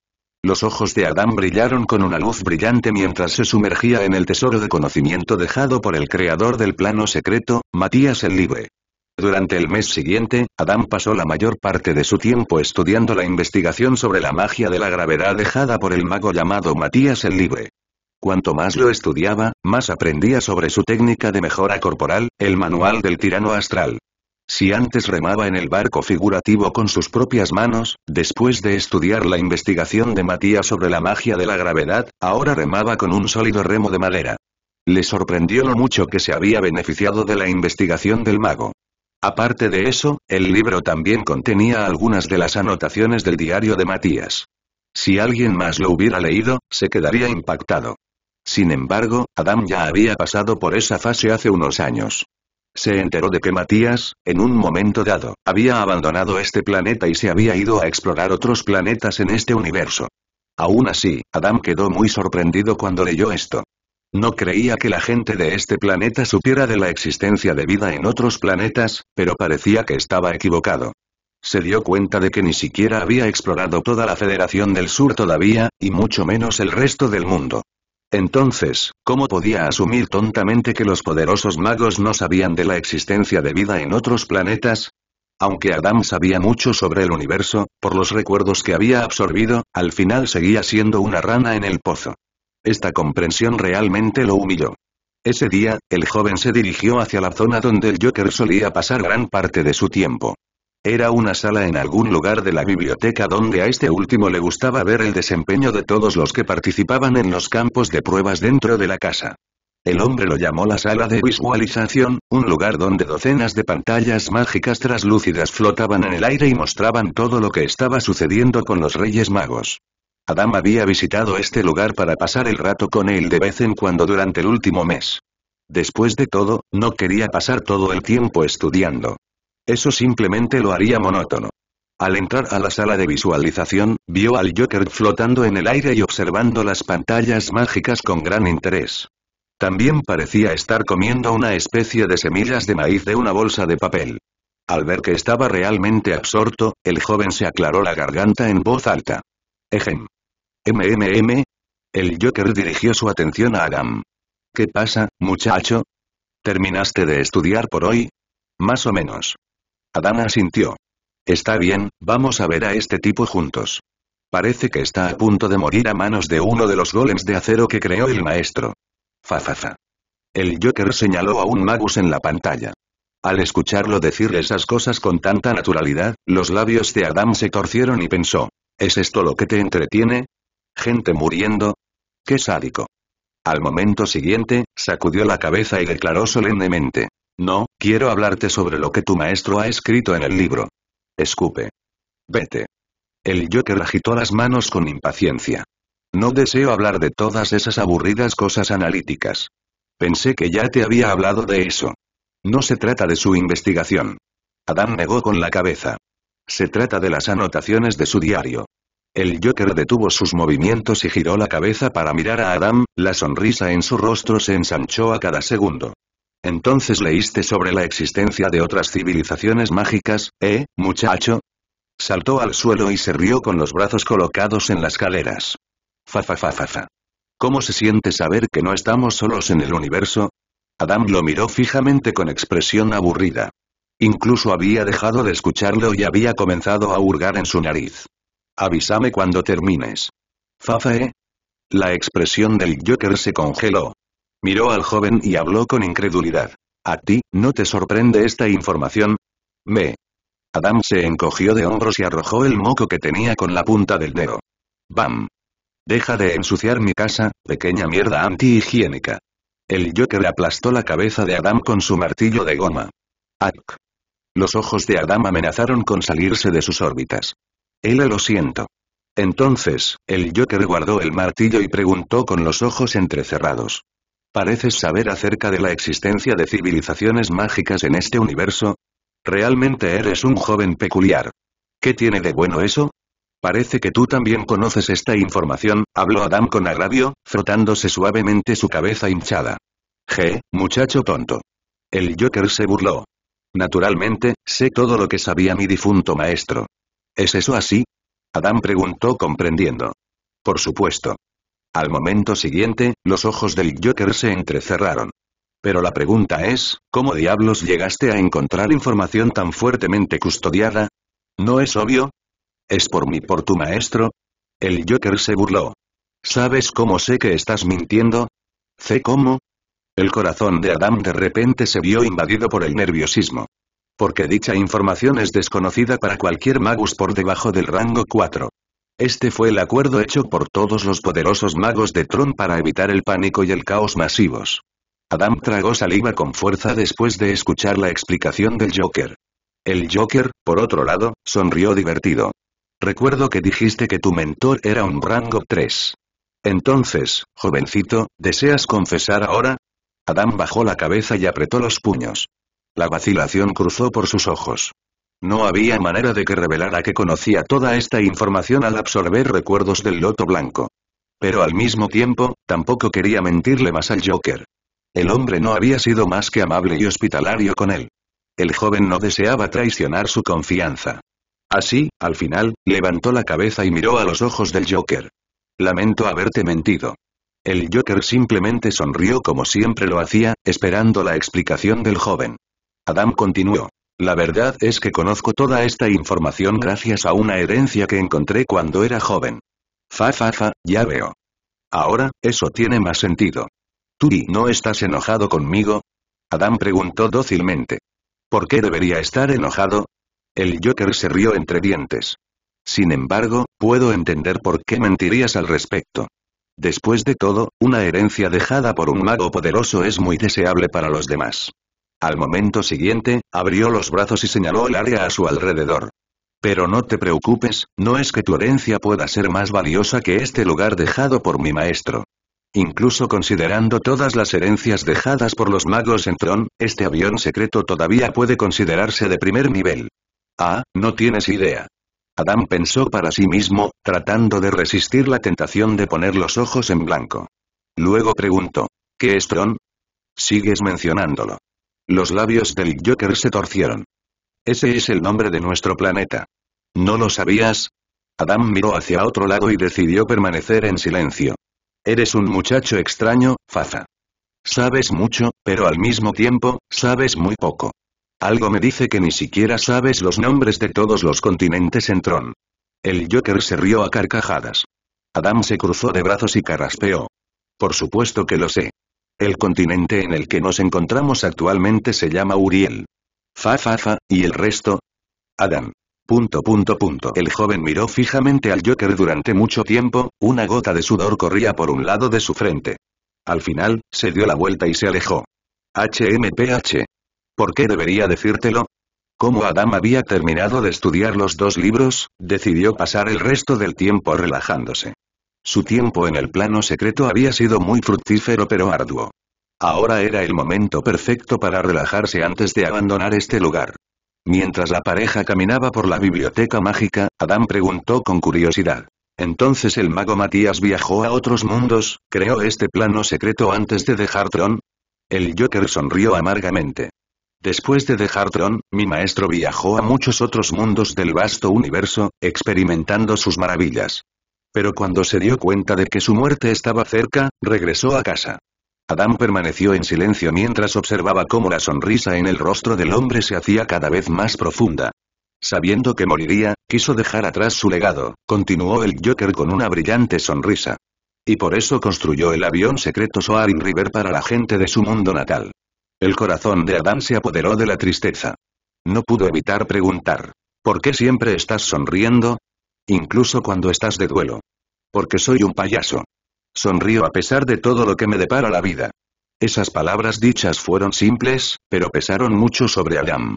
Los ojos de Adán brillaron con una luz brillante mientras se sumergía en el tesoro de conocimiento dejado por el creador del plano secreto, Matías el Libre. Durante el mes siguiente, Adán pasó la mayor parte de su tiempo estudiando la investigación sobre la magia de la gravedad dejada por el mago llamado Matías el Libre. Cuanto más lo estudiaba, más aprendía sobre su técnica de mejora corporal, el manual del tirano astral. Si antes remaba en el barco figurativo con sus propias manos, después de estudiar la investigación de Matías sobre la magia de la gravedad, ahora remaba con un sólido remo de madera. Le sorprendió lo mucho que se había beneficiado de la investigación del mago. Aparte de eso, el libro también contenía algunas de las anotaciones del diario de Matías. Si alguien más lo hubiera leído, se quedaría impactado. Sin embargo, Adam ya había pasado por esa fase hace unos años. Se enteró de que Matías, en un momento dado, había abandonado este planeta y se había ido a explorar otros planetas en este universo. Aún así, Adam quedó muy sorprendido cuando leyó esto. No creía que la gente de este planeta supiera de la existencia de vida en otros planetas, pero parecía que estaba equivocado. Se dio cuenta de que ni siquiera había explorado toda la Federación del Sur todavía, y mucho menos el resto del mundo. Entonces, ¿cómo podía asumir tontamente que los poderosos magos no sabían de la existencia de vida en otros planetas? Aunque Adam sabía mucho sobre el universo, por los recuerdos que había absorbido, al final seguía siendo una rana en el pozo. Esta comprensión realmente lo humilló. Ese día, el joven se dirigió hacia la zona donde el Joker solía pasar gran parte de su tiempo. Era una sala en algún lugar de la biblioteca donde a este último le gustaba ver el desempeño de todos los que participaban en los campos de pruebas dentro de la casa. El hombre lo llamó la sala de visualización, un lugar donde docenas de pantallas mágicas traslúcidas flotaban en el aire y mostraban todo lo que estaba sucediendo con los Reyes Magos. Adam había visitado este lugar para pasar el rato con él de vez en cuando durante el último mes. Después de todo, no quería pasar todo el tiempo estudiando. Eso simplemente lo haría monótono. Al entrar a la sala de visualización, vio al Joker flotando en el aire y observando las pantallas mágicas con gran interés. También parecía estar comiendo una especie de semillas de maíz de una bolsa de papel. Al ver que estaba realmente absorto, el joven se aclaró la garganta en voz alta. Ejem. MMM. El Joker dirigió su atención a Adam. ¿Qué pasa, muchacho? ¿Terminaste de estudiar por hoy? Más o menos. Adam asintió. Está bien, vamos a ver a este tipo juntos. Parece que está a punto de morir a manos de uno de los golems de acero que creó el maestro. Fafafa. El Joker señaló a un magus en la pantalla. Al escucharlo decir esas cosas con tanta naturalidad, los labios de Adam se torcieron y pensó, ¿es esto lo que te entretiene? ¿Gente muriendo? ¡Qué sádico! Al momento siguiente, sacudió la cabeza y declaró solemnemente, no, quiero hablarte sobre lo que tu maestro ha escrito en el libro. Escupe. Vete. El Joker agitó las manos con impaciencia. No deseo hablar de todas esas aburridas cosas analíticas. Pensé que ya te había hablado de eso. No se trata de su investigación. Adam negó con la cabeza. Se trata de las anotaciones de su diario. El Joker detuvo sus movimientos y giró la cabeza para mirar a Adam, la sonrisa en su rostro se ensanchó a cada segundo. Entonces leíste sobre la existencia de otras civilizaciones mágicas, ¿eh, muchacho? Saltó al suelo y se rió con los brazos colocados en las caleras. Fafa fa fa ¿Cómo se siente saber que no estamos solos en el universo? Adam lo miró fijamente con expresión aburrida. Incluso había dejado de escucharlo y había comenzado a hurgar en su nariz. Avísame cuando termines. Fafa, ¿eh? La expresión del Joker se congeló. Miró al joven y habló con incredulidad. ¿A ti, no te sorprende esta información? Me. Adam se encogió de hombros y arrojó el moco que tenía con la punta del dedo. ¡Bam! Deja de ensuciar mi casa, pequeña mierda antihigiénica. El Joker aplastó la cabeza de Adam con su martillo de goma. ¡Ac! Los ojos de Adam amenazaron con salirse de sus órbitas. Él lo siento. Entonces, el Joker guardó el martillo y preguntó con los ojos entrecerrados. ¿Pareces saber acerca de la existencia de civilizaciones mágicas en este universo? Realmente eres un joven peculiar. ¿Qué tiene de bueno eso? Parece que tú también conoces esta información, habló Adam con agravio, frotándose suavemente su cabeza hinchada. Je, muchacho tonto. El Joker se burló. Naturalmente, sé todo lo que sabía mi difunto maestro. ¿Es eso así? Adam preguntó comprendiendo. Por supuesto. Al momento siguiente, los ojos del Joker se entrecerraron. Pero la pregunta es, ¿cómo diablos llegaste a encontrar información tan fuertemente custodiada? ¿No es obvio? ¿Es por mí por tu maestro? El Joker se burló. ¿Sabes cómo sé que estás mintiendo? ¿Sé cómo? El corazón de Adam de repente se vio invadido por el nerviosismo. Porque dicha información es desconocida para cualquier magus por debajo del rango 4. Este fue el acuerdo hecho por todos los poderosos magos de Tron para evitar el pánico y el caos masivos. Adam tragó saliva con fuerza después de escuchar la explicación del Joker. El Joker, por otro lado, sonrió divertido. Recuerdo que dijiste que tu mentor era un rango 3. Entonces, jovencito, ¿deseas confesar ahora? Adam bajó la cabeza y apretó los puños. La vacilación cruzó por sus ojos. No había manera de que revelara que conocía toda esta información al absorber recuerdos del loto blanco. Pero al mismo tiempo, tampoco quería mentirle más al Joker. El hombre no había sido más que amable y hospitalario con él. El joven no deseaba traicionar su confianza. Así, al final, levantó la cabeza y miró a los ojos del Joker. Lamento haberte mentido. El Joker simplemente sonrió como siempre lo hacía, esperando la explicación del joven. Adam continuó. La verdad es que conozco toda esta información gracias a una herencia que encontré cuando era joven. Fa fa fa, ya veo. Ahora, eso tiene más sentido. y ¿no estás enojado conmigo? Adam preguntó dócilmente. ¿Por qué debería estar enojado? El Joker se rió entre dientes. Sin embargo, puedo entender por qué mentirías al respecto. Después de todo, una herencia dejada por un mago poderoso es muy deseable para los demás. Al momento siguiente, abrió los brazos y señaló el área a su alrededor. Pero no te preocupes, no es que tu herencia pueda ser más valiosa que este lugar dejado por mi maestro. Incluso considerando todas las herencias dejadas por los magos en Tron, este avión secreto todavía puede considerarse de primer nivel. Ah, no tienes idea. Adam pensó para sí mismo, tratando de resistir la tentación de poner los ojos en blanco. Luego preguntó, ¿qué es Tron? Sigues mencionándolo. Los labios del Joker se torcieron. Ese es el nombre de nuestro planeta. ¿No lo sabías? Adam miró hacia otro lado y decidió permanecer en silencio. Eres un muchacho extraño, Faza. Sabes mucho, pero al mismo tiempo, sabes muy poco. Algo me dice que ni siquiera sabes los nombres de todos los continentes en Tron. El Joker se rió a carcajadas. Adam se cruzó de brazos y carraspeó. Por supuesto que lo sé. El continente en el que nos encontramos actualmente se llama Uriel. Fa fa fa, ¿y el resto? Adam. Punto punto punto. El joven miró fijamente al Joker durante mucho tiempo, una gota de sudor corría por un lado de su frente. Al final, se dio la vuelta y se alejó. HMPH. ¿Por qué debería decírtelo? Como Adam había terminado de estudiar los dos libros, decidió pasar el resto del tiempo relajándose. Su tiempo en el plano secreto había sido muy fructífero pero arduo. Ahora era el momento perfecto para relajarse antes de abandonar este lugar. Mientras la pareja caminaba por la biblioteca mágica, Adam preguntó con curiosidad. Entonces el mago Matías viajó a otros mundos, creó este plano secreto antes de dejar Tron. El Joker sonrió amargamente. Después de dejar Tron, mi maestro viajó a muchos otros mundos del vasto universo, experimentando sus maravillas pero cuando se dio cuenta de que su muerte estaba cerca, regresó a casa. Adam permaneció en silencio mientras observaba cómo la sonrisa en el rostro del hombre se hacía cada vez más profunda. Sabiendo que moriría, quiso dejar atrás su legado, continuó el Joker con una brillante sonrisa. Y por eso construyó el avión secreto Soarin River para la gente de su mundo natal. El corazón de Adam se apoderó de la tristeza. No pudo evitar preguntar. ¿Por qué siempre estás sonriendo? Incluso cuando estás de duelo. Porque soy un payaso. Sonrío a pesar de todo lo que me depara la vida. Esas palabras dichas fueron simples, pero pesaron mucho sobre Adam.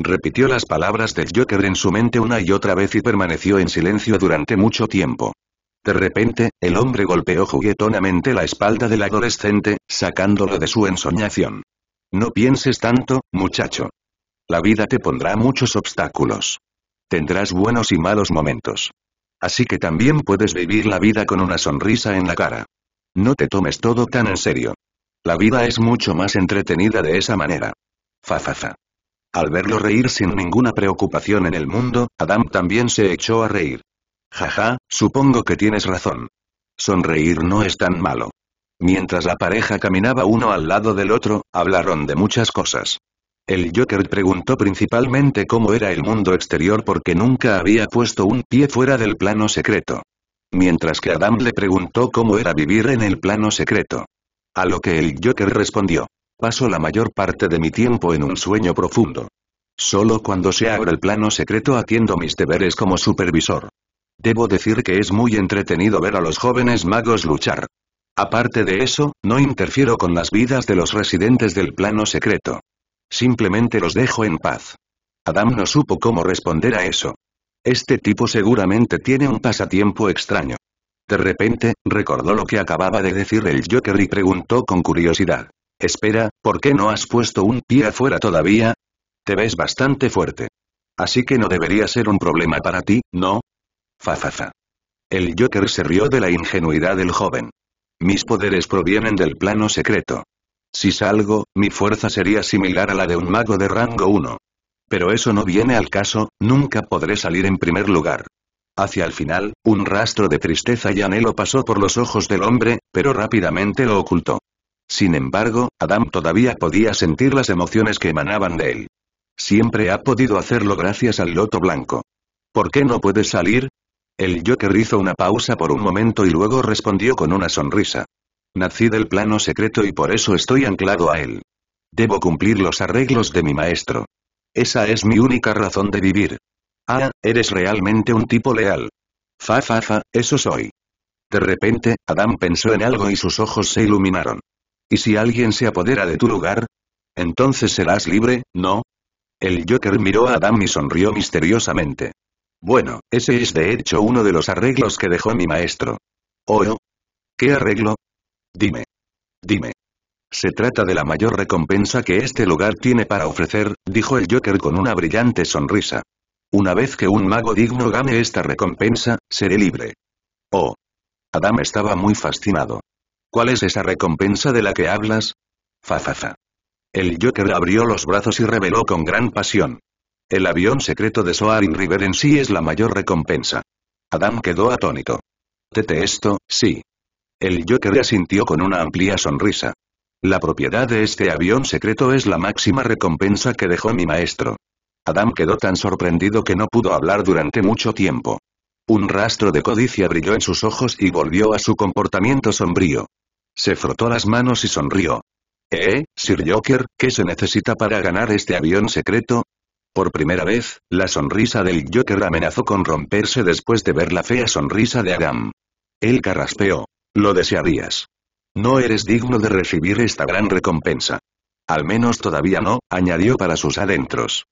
Repitió las palabras del Joker en su mente una y otra vez y permaneció en silencio durante mucho tiempo. De repente, el hombre golpeó juguetonamente la espalda del adolescente, sacándolo de su ensoñación. No pienses tanto, muchacho. La vida te pondrá muchos obstáculos. Tendrás buenos y malos momentos. Así que también puedes vivir la vida con una sonrisa en la cara. No te tomes todo tan en serio. La vida es mucho más entretenida de esa manera. Fafafa. Al verlo reír sin ninguna preocupación en el mundo, Adam también se echó a reír. Jaja, supongo que tienes razón. Sonreír no es tan malo. Mientras la pareja caminaba uno al lado del otro, hablaron de muchas cosas. El Joker preguntó principalmente cómo era el mundo exterior porque nunca había puesto un pie fuera del plano secreto. Mientras que Adam le preguntó cómo era vivir en el plano secreto. A lo que el Joker respondió. Paso la mayor parte de mi tiempo en un sueño profundo. Solo cuando se abre el plano secreto atiendo mis deberes como supervisor. Debo decir que es muy entretenido ver a los jóvenes magos luchar. Aparte de eso, no interfiero con las vidas de los residentes del plano secreto. Simplemente los dejo en paz. Adam no supo cómo responder a eso. Este tipo seguramente tiene un pasatiempo extraño. De repente, recordó lo que acababa de decir el Joker y preguntó con curiosidad. Espera, ¿por qué no has puesto un pie afuera todavía? Te ves bastante fuerte. Así que no debería ser un problema para ti, ¿no? Fafafa. Fa, fa. El Joker se rió de la ingenuidad del joven. Mis poderes provienen del plano secreto. Si salgo, mi fuerza sería similar a la de un mago de rango 1. Pero eso no viene al caso, nunca podré salir en primer lugar. Hacia el final, un rastro de tristeza y anhelo pasó por los ojos del hombre, pero rápidamente lo ocultó. Sin embargo, Adam todavía podía sentir las emociones que emanaban de él. Siempre ha podido hacerlo gracias al loto blanco. ¿Por qué no puedes salir? El Joker hizo una pausa por un momento y luego respondió con una sonrisa. Nací del plano secreto y por eso estoy anclado a él. Debo cumplir los arreglos de mi maestro. Esa es mi única razón de vivir. Ah, eres realmente un tipo leal. Fa fa fa, eso soy. De repente, Adam pensó en algo y sus ojos se iluminaron. ¿Y si alguien se apodera de tu lugar? Entonces serás libre, ¿no? El Joker miró a Adam y sonrió misteriosamente. Bueno, ese es de hecho uno de los arreglos que dejó mi maestro. Oh, oh. ¿Qué arreglo? Dime. Dime. Se trata de la mayor recompensa que este lugar tiene para ofrecer, dijo el Joker con una brillante sonrisa. Una vez que un mago digno gane esta recompensa, seré libre. Oh. Adam estaba muy fascinado. ¿Cuál es esa recompensa de la que hablas? Fa El Joker abrió los brazos y reveló con gran pasión. El avión secreto de Soarin River en sí es la mayor recompensa. Adam quedó atónito. Tete esto, sí. El Joker asintió con una amplia sonrisa. La propiedad de este avión secreto es la máxima recompensa que dejó mi maestro. Adam quedó tan sorprendido que no pudo hablar durante mucho tiempo. Un rastro de codicia brilló en sus ojos y volvió a su comportamiento sombrío. Se frotó las manos y sonrió. ¿Eh, Sir Joker, qué se necesita para ganar este avión secreto? Por primera vez, la sonrisa del Joker amenazó con romperse después de ver la fea sonrisa de Adam. Él carraspeó. Lo desearías. No eres digno de recibir esta gran recompensa. Al menos todavía no, añadió para sus adentros.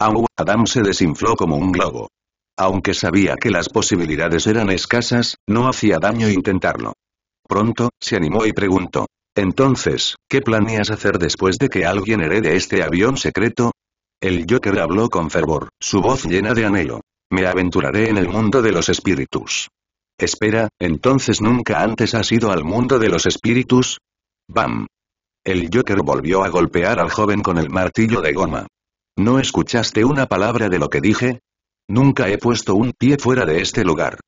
Au, Adam se desinfló como un globo. Aunque sabía que las posibilidades eran escasas, no hacía daño intentarlo. Pronto, se animó y preguntó. Entonces, ¿qué planeas hacer después de que alguien herede este avión secreto? El Joker habló con fervor, su voz llena de anhelo. Me aventuraré en el mundo de los espíritus. Espera, entonces nunca antes has ido al mundo de los espíritus? ¡Bam! El Joker volvió a golpear al joven con el martillo de goma. ¿No escuchaste una palabra de lo que dije? Nunca he puesto un pie fuera de este lugar.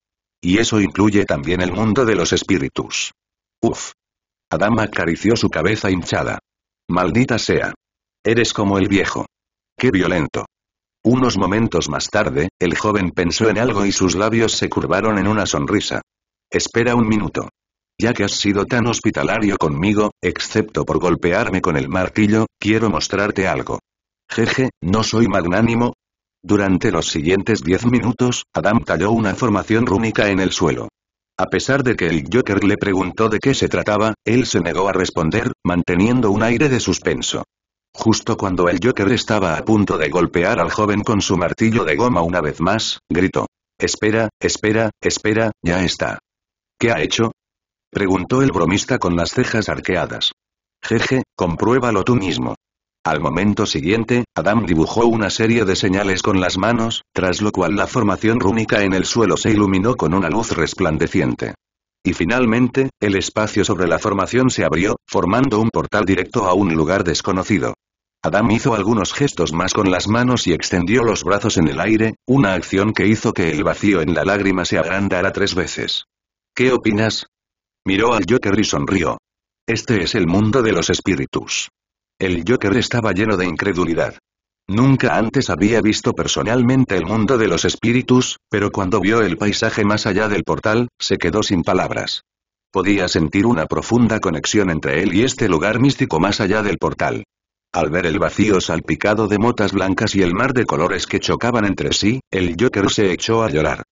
Y eso incluye también el mundo de los espíritus. Uf. Adama acarició su cabeza hinchada. Maldita sea. Eres como el viejo. Qué violento. Unos momentos más tarde, el joven pensó en algo y sus labios se curvaron en una sonrisa. Espera un minuto. Ya que has sido tan hospitalario conmigo, excepto por golpearme con el martillo, quiero mostrarte algo. Jeje, ¿no soy magnánimo? Durante los siguientes diez minutos, Adam talló una formación rúnica en el suelo. A pesar de que el Joker le preguntó de qué se trataba, él se negó a responder, manteniendo un aire de suspenso. Justo cuando el Joker estaba a punto de golpear al joven con su martillo de goma una vez más, gritó. Espera, espera, espera, ya está. ¿Qué ha hecho? Preguntó el bromista con las cejas arqueadas. Jeje, compruébalo tú mismo. Al momento siguiente, Adam dibujó una serie de señales con las manos, tras lo cual la formación rúnica en el suelo se iluminó con una luz resplandeciente. Y finalmente, el espacio sobre la formación se abrió, formando un portal directo a un lugar desconocido. Adam hizo algunos gestos más con las manos y extendió los brazos en el aire, una acción que hizo que el vacío en la lágrima se agrandara tres veces. ¿Qué opinas? Miró al Joker y sonrió. Este es el mundo de los espíritus. El Joker estaba lleno de incredulidad. Nunca antes había visto personalmente el mundo de los espíritus, pero cuando vio el paisaje más allá del portal, se quedó sin palabras. Podía sentir una profunda conexión entre él y este lugar místico más allá del portal. Al ver el vacío salpicado de motas blancas y el mar de colores que chocaban entre sí, el Joker se echó a llorar.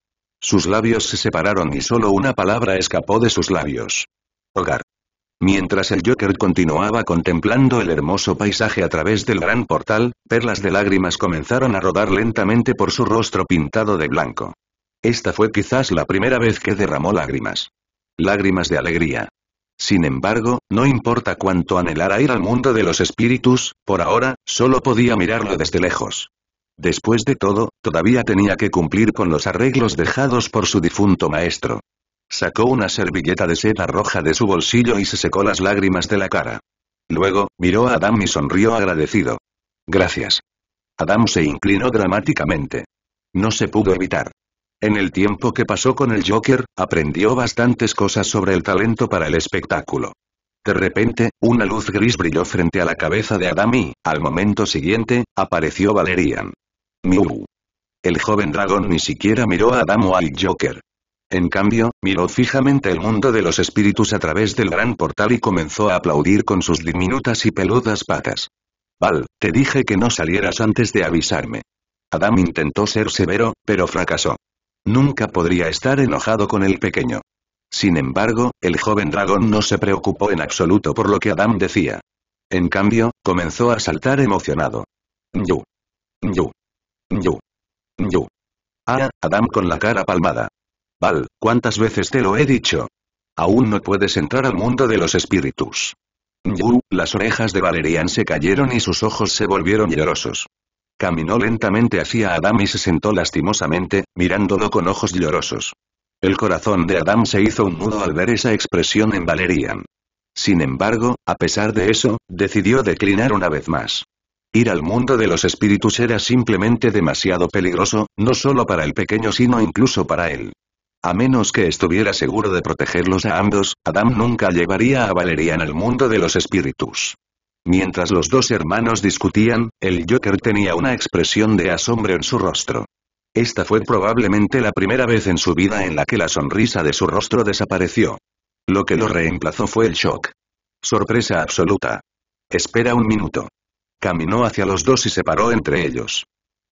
Sus labios se separaron y solo una palabra escapó de sus labios. Hogar. Mientras el Joker continuaba contemplando el hermoso paisaje a través del gran portal, perlas de lágrimas comenzaron a rodar lentamente por su rostro pintado de blanco. Esta fue quizás la primera vez que derramó lágrimas. Lágrimas de alegría. Sin embargo, no importa cuánto anhelara ir al mundo de los espíritus, por ahora, solo podía mirarlo desde lejos. Después de todo, todavía tenía que cumplir con los arreglos dejados por su difunto maestro. Sacó una servilleta de seda roja de su bolsillo y se secó las lágrimas de la cara. Luego, miró a Adam y sonrió agradecido. Gracias. Adam se inclinó dramáticamente. No se pudo evitar. En el tiempo que pasó con el Joker, aprendió bastantes cosas sobre el talento para el espectáculo. De repente, una luz gris brilló frente a la cabeza de Adam y, al momento siguiente, apareció Valerian. Mew. El joven dragón ni siquiera miró a Adam o al Joker. En cambio, miró fijamente el mundo de los espíritus a través del gran portal y comenzó a aplaudir con sus diminutas y peludas patas. Val, te dije que no salieras antes de avisarme. Adam intentó ser severo, pero fracasó. Nunca podría estar enojado con el pequeño. Sin embargo, el joven dragón no se preocupó en absoluto por lo que Adam decía. En cambio, comenzó a saltar emocionado. Yu. Yu. Yu. Yu. Ah, Adam con la cara palmada. Val, ¿cuántas veces te lo he dicho? Aún no puedes entrar al mundo de los espíritus. Yu, las orejas de Valerian se cayeron y sus ojos se volvieron llorosos. Caminó lentamente hacia Adam y se sentó lastimosamente, mirándolo con ojos llorosos. El corazón de Adam se hizo un nudo al ver esa expresión en Valerian. Sin embargo, a pesar de eso, decidió declinar una vez más. Ir al mundo de los espíritus era simplemente demasiado peligroso, no solo para el pequeño sino incluso para él. A menos que estuviera seguro de protegerlos a ambos, Adam nunca llevaría a Valerian al mundo de los espíritus. Mientras los dos hermanos discutían, el Joker tenía una expresión de asombro en su rostro. Esta fue probablemente la primera vez en su vida en la que la sonrisa de su rostro desapareció. Lo que lo reemplazó fue el shock. Sorpresa absoluta. Espera un minuto. Caminó hacia los dos y se paró entre ellos.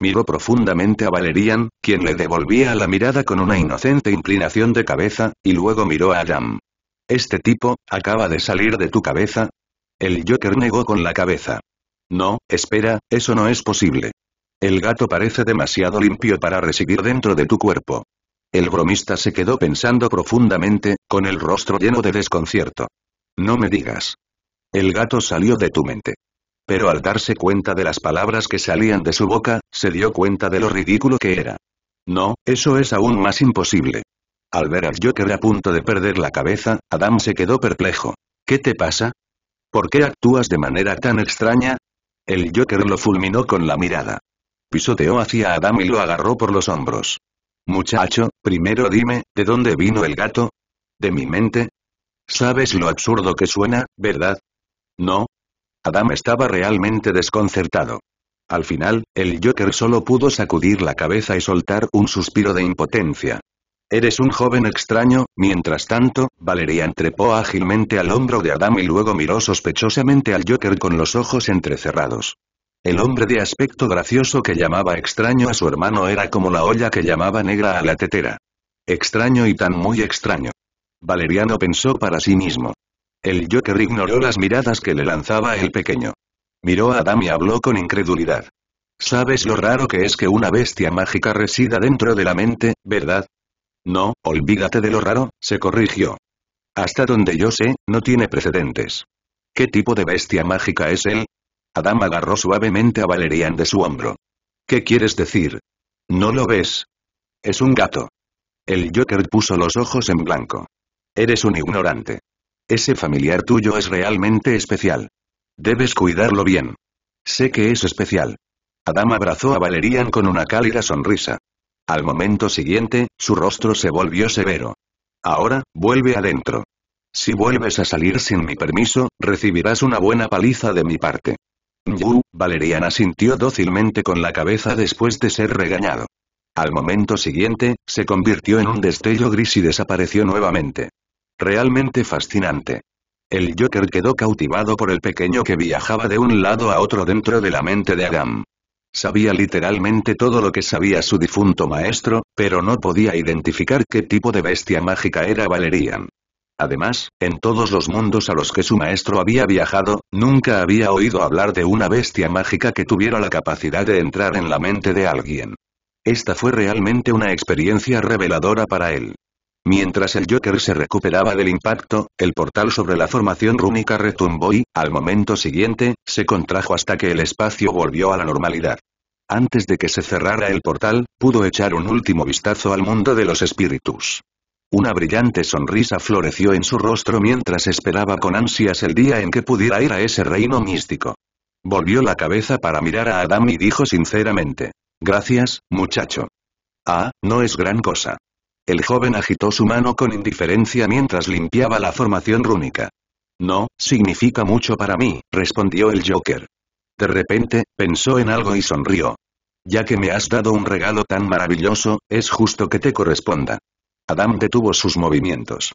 Miró profundamente a Valerian, quien le devolvía la mirada con una inocente inclinación de cabeza, y luego miró a Adam. Este tipo, acaba de salir de tu cabeza, el Joker negó con la cabeza. No, espera, eso no es posible. El gato parece demasiado limpio para residir dentro de tu cuerpo. El bromista se quedó pensando profundamente, con el rostro lleno de desconcierto. No me digas. El gato salió de tu mente. Pero al darse cuenta de las palabras que salían de su boca, se dio cuenta de lo ridículo que era. No, eso es aún más imposible. Al ver al Joker a punto de perder la cabeza, Adam se quedó perplejo. ¿Qué te pasa? ¿Por qué actúas de manera tan extraña? El Joker lo fulminó con la mirada. Pisoteó hacia Adam y lo agarró por los hombros. Muchacho, primero dime, ¿de dónde vino el gato? ¿De mi mente? ¿Sabes lo absurdo que suena, verdad? No. Adam estaba realmente desconcertado. Al final, el Joker solo pudo sacudir la cabeza y soltar un suspiro de impotencia. Eres un joven extraño, mientras tanto, Valeria entrepó ágilmente al hombro de Adam y luego miró sospechosamente al Joker con los ojos entrecerrados. El hombre de aspecto gracioso que llamaba extraño a su hermano era como la olla que llamaba negra a la tetera. Extraño y tan muy extraño. no pensó para sí mismo. El Joker ignoró las miradas que le lanzaba el pequeño. Miró a Adam y habló con incredulidad. Sabes lo raro que es que una bestia mágica resida dentro de la mente, ¿verdad? No, olvídate de lo raro, se corrigió. Hasta donde yo sé, no tiene precedentes. ¿Qué tipo de bestia mágica es él? Adam agarró suavemente a Valerian de su hombro. ¿Qué quieres decir? ¿No lo ves? Es un gato. El Joker puso los ojos en blanco. Eres un ignorante. Ese familiar tuyo es realmente especial. Debes cuidarlo bien. Sé que es especial. Adam abrazó a Valerian con una cálida sonrisa. Al momento siguiente, su rostro se volvió severo. Ahora, vuelve adentro. Si vuelves a salir sin mi permiso, recibirás una buena paliza de mi parte. Yu, Valeriana sintió dócilmente con la cabeza después de ser regañado. Al momento siguiente, se convirtió en un destello gris y desapareció nuevamente. Realmente fascinante. El Joker quedó cautivado por el pequeño que viajaba de un lado a otro dentro de la mente de Agam. Sabía literalmente todo lo que sabía su difunto maestro, pero no podía identificar qué tipo de bestia mágica era Valerian. Además, en todos los mundos a los que su maestro había viajado, nunca había oído hablar de una bestia mágica que tuviera la capacidad de entrar en la mente de alguien. Esta fue realmente una experiencia reveladora para él. Mientras el Joker se recuperaba del impacto, el portal sobre la formación rúnica retumbó y, al momento siguiente, se contrajo hasta que el espacio volvió a la normalidad. Antes de que se cerrara el portal, pudo echar un último vistazo al mundo de los espíritus. Una brillante sonrisa floreció en su rostro mientras esperaba con ansias el día en que pudiera ir a ese reino místico. Volvió la cabeza para mirar a Adam y dijo sinceramente. Gracias, muchacho. Ah, no es gran cosa. El joven agitó su mano con indiferencia mientras limpiaba la formación rúnica. No, significa mucho para mí, respondió el Joker. De repente, pensó en algo y sonrió. Ya que me has dado un regalo tan maravilloso, es justo que te corresponda. Adam detuvo sus movimientos.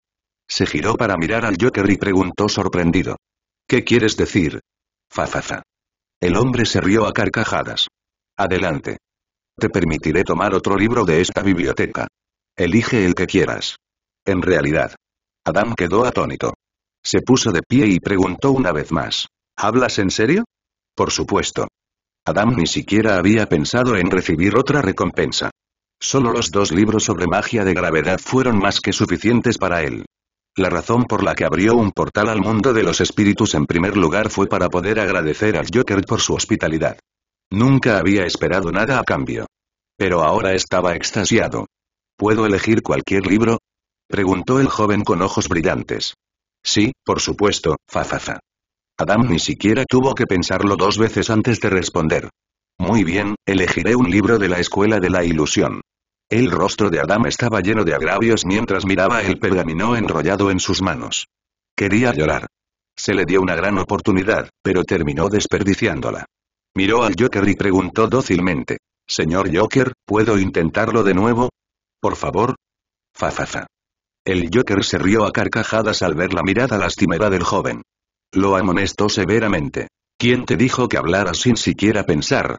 Se giró para mirar al Joker y preguntó sorprendido. ¿Qué quieres decir? Fafafa. El hombre se rió a carcajadas. Adelante. Te permitiré tomar otro libro de esta biblioteca. Elige el que quieras. En realidad. Adam quedó atónito. Se puso de pie y preguntó una vez más. ¿Hablas en serio? Por supuesto. Adam ni siquiera había pensado en recibir otra recompensa. Solo los dos libros sobre magia de gravedad fueron más que suficientes para él. La razón por la que abrió un portal al mundo de los espíritus en primer lugar fue para poder agradecer al Joker por su hospitalidad. Nunca había esperado nada a cambio. Pero ahora estaba extasiado. ¿Puedo elegir cualquier libro? Preguntó el joven con ojos brillantes. Sí, por supuesto, fafafa. Fa, fa. Adam ni siquiera tuvo que pensarlo dos veces antes de responder. Muy bien, elegiré un libro de la Escuela de la Ilusión. El rostro de Adam estaba lleno de agravios mientras miraba el pergamino enrollado en sus manos. Quería llorar. Se le dio una gran oportunidad, pero terminó desperdiciándola. Miró al Joker y preguntó dócilmente. Señor Joker, ¿puedo intentarlo de nuevo? Por favor. Fafafa. El Joker se rió a carcajadas al ver la mirada lastimera del joven. Lo amonestó severamente. ¿Quién te dijo que hablaras sin siquiera pensar?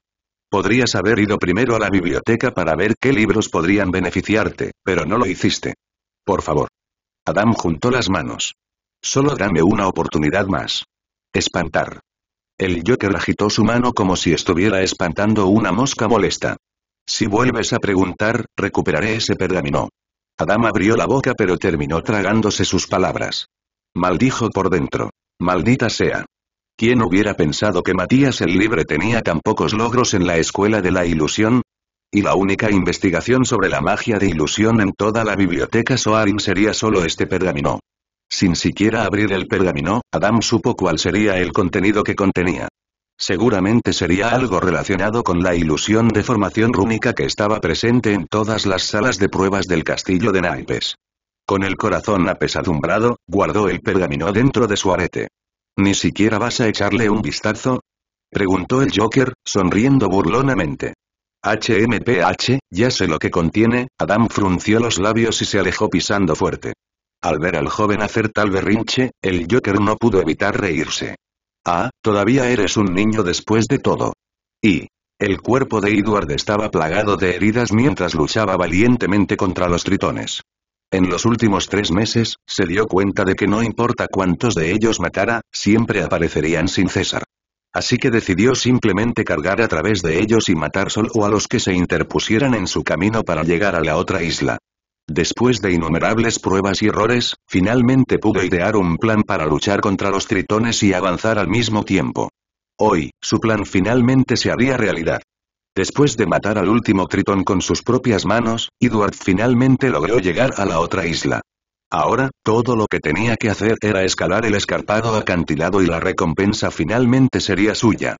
Podrías haber ido primero a la biblioteca para ver qué libros podrían beneficiarte, pero no lo hiciste. Por favor. Adam juntó las manos. Solo dame una oportunidad más. Espantar. El Joker agitó su mano como si estuviera espantando una mosca molesta. Si vuelves a preguntar, recuperaré ese pergamino. Adam abrió la boca pero terminó tragándose sus palabras. Maldijo por dentro. Maldita sea. ¿Quién hubiera pensado que Matías el Libre tenía tan pocos logros en la escuela de la ilusión? Y la única investigación sobre la magia de ilusión en toda la biblioteca Soarin sería solo este pergamino. Sin siquiera abrir el pergamino, Adam supo cuál sería el contenido que contenía. Seguramente sería algo relacionado con la ilusión de formación rúnica que estaba presente en todas las salas de pruebas del castillo de Naipes. Con el corazón apesadumbrado, guardó el pergamino dentro de su arete. ¿Ni siquiera vas a echarle un vistazo? Preguntó el Joker, sonriendo burlonamente. HMPH, ya sé lo que contiene, Adam frunció los labios y se alejó pisando fuerte. Al ver al joven hacer tal berrinche, el Joker no pudo evitar reírse. Ah, todavía eres un niño después de todo. Y... El cuerpo de Edward estaba plagado de heridas mientras luchaba valientemente contra los tritones. En los últimos tres meses, se dio cuenta de que no importa cuántos de ellos matara, siempre aparecerían sin cesar. Así que decidió simplemente cargar a través de ellos y matar solo a los que se interpusieran en su camino para llegar a la otra isla. Después de innumerables pruebas y errores, finalmente pudo idear un plan para luchar contra los tritones y avanzar al mismo tiempo. Hoy, su plan finalmente se haría realidad. Después de matar al último tritón con sus propias manos, Edward finalmente logró llegar a la otra isla. Ahora, todo lo que tenía que hacer era escalar el escarpado acantilado y la recompensa finalmente sería suya.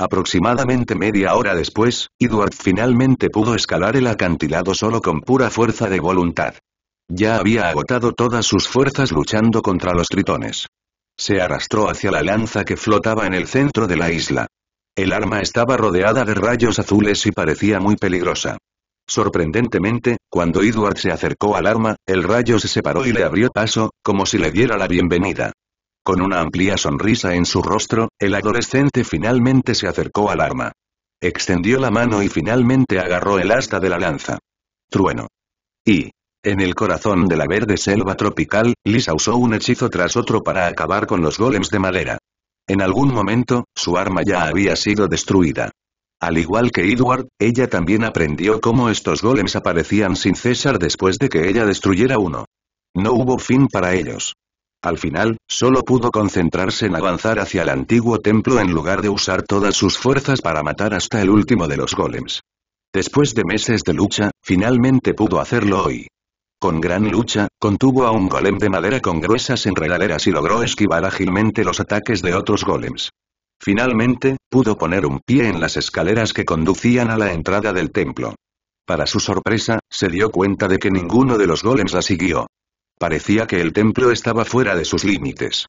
Aproximadamente media hora después, Edward finalmente pudo escalar el acantilado solo con pura fuerza de voluntad. Ya había agotado todas sus fuerzas luchando contra los tritones. Se arrastró hacia la lanza que flotaba en el centro de la isla. El arma estaba rodeada de rayos azules y parecía muy peligrosa. Sorprendentemente, cuando Edward se acercó al arma, el rayo se separó y le abrió paso, como si le diera la bienvenida. Con una amplia sonrisa en su rostro, el adolescente finalmente se acercó al arma. Extendió la mano y finalmente agarró el asta de la lanza. Trueno. Y, en el corazón de la verde selva tropical, Lisa usó un hechizo tras otro para acabar con los golems de madera. En algún momento, su arma ya había sido destruida. Al igual que Edward, ella también aprendió cómo estos golems aparecían sin César después de que ella destruyera uno. No hubo fin para ellos. Al final, solo pudo concentrarse en avanzar hacia el antiguo templo en lugar de usar todas sus fuerzas para matar hasta el último de los golems. Después de meses de lucha, finalmente pudo hacerlo hoy. Con gran lucha, contuvo a un golem de madera con gruesas enredaderas y logró esquivar ágilmente los ataques de otros golems. Finalmente, pudo poner un pie en las escaleras que conducían a la entrada del templo. Para su sorpresa, se dio cuenta de que ninguno de los golems la siguió. Parecía que el templo estaba fuera de sus límites.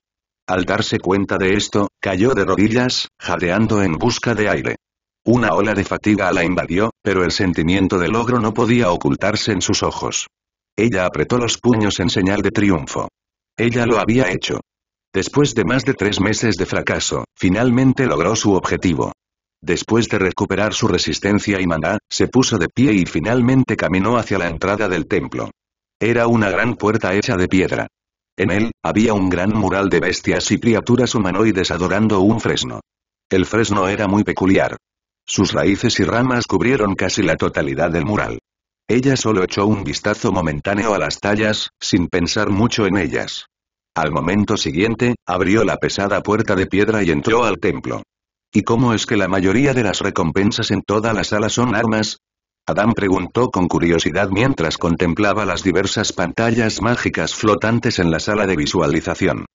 Al darse cuenta de esto, cayó de rodillas, jadeando en busca de aire. Una ola de fatiga la invadió, pero el sentimiento de logro no podía ocultarse en sus ojos. Ella apretó los puños en señal de triunfo. Ella lo había hecho. Después de más de tres meses de fracaso, finalmente logró su objetivo. Después de recuperar su resistencia y maná, se puso de pie y finalmente caminó hacia la entrada del templo. Era una gran puerta hecha de piedra. En él, había un gran mural de bestias y criaturas humanoides adorando un fresno. El fresno era muy peculiar. Sus raíces y ramas cubrieron casi la totalidad del mural. Ella solo echó un vistazo momentáneo a las tallas, sin pensar mucho en ellas. Al momento siguiente, abrió la pesada puerta de piedra y entró al templo. ¿Y cómo es que la mayoría de las recompensas en toda la sala son armas? Adam preguntó con curiosidad mientras contemplaba las diversas pantallas mágicas flotantes en la sala de visualización.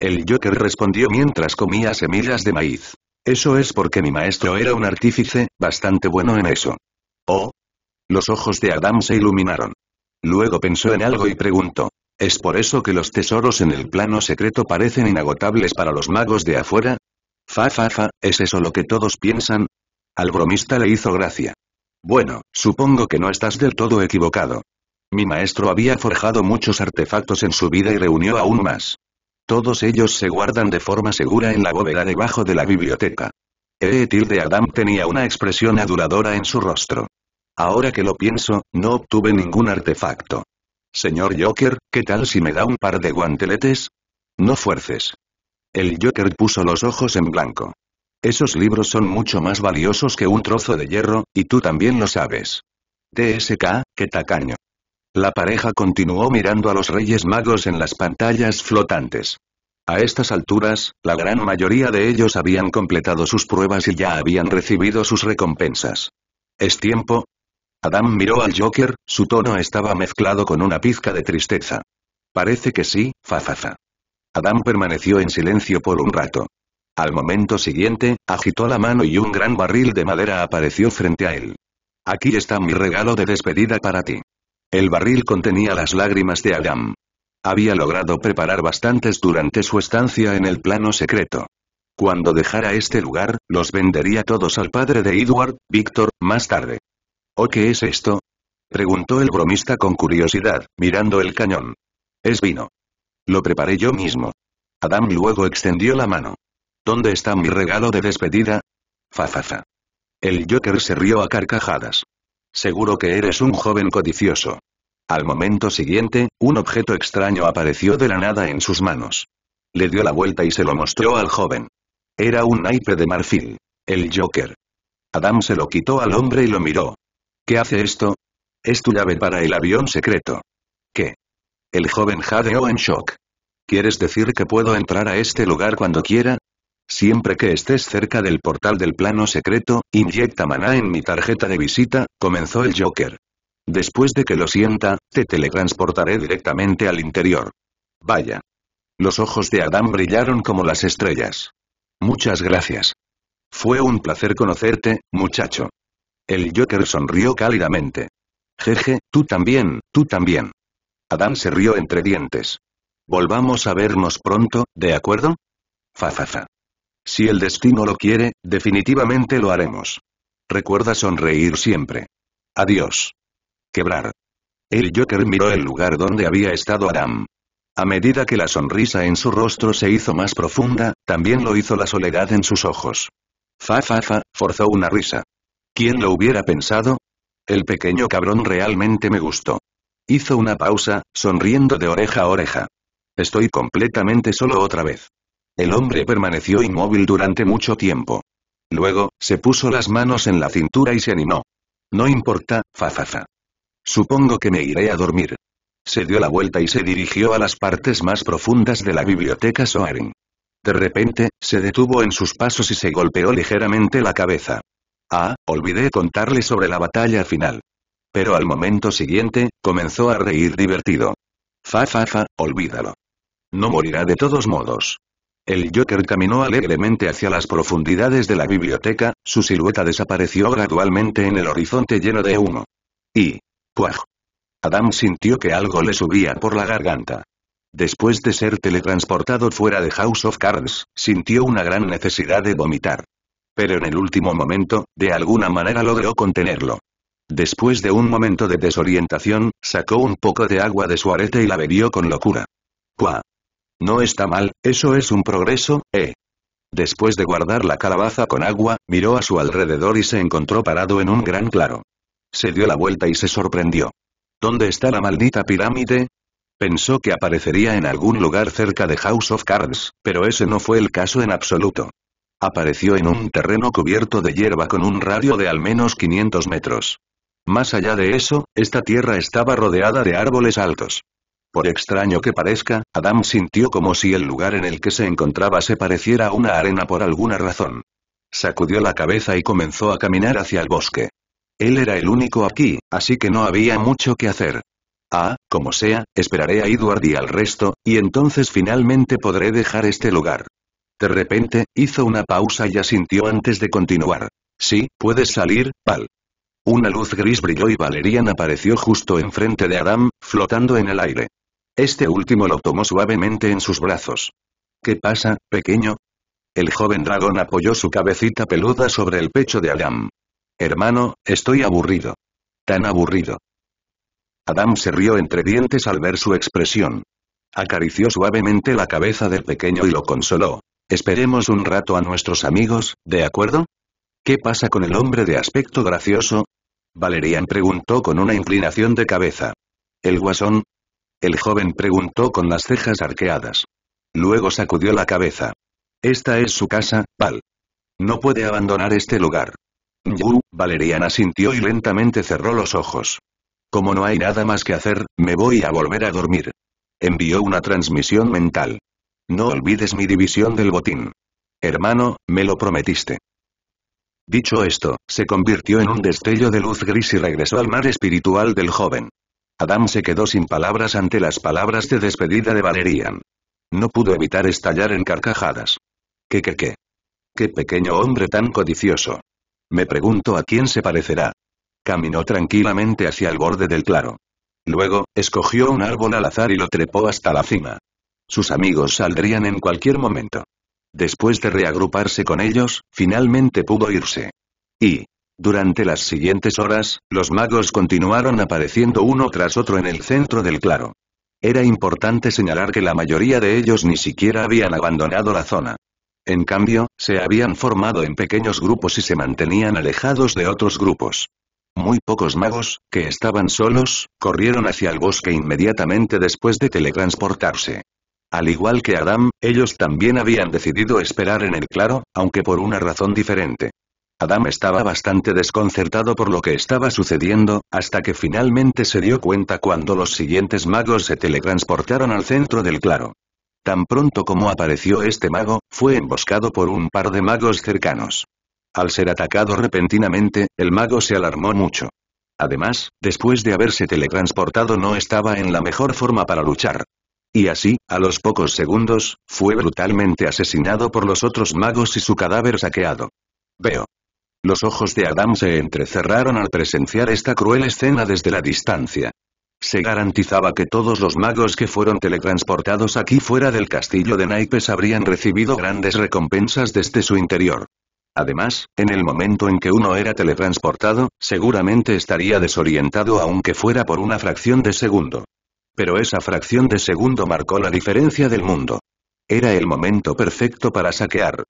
El Joker respondió mientras comía semillas de maíz. Eso es porque mi maestro era un artífice, bastante bueno en eso. Oh. Los ojos de Adam se iluminaron. Luego pensó en algo y preguntó. ¿Es por eso que los tesoros en el plano secreto parecen inagotables para los magos de afuera? Fa fa fa, ¿es eso lo que todos piensan? Al bromista le hizo gracia. Bueno, supongo que no estás del todo equivocado. Mi maestro había forjado muchos artefactos en su vida y reunió aún más. Todos ellos se guardan de forma segura en la bóveda debajo de la biblioteca. Ethel de Adam tenía una expresión aduladora en su rostro. Ahora que lo pienso, no obtuve ningún artefacto. Señor Joker, ¿qué tal si me da un par de guanteletes? No fuerces. El Joker puso los ojos en blanco. Esos libros son mucho más valiosos que un trozo de hierro, y tú también lo sabes. TSK, qué tacaño. La pareja continuó mirando a los Reyes Magos en las pantallas flotantes. A estas alturas, la gran mayoría de ellos habían completado sus pruebas y ya habían recibido sus recompensas. ¿Es tiempo? Adam miró al Joker, su tono estaba mezclado con una pizca de tristeza. Parece que sí, fa. Adam permaneció en silencio por un rato. Al momento siguiente, agitó la mano y un gran barril de madera apareció frente a él. Aquí está mi regalo de despedida para ti. El barril contenía las lágrimas de Adam. Había logrado preparar bastantes durante su estancia en el plano secreto. Cuando dejara este lugar, los vendería todos al padre de Edward, Víctor, más tarde. ¿O oh, qué es esto? Preguntó el bromista con curiosidad, mirando el cañón. Es vino. Lo preparé yo mismo. Adam luego extendió la mano. ¿Dónde está mi regalo de despedida? Fafafa. El Joker se rió a carcajadas. Seguro que eres un joven codicioso. Al momento siguiente, un objeto extraño apareció de la nada en sus manos. Le dio la vuelta y se lo mostró al joven. Era un naipe de marfil. El Joker. Adam se lo quitó al hombre y lo miró. ¿Qué hace esto? Es tu llave para el avión secreto. ¿Qué? El joven jadeó en shock. ¿Quieres decir que puedo entrar a este lugar cuando quiera? Siempre que estés cerca del portal del plano secreto, inyecta maná en mi tarjeta de visita, comenzó el Joker. Después de que lo sienta, te teletransportaré directamente al interior. Vaya. Los ojos de Adam brillaron como las estrellas. Muchas gracias. Fue un placer conocerte, muchacho. El Joker sonrió cálidamente. Jeje, tú también, tú también. Adam se rió entre dientes. Volvamos a vernos pronto, ¿de acuerdo? Fafafa. Si el destino lo quiere, definitivamente lo haremos. Recuerda sonreír siempre. Adiós. Quebrar. El Joker miró el lugar donde había estado Adam. A medida que la sonrisa en su rostro se hizo más profunda, también lo hizo la soledad en sus ojos. Fa fa fa, forzó una risa. ¿Quién lo hubiera pensado? El pequeño cabrón realmente me gustó. Hizo una pausa, sonriendo de oreja a oreja. Estoy completamente solo otra vez. El hombre permaneció inmóvil durante mucho tiempo. Luego, se puso las manos en la cintura y se animó. No importa, fa Fa, fa. Supongo que me iré a dormir. Se dio la vuelta y se dirigió a las partes más profundas de la biblioteca Soaring. De repente, se detuvo en sus pasos y se golpeó ligeramente la cabeza. Ah, olvidé contarle sobre la batalla final. Pero al momento siguiente, comenzó a reír divertido. Fa fa fa, olvídalo. No morirá de todos modos. El Joker caminó alegremente hacia las profundidades de la biblioteca, su silueta desapareció gradualmente en el horizonte lleno de humo. Y... ¡Puaj! Adam sintió que algo le subía por la garganta. Después de ser teletransportado fuera de House of Cards, sintió una gran necesidad de vomitar. Pero en el último momento, de alguna manera logró contenerlo. Después de un momento de desorientación, sacó un poco de agua de su arete y la bebió con locura. ¡Puah! No está mal, eso es un progreso, ¿eh? Después de guardar la calabaza con agua, miró a su alrededor y se encontró parado en un gran claro. Se dio la vuelta y se sorprendió. ¿Dónde está la maldita pirámide? Pensó que aparecería en algún lugar cerca de House of Cards, pero ese no fue el caso en absoluto. Apareció en un terreno cubierto de hierba con un radio de al menos 500 metros. Más allá de eso, esta tierra estaba rodeada de árboles altos. Por extraño que parezca, Adam sintió como si el lugar en el que se encontraba se pareciera a una arena por alguna razón. Sacudió la cabeza y comenzó a caminar hacia el bosque. Él era el único aquí, así que no había mucho que hacer. Ah, como sea, esperaré a Edward y al resto, y entonces finalmente podré dejar este lugar. De repente, hizo una pausa y asintió antes de continuar. Sí, puedes salir, Pal. Una luz gris brilló y Valerian apareció justo enfrente de Adam, flotando en el aire. Este último lo tomó suavemente en sus brazos. ¿Qué pasa, pequeño? El joven dragón apoyó su cabecita peluda sobre el pecho de Adam. Hermano, estoy aburrido. Tan aburrido. Adam se rió entre dientes al ver su expresión. Acarició suavemente la cabeza del pequeño y lo consoló. Esperemos un rato a nuestros amigos, ¿de acuerdo? ¿Qué pasa con el hombre de aspecto gracioso? Valerian preguntó con una inclinación de cabeza. El guasón, el joven preguntó con las cejas arqueadas. Luego sacudió la cabeza. Esta es su casa, Pal. No puede abandonar este lugar. Yu, Valeriana sintió y lentamente cerró los ojos. Como no hay nada más que hacer, me voy a volver a dormir. Envió una transmisión mental. No olvides mi división del botín. Hermano, me lo prometiste. Dicho esto, se convirtió en un destello de luz gris y regresó al mar espiritual del joven. Adam se quedó sin palabras ante las palabras de despedida de Valerian. No pudo evitar estallar en carcajadas. ¿Qué qué qué? ¡Qué pequeño hombre tan codicioso! Me pregunto a quién se parecerá. Caminó tranquilamente hacia el borde del claro. Luego, escogió un árbol al azar y lo trepó hasta la cima. Sus amigos saldrían en cualquier momento. Después de reagruparse con ellos, finalmente pudo irse. Y, durante las siguientes horas, los magos continuaron apareciendo uno tras otro en el centro del claro. Era importante señalar que la mayoría de ellos ni siquiera habían abandonado la zona. En cambio, se habían formado en pequeños grupos y se mantenían alejados de otros grupos. Muy pocos magos, que estaban solos, corrieron hacia el bosque inmediatamente después de teletransportarse. Al igual que Adam, ellos también habían decidido esperar en el claro, aunque por una razón diferente. Adam estaba bastante desconcertado por lo que estaba sucediendo, hasta que finalmente se dio cuenta cuando los siguientes magos se teletransportaron al centro del claro. Tan pronto como apareció este mago, fue emboscado por un par de magos cercanos. Al ser atacado repentinamente, el mago se alarmó mucho. Además, después de haberse teletransportado no estaba en la mejor forma para luchar. Y así, a los pocos segundos, fue brutalmente asesinado por los otros magos y su cadáver saqueado. Veo. Los ojos de Adam se entrecerraron al presenciar esta cruel escena desde la distancia. Se garantizaba que todos los magos que fueron teletransportados aquí fuera del castillo de Naipes habrían recibido grandes recompensas desde su interior. Además, en el momento en que uno era teletransportado, seguramente estaría desorientado aunque fuera por una fracción de segundo. Pero esa fracción de segundo marcó la diferencia del mundo. Era el momento perfecto para saquear.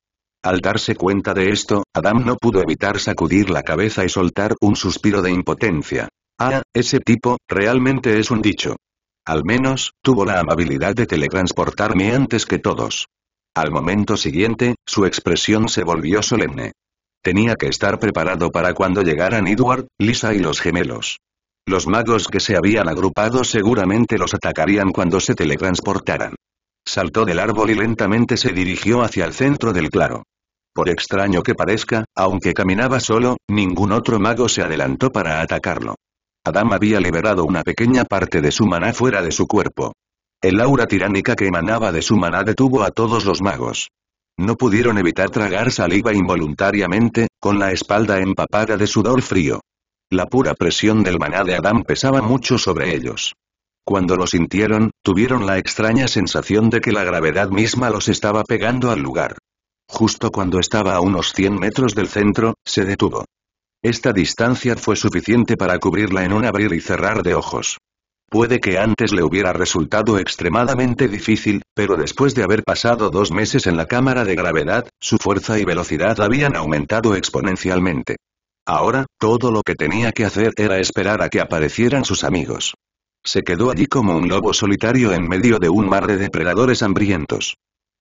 Al darse cuenta de esto, Adam no pudo evitar sacudir la cabeza y soltar un suspiro de impotencia. Ah, ese tipo, realmente es un dicho. Al menos, tuvo la amabilidad de teletransportarme antes que todos. Al momento siguiente, su expresión se volvió solemne. Tenía que estar preparado para cuando llegaran Edward, Lisa y los gemelos. Los magos que se habían agrupado seguramente los atacarían cuando se teletransportaran. Saltó del árbol y lentamente se dirigió hacia el centro del claro. Por extraño que parezca, aunque caminaba solo, ningún otro mago se adelantó para atacarlo. Adam había liberado una pequeña parte de su maná fuera de su cuerpo. El aura tiránica que emanaba de su maná detuvo a todos los magos. No pudieron evitar tragar saliva involuntariamente, con la espalda empapada de sudor frío. La pura presión del maná de Adam pesaba mucho sobre ellos. Cuando lo sintieron, tuvieron la extraña sensación de que la gravedad misma los estaba pegando al lugar. Justo cuando estaba a unos 100 metros del centro, se detuvo. Esta distancia fue suficiente para cubrirla en un abrir y cerrar de ojos. Puede que antes le hubiera resultado extremadamente difícil, pero después de haber pasado dos meses en la cámara de gravedad, su fuerza y velocidad habían aumentado exponencialmente. Ahora, todo lo que tenía que hacer era esperar a que aparecieran sus amigos. Se quedó allí como un lobo solitario en medio de un mar de depredadores hambrientos.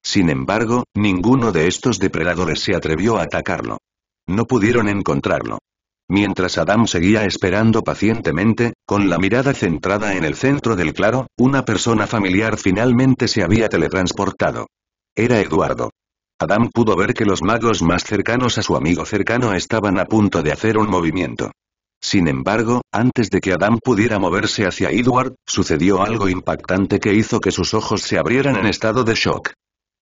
Sin embargo, ninguno de estos depredadores se atrevió a atacarlo. No pudieron encontrarlo. Mientras Adam seguía esperando pacientemente, con la mirada centrada en el centro del claro, una persona familiar finalmente se había teletransportado. Era Eduardo. Adam pudo ver que los magos más cercanos a su amigo cercano estaban a punto de hacer un movimiento. Sin embargo, antes de que Adam pudiera moverse hacia Edward, sucedió algo impactante que hizo que sus ojos se abrieran en estado de shock.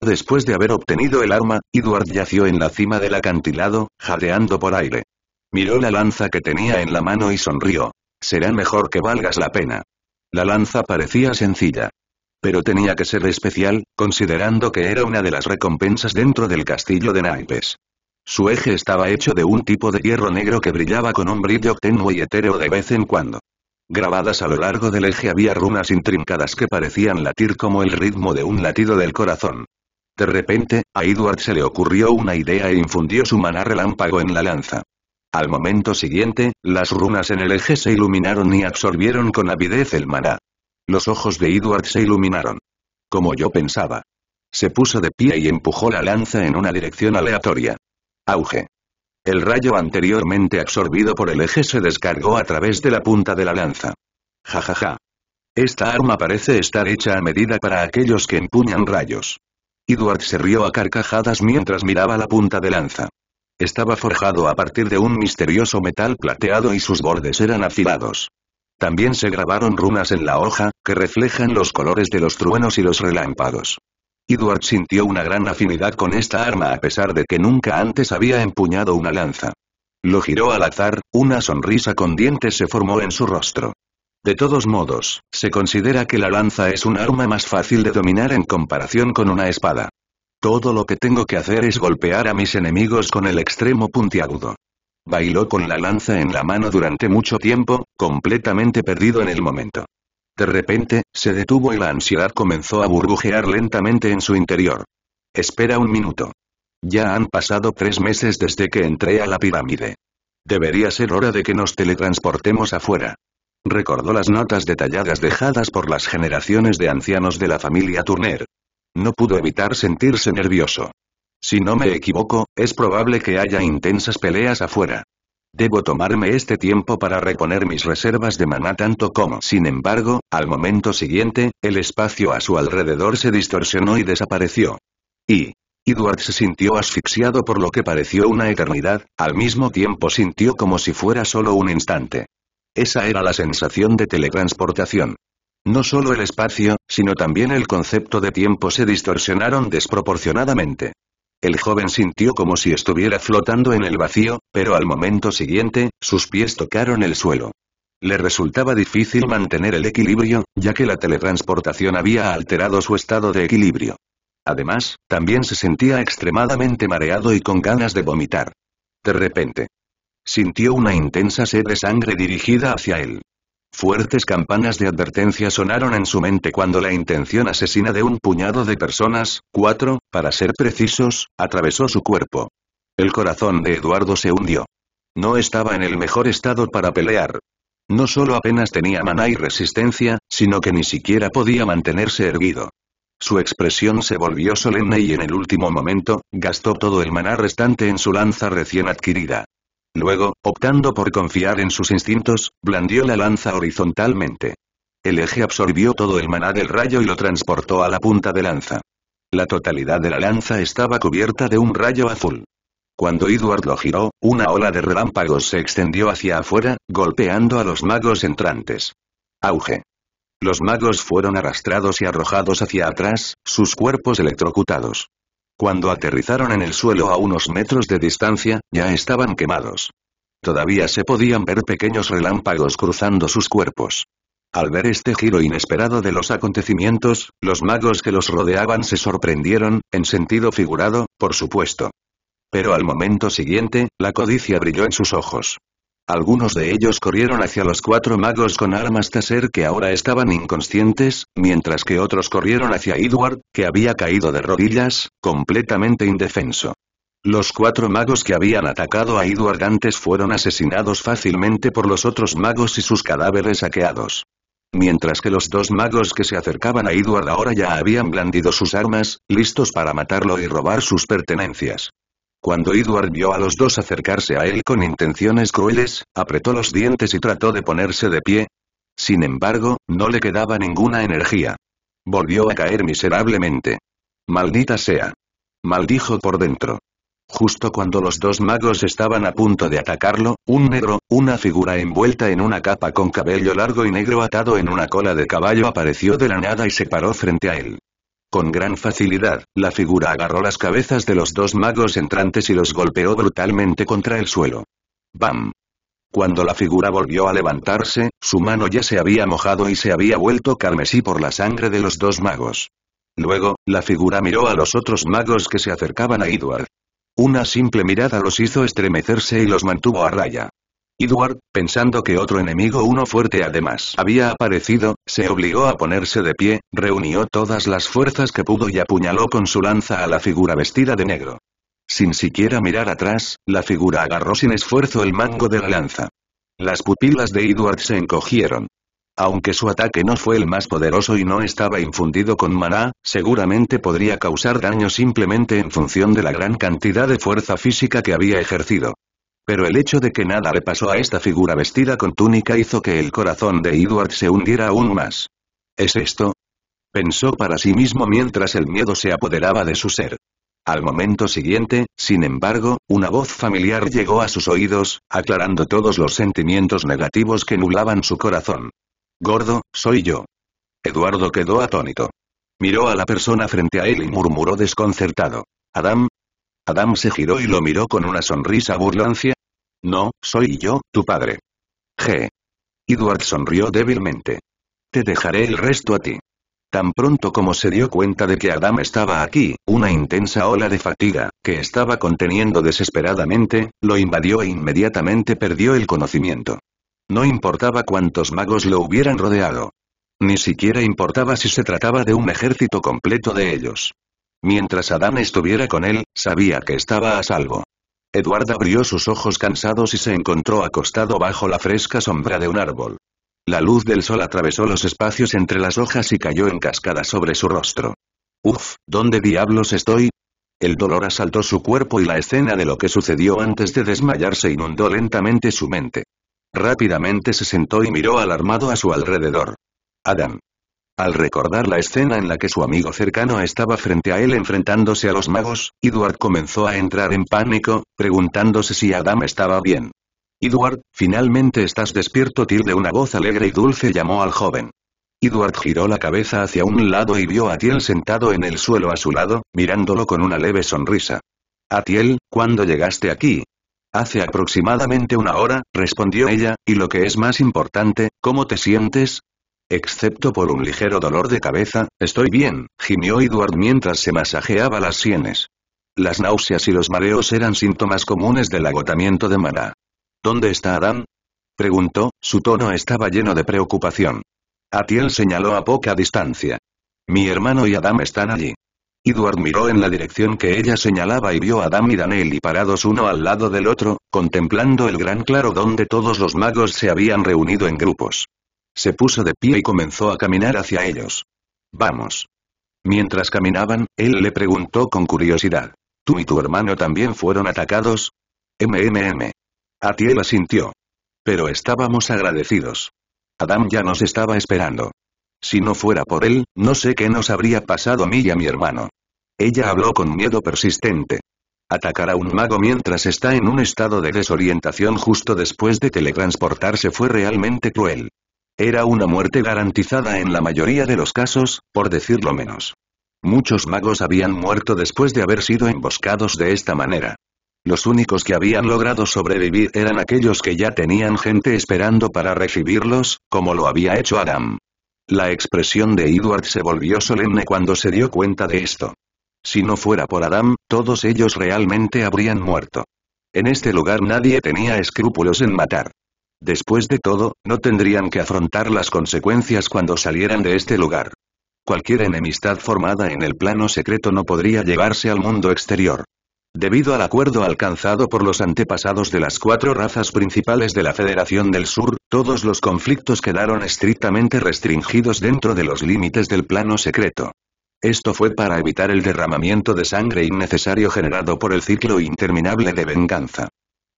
Después de haber obtenido el arma, Edward yació en la cima del acantilado, jadeando por aire. Miró la lanza que tenía en la mano y sonrió. Será mejor que valgas la pena. La lanza parecía sencilla. Pero tenía que ser especial, considerando que era una de las recompensas dentro del castillo de naipes. Su eje estaba hecho de un tipo de hierro negro que brillaba con un brillo tenue y etéreo de vez en cuando. Grabadas a lo largo del eje había runas intrincadas que parecían latir como el ritmo de un latido del corazón. De repente, a Edward se le ocurrió una idea e infundió su maná relámpago en la lanza. Al momento siguiente, las runas en el eje se iluminaron y absorbieron con avidez el maná. Los ojos de Edward se iluminaron. Como yo pensaba. Se puso de pie y empujó la lanza en una dirección aleatoria. Auge. El rayo anteriormente absorbido por el eje se descargó a través de la punta de la lanza. Jajaja. Ja, ja. Esta arma parece estar hecha a medida para aquellos que empuñan rayos. Edward se rió a carcajadas mientras miraba la punta de lanza. Estaba forjado a partir de un misterioso metal plateado y sus bordes eran afilados. También se grabaron runas en la hoja, que reflejan los colores de los truenos y los relámpagos. Edward sintió una gran afinidad con esta arma a pesar de que nunca antes había empuñado una lanza. Lo giró al azar, una sonrisa con dientes se formó en su rostro. De todos modos, se considera que la lanza es un arma más fácil de dominar en comparación con una espada. Todo lo que tengo que hacer es golpear a mis enemigos con el extremo puntiagudo. Bailó con la lanza en la mano durante mucho tiempo, completamente perdido en el momento. De repente, se detuvo y la ansiedad comenzó a burbujear lentamente en su interior. Espera un minuto. Ya han pasado tres meses desde que entré a la pirámide. Debería ser hora de que nos teletransportemos afuera. Recordó las notas detalladas dejadas por las generaciones de ancianos de la familia Turner. No pudo evitar sentirse nervioso. Si no me equivoco, es probable que haya intensas peleas afuera. Debo tomarme este tiempo para reponer mis reservas de maná tanto como. Sin embargo, al momento siguiente, el espacio a su alrededor se distorsionó y desapareció. Y... Edward se sintió asfixiado por lo que pareció una eternidad, al mismo tiempo sintió como si fuera solo un instante. Esa era la sensación de teletransportación. No solo el espacio, sino también el concepto de tiempo se distorsionaron desproporcionadamente. El joven sintió como si estuviera flotando en el vacío, pero al momento siguiente, sus pies tocaron el suelo. Le resultaba difícil mantener el equilibrio, ya que la teletransportación había alterado su estado de equilibrio. Además, también se sentía extremadamente mareado y con ganas de vomitar. De repente, Sintió una intensa sed de sangre dirigida hacia él. Fuertes campanas de advertencia sonaron en su mente cuando la intención asesina de un puñado de personas, cuatro, para ser precisos, atravesó su cuerpo. El corazón de Eduardo se hundió. No estaba en el mejor estado para pelear. No solo apenas tenía maná y resistencia, sino que ni siquiera podía mantenerse erguido. Su expresión se volvió solemne y en el último momento, gastó todo el maná restante en su lanza recién adquirida. Luego, optando por confiar en sus instintos, blandió la lanza horizontalmente. El eje absorbió todo el maná del rayo y lo transportó a la punta de lanza. La totalidad de la lanza estaba cubierta de un rayo azul. Cuando Edward lo giró, una ola de relámpagos se extendió hacia afuera, golpeando a los magos entrantes. Auge. Los magos fueron arrastrados y arrojados hacia atrás, sus cuerpos electrocutados. Cuando aterrizaron en el suelo a unos metros de distancia, ya estaban quemados. Todavía se podían ver pequeños relámpagos cruzando sus cuerpos. Al ver este giro inesperado de los acontecimientos, los magos que los rodeaban se sorprendieron, en sentido figurado, por supuesto. Pero al momento siguiente, la codicia brilló en sus ojos. Algunos de ellos corrieron hacia los cuatro magos con armas taser que ahora estaban inconscientes, mientras que otros corrieron hacia Edward, que había caído de rodillas, completamente indefenso. Los cuatro magos que habían atacado a Edward antes fueron asesinados fácilmente por los otros magos y sus cadáveres saqueados. Mientras que los dos magos que se acercaban a Edward ahora ya habían blandido sus armas, listos para matarlo y robar sus pertenencias. Cuando Edward vio a los dos acercarse a él con intenciones crueles, apretó los dientes y trató de ponerse de pie. Sin embargo, no le quedaba ninguna energía. Volvió a caer miserablemente. Maldita sea. Maldijo por dentro. Justo cuando los dos magos estaban a punto de atacarlo, un negro, una figura envuelta en una capa con cabello largo y negro atado en una cola de caballo apareció de la nada y se paró frente a él. Con gran facilidad, la figura agarró las cabezas de los dos magos entrantes y los golpeó brutalmente contra el suelo. ¡Bam! Cuando la figura volvió a levantarse, su mano ya se había mojado y se había vuelto carmesí por la sangre de los dos magos. Luego, la figura miró a los otros magos que se acercaban a Edward. Una simple mirada los hizo estremecerse y los mantuvo a raya. Edward, pensando que otro enemigo uno fuerte además había aparecido, se obligó a ponerse de pie, reunió todas las fuerzas que pudo y apuñaló con su lanza a la figura vestida de negro. Sin siquiera mirar atrás, la figura agarró sin esfuerzo el mango de la lanza. Las pupilas de Edward se encogieron. Aunque su ataque no fue el más poderoso y no estaba infundido con maná, seguramente podría causar daño simplemente en función de la gran cantidad de fuerza física que había ejercido pero el hecho de que nada le pasó a esta figura vestida con túnica hizo que el corazón de Edward se hundiera aún más. ¿Es esto? Pensó para sí mismo mientras el miedo se apoderaba de su ser. Al momento siguiente, sin embargo, una voz familiar llegó a sus oídos, aclarando todos los sentimientos negativos que nublaban su corazón. Gordo, soy yo. Eduardo quedó atónito. Miró a la persona frente a él y murmuró desconcertado. Adam. Adam se giró y lo miró con una sonrisa burlancia, no, soy yo, tu padre. G. Edward sonrió débilmente. Te dejaré el resto a ti. Tan pronto como se dio cuenta de que Adam estaba aquí, una intensa ola de fatiga, que estaba conteniendo desesperadamente, lo invadió e inmediatamente perdió el conocimiento. No importaba cuántos magos lo hubieran rodeado. Ni siquiera importaba si se trataba de un ejército completo de ellos. Mientras Adam estuviera con él, sabía que estaba a salvo. Edward abrió sus ojos cansados y se encontró acostado bajo la fresca sombra de un árbol. La luz del sol atravesó los espacios entre las hojas y cayó en cascada sobre su rostro. Uf, ¿dónde diablos estoy? El dolor asaltó su cuerpo y la escena de lo que sucedió antes de desmayarse inundó lentamente su mente. Rápidamente se sentó y miró alarmado a su alrededor. Adam, al recordar la escena en la que su amigo cercano estaba frente a él enfrentándose a los magos, Edward comenzó a entrar en pánico, preguntándose si Adam estaba bien. Edward, finalmente estás despierto de una voz alegre y dulce llamó al joven. Edward giró la cabeza hacia un lado y vio a Tiel sentado en el suelo a su lado, mirándolo con una leve sonrisa. Atiel, ¿cuándo llegaste aquí? Hace aproximadamente una hora, respondió ella, y lo que es más importante, ¿cómo te sientes? Excepto por un ligero dolor de cabeza, estoy bien, gimió Edward mientras se masajeaba las sienes. Las náuseas y los mareos eran síntomas comunes del agotamiento de Mara. ¿Dónde está Adam? preguntó, su tono estaba lleno de preocupación. Atiel señaló a poca distancia. Mi hermano y Adam están allí. Edward miró en la dirección que ella señalaba y vio a Adam y y parados uno al lado del otro, contemplando el gran claro donde todos los magos se habían reunido en grupos. Se puso de pie y comenzó a caminar hacia ellos. Vamos. Mientras caminaban, él le preguntó con curiosidad. ¿Tú y tu hermano también fueron atacados? MMM. Atiel asintió. Pero estábamos agradecidos. Adam ya nos estaba esperando. Si no fuera por él, no sé qué nos habría pasado a mí y a mi hermano. Ella habló con miedo persistente. Atacar a un mago mientras está en un estado de desorientación justo después de teletransportarse fue realmente cruel. Era una muerte garantizada en la mayoría de los casos, por decirlo menos. Muchos magos habían muerto después de haber sido emboscados de esta manera. Los únicos que habían logrado sobrevivir eran aquellos que ya tenían gente esperando para recibirlos, como lo había hecho Adam. La expresión de Edward se volvió solemne cuando se dio cuenta de esto. Si no fuera por Adam, todos ellos realmente habrían muerto. En este lugar nadie tenía escrúpulos en matar. Después de todo, no tendrían que afrontar las consecuencias cuando salieran de este lugar. Cualquier enemistad formada en el plano secreto no podría llevarse al mundo exterior. Debido al acuerdo alcanzado por los antepasados de las cuatro razas principales de la Federación del Sur, todos los conflictos quedaron estrictamente restringidos dentro de los límites del plano secreto. Esto fue para evitar el derramamiento de sangre innecesario generado por el ciclo interminable de venganza.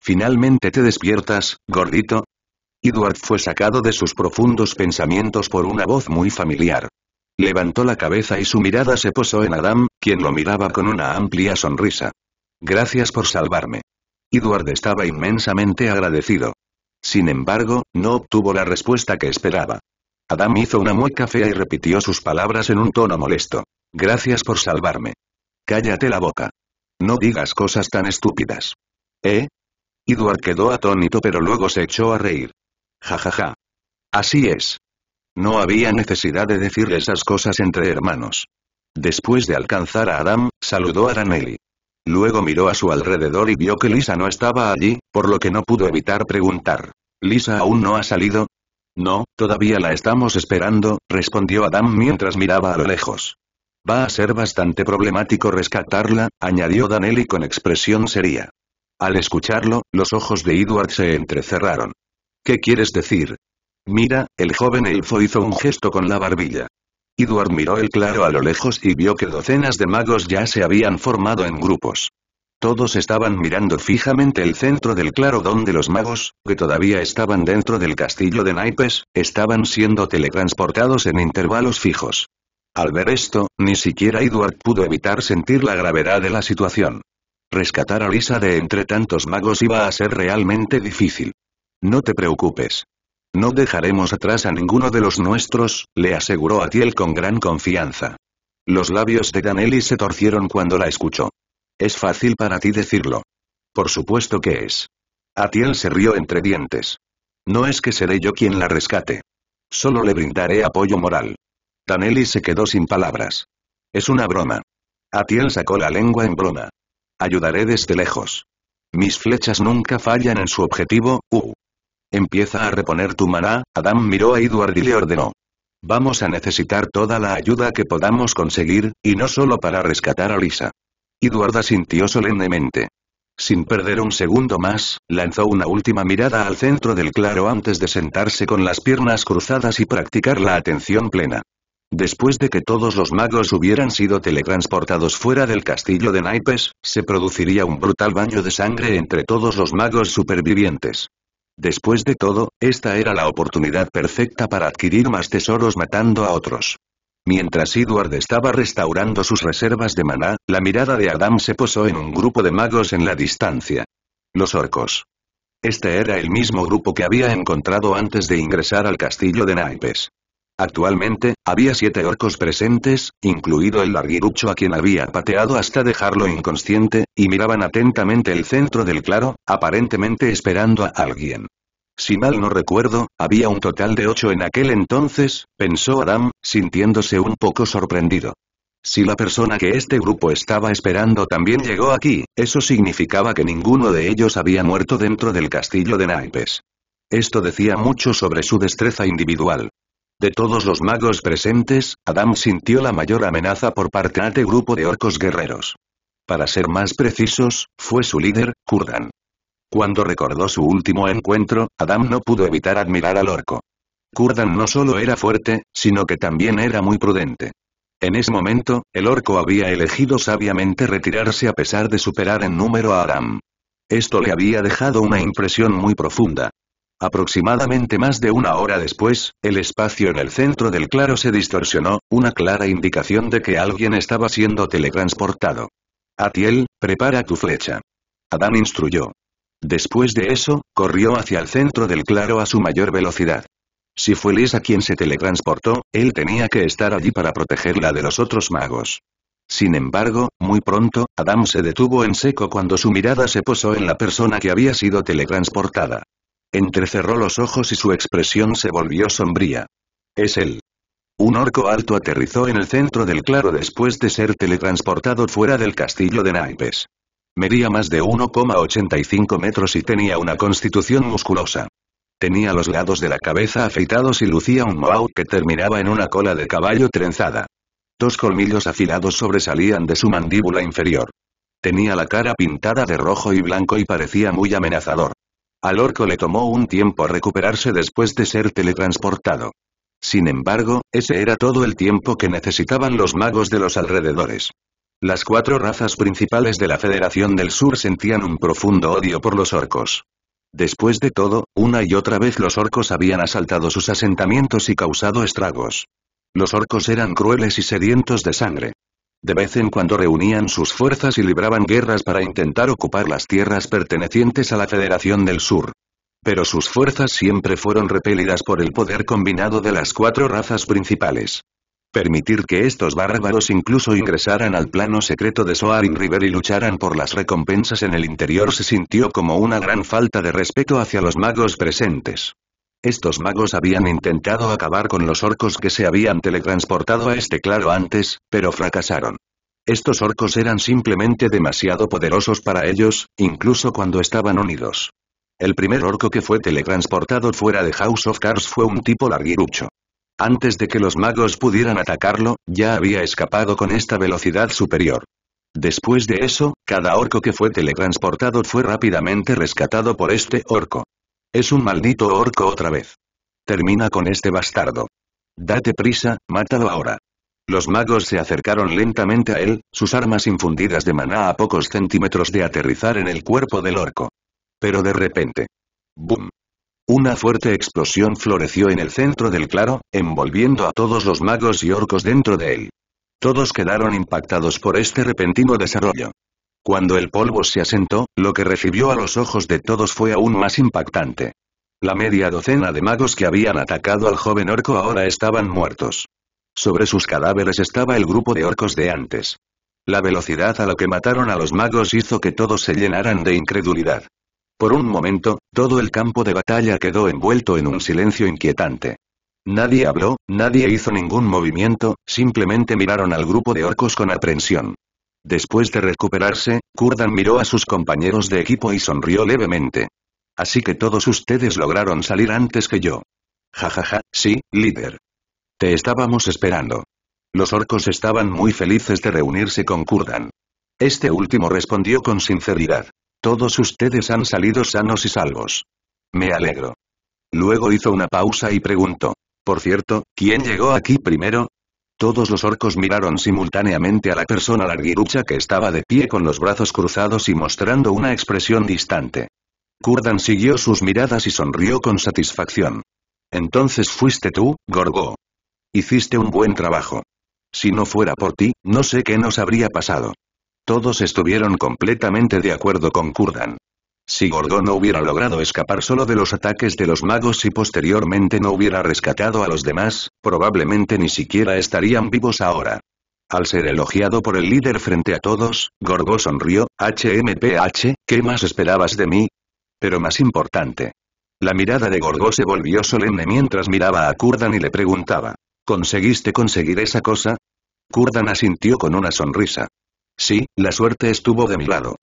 Finalmente te despiertas, gordito, Edward fue sacado de sus profundos pensamientos por una voz muy familiar. Levantó la cabeza y su mirada se posó en Adam, quien lo miraba con una amplia sonrisa. Gracias por salvarme. Edward estaba inmensamente agradecido. Sin embargo, no obtuvo la respuesta que esperaba. Adam hizo una mueca fea y repitió sus palabras en un tono molesto. Gracias por salvarme. Cállate la boca. No digas cosas tan estúpidas. ¿Eh? Edward quedó atónito pero luego se echó a reír. Jajaja. Así es. No había necesidad de decir esas cosas entre hermanos. Después de alcanzar a Adam, saludó a Danelli. Luego miró a su alrededor y vio que Lisa no estaba allí, por lo que no pudo evitar preguntar. ¿Lisa aún no ha salido? No, todavía la estamos esperando, respondió Adam mientras miraba a lo lejos. Va a ser bastante problemático rescatarla, añadió Danelli con expresión seria. Al escucharlo, los ojos de Edward se entrecerraron. ¿Qué quieres decir? Mira, el joven elfo hizo un gesto con la barbilla. Edward miró el claro a lo lejos y vio que docenas de magos ya se habían formado en grupos. Todos estaban mirando fijamente el centro del claro donde los magos, que todavía estaban dentro del castillo de naipes, estaban siendo teletransportados en intervalos fijos. Al ver esto, ni siquiera Edward pudo evitar sentir la gravedad de la situación. Rescatar a Lisa de entre tantos magos iba a ser realmente difícil. No te preocupes. No dejaremos atrás a ninguno de los nuestros, le aseguró Atiel con gran confianza. Los labios de Danelli se torcieron cuando la escuchó. Es fácil para ti decirlo. Por supuesto que es. Atiel se rió entre dientes. No es que seré yo quien la rescate. Solo le brindaré apoyo moral. Danelli se quedó sin palabras. Es una broma. Atiel sacó la lengua en broma. Ayudaré desde lejos. Mis flechas nunca fallan en su objetivo, uh. Empieza a reponer tu maná, Adam miró a Edward y le ordenó. Vamos a necesitar toda la ayuda que podamos conseguir, y no solo para rescatar a Lisa. Edward asintió solemnemente. Sin perder un segundo más, lanzó una última mirada al centro del claro antes de sentarse con las piernas cruzadas y practicar la atención plena. Después de que todos los magos hubieran sido teletransportados fuera del castillo de Naipes, se produciría un brutal baño de sangre entre todos los magos supervivientes. Después de todo, esta era la oportunidad perfecta para adquirir más tesoros matando a otros. Mientras Edward estaba restaurando sus reservas de maná, la mirada de Adam se posó en un grupo de magos en la distancia. Los orcos. Este era el mismo grupo que había encontrado antes de ingresar al castillo de Naipes. Actualmente, había siete orcos presentes, incluido el larguirucho a quien había pateado hasta dejarlo inconsciente, y miraban atentamente el centro del claro, aparentemente esperando a alguien. Si mal no recuerdo, había un total de ocho en aquel entonces, pensó Adam, sintiéndose un poco sorprendido. Si la persona que este grupo estaba esperando también llegó aquí, eso significaba que ninguno de ellos había muerto dentro del castillo de Naipes. Esto decía mucho sobre su destreza individual. De todos los magos presentes, Adam sintió la mayor amenaza por parte de este grupo de orcos guerreros. Para ser más precisos, fue su líder, Kurdan. Cuando recordó su último encuentro, Adam no pudo evitar admirar al orco. Kurdan no solo era fuerte, sino que también era muy prudente. En ese momento, el orco había elegido sabiamente retirarse a pesar de superar en número a Adam. Esto le había dejado una impresión muy profunda, Aproximadamente más de una hora después, el espacio en el centro del claro se distorsionó, una clara indicación de que alguien estaba siendo teletransportado. Atiel, prepara tu flecha. Adán instruyó. Después de eso, corrió hacia el centro del claro a su mayor velocidad. Si fue Lisa quien se teletransportó, él tenía que estar allí para protegerla de los otros magos. Sin embargo, muy pronto, Adam se detuvo en seco cuando su mirada se posó en la persona que había sido teletransportada. Entrecerró los ojos y su expresión se volvió sombría. Es él. Un orco alto aterrizó en el centro del claro después de ser teletransportado fuera del castillo de Naipes. Medía más de 1,85 metros y tenía una constitución musculosa. Tenía los lados de la cabeza afeitados y lucía un mohawk que terminaba en una cola de caballo trenzada. Dos colmillos afilados sobresalían de su mandíbula inferior. Tenía la cara pintada de rojo y blanco y parecía muy amenazador. Al orco le tomó un tiempo recuperarse después de ser teletransportado. Sin embargo, ese era todo el tiempo que necesitaban los magos de los alrededores. Las cuatro razas principales de la Federación del Sur sentían un profundo odio por los orcos. Después de todo, una y otra vez los orcos habían asaltado sus asentamientos y causado estragos. Los orcos eran crueles y sedientos de sangre. De vez en cuando reunían sus fuerzas y libraban guerras para intentar ocupar las tierras pertenecientes a la Federación del Sur. Pero sus fuerzas siempre fueron repelidas por el poder combinado de las cuatro razas principales. Permitir que estos bárbaros incluso ingresaran al plano secreto de Soarin River y lucharan por las recompensas en el interior se sintió como una gran falta de respeto hacia los magos presentes. Estos magos habían intentado acabar con los orcos que se habían teletransportado a este claro antes, pero fracasaron. Estos orcos eran simplemente demasiado poderosos para ellos, incluso cuando estaban unidos. El primer orco que fue teletransportado fuera de House of Cards fue un tipo larguirucho. Antes de que los magos pudieran atacarlo, ya había escapado con esta velocidad superior. Después de eso, cada orco que fue teletransportado fue rápidamente rescatado por este orco. Es un maldito orco otra vez. Termina con este bastardo. Date prisa, mátalo ahora. Los magos se acercaron lentamente a él, sus armas infundidas de maná a pocos centímetros de aterrizar en el cuerpo del orco. Pero de repente. ¡Bum! Una fuerte explosión floreció en el centro del claro, envolviendo a todos los magos y orcos dentro de él. Todos quedaron impactados por este repentino desarrollo. Cuando el polvo se asentó, lo que recibió a los ojos de todos fue aún más impactante. La media docena de magos que habían atacado al joven orco ahora estaban muertos. Sobre sus cadáveres estaba el grupo de orcos de antes. La velocidad a la que mataron a los magos hizo que todos se llenaran de incredulidad. Por un momento, todo el campo de batalla quedó envuelto en un silencio inquietante. Nadie habló, nadie hizo ningún movimiento, simplemente miraron al grupo de orcos con aprensión. Después de recuperarse, Kurdan miró a sus compañeros de equipo y sonrió levemente. Así que todos ustedes lograron salir antes que yo. Jajaja, ja, ja, sí, líder. Te estábamos esperando. Los orcos estaban muy felices de reunirse con Kurdan. Este último respondió con sinceridad. Todos ustedes han salido sanos y salvos. Me alegro. Luego hizo una pausa y preguntó. Por cierto, ¿quién llegó aquí primero? Todos los orcos miraron simultáneamente a la persona larguirucha que estaba de pie con los brazos cruzados y mostrando una expresión distante. Kurdan siguió sus miradas y sonrió con satisfacción. Entonces fuiste tú, Gorgo. Hiciste un buen trabajo. Si no fuera por ti, no sé qué nos habría pasado. Todos estuvieron completamente de acuerdo con Kurdan. Si Gorgo no hubiera logrado escapar solo de los ataques de los magos y posteriormente no hubiera rescatado a los demás, probablemente ni siquiera estarían vivos ahora. Al ser elogiado por el líder frente a todos, Gorgo sonrió, HMPH, ¿qué más esperabas de mí? Pero más importante. La mirada de Gorgo se volvió solemne mientras miraba a Kurdan y le preguntaba, ¿conseguiste conseguir esa cosa? Kurdan asintió con una sonrisa. Sí, la suerte estuvo de mi lado.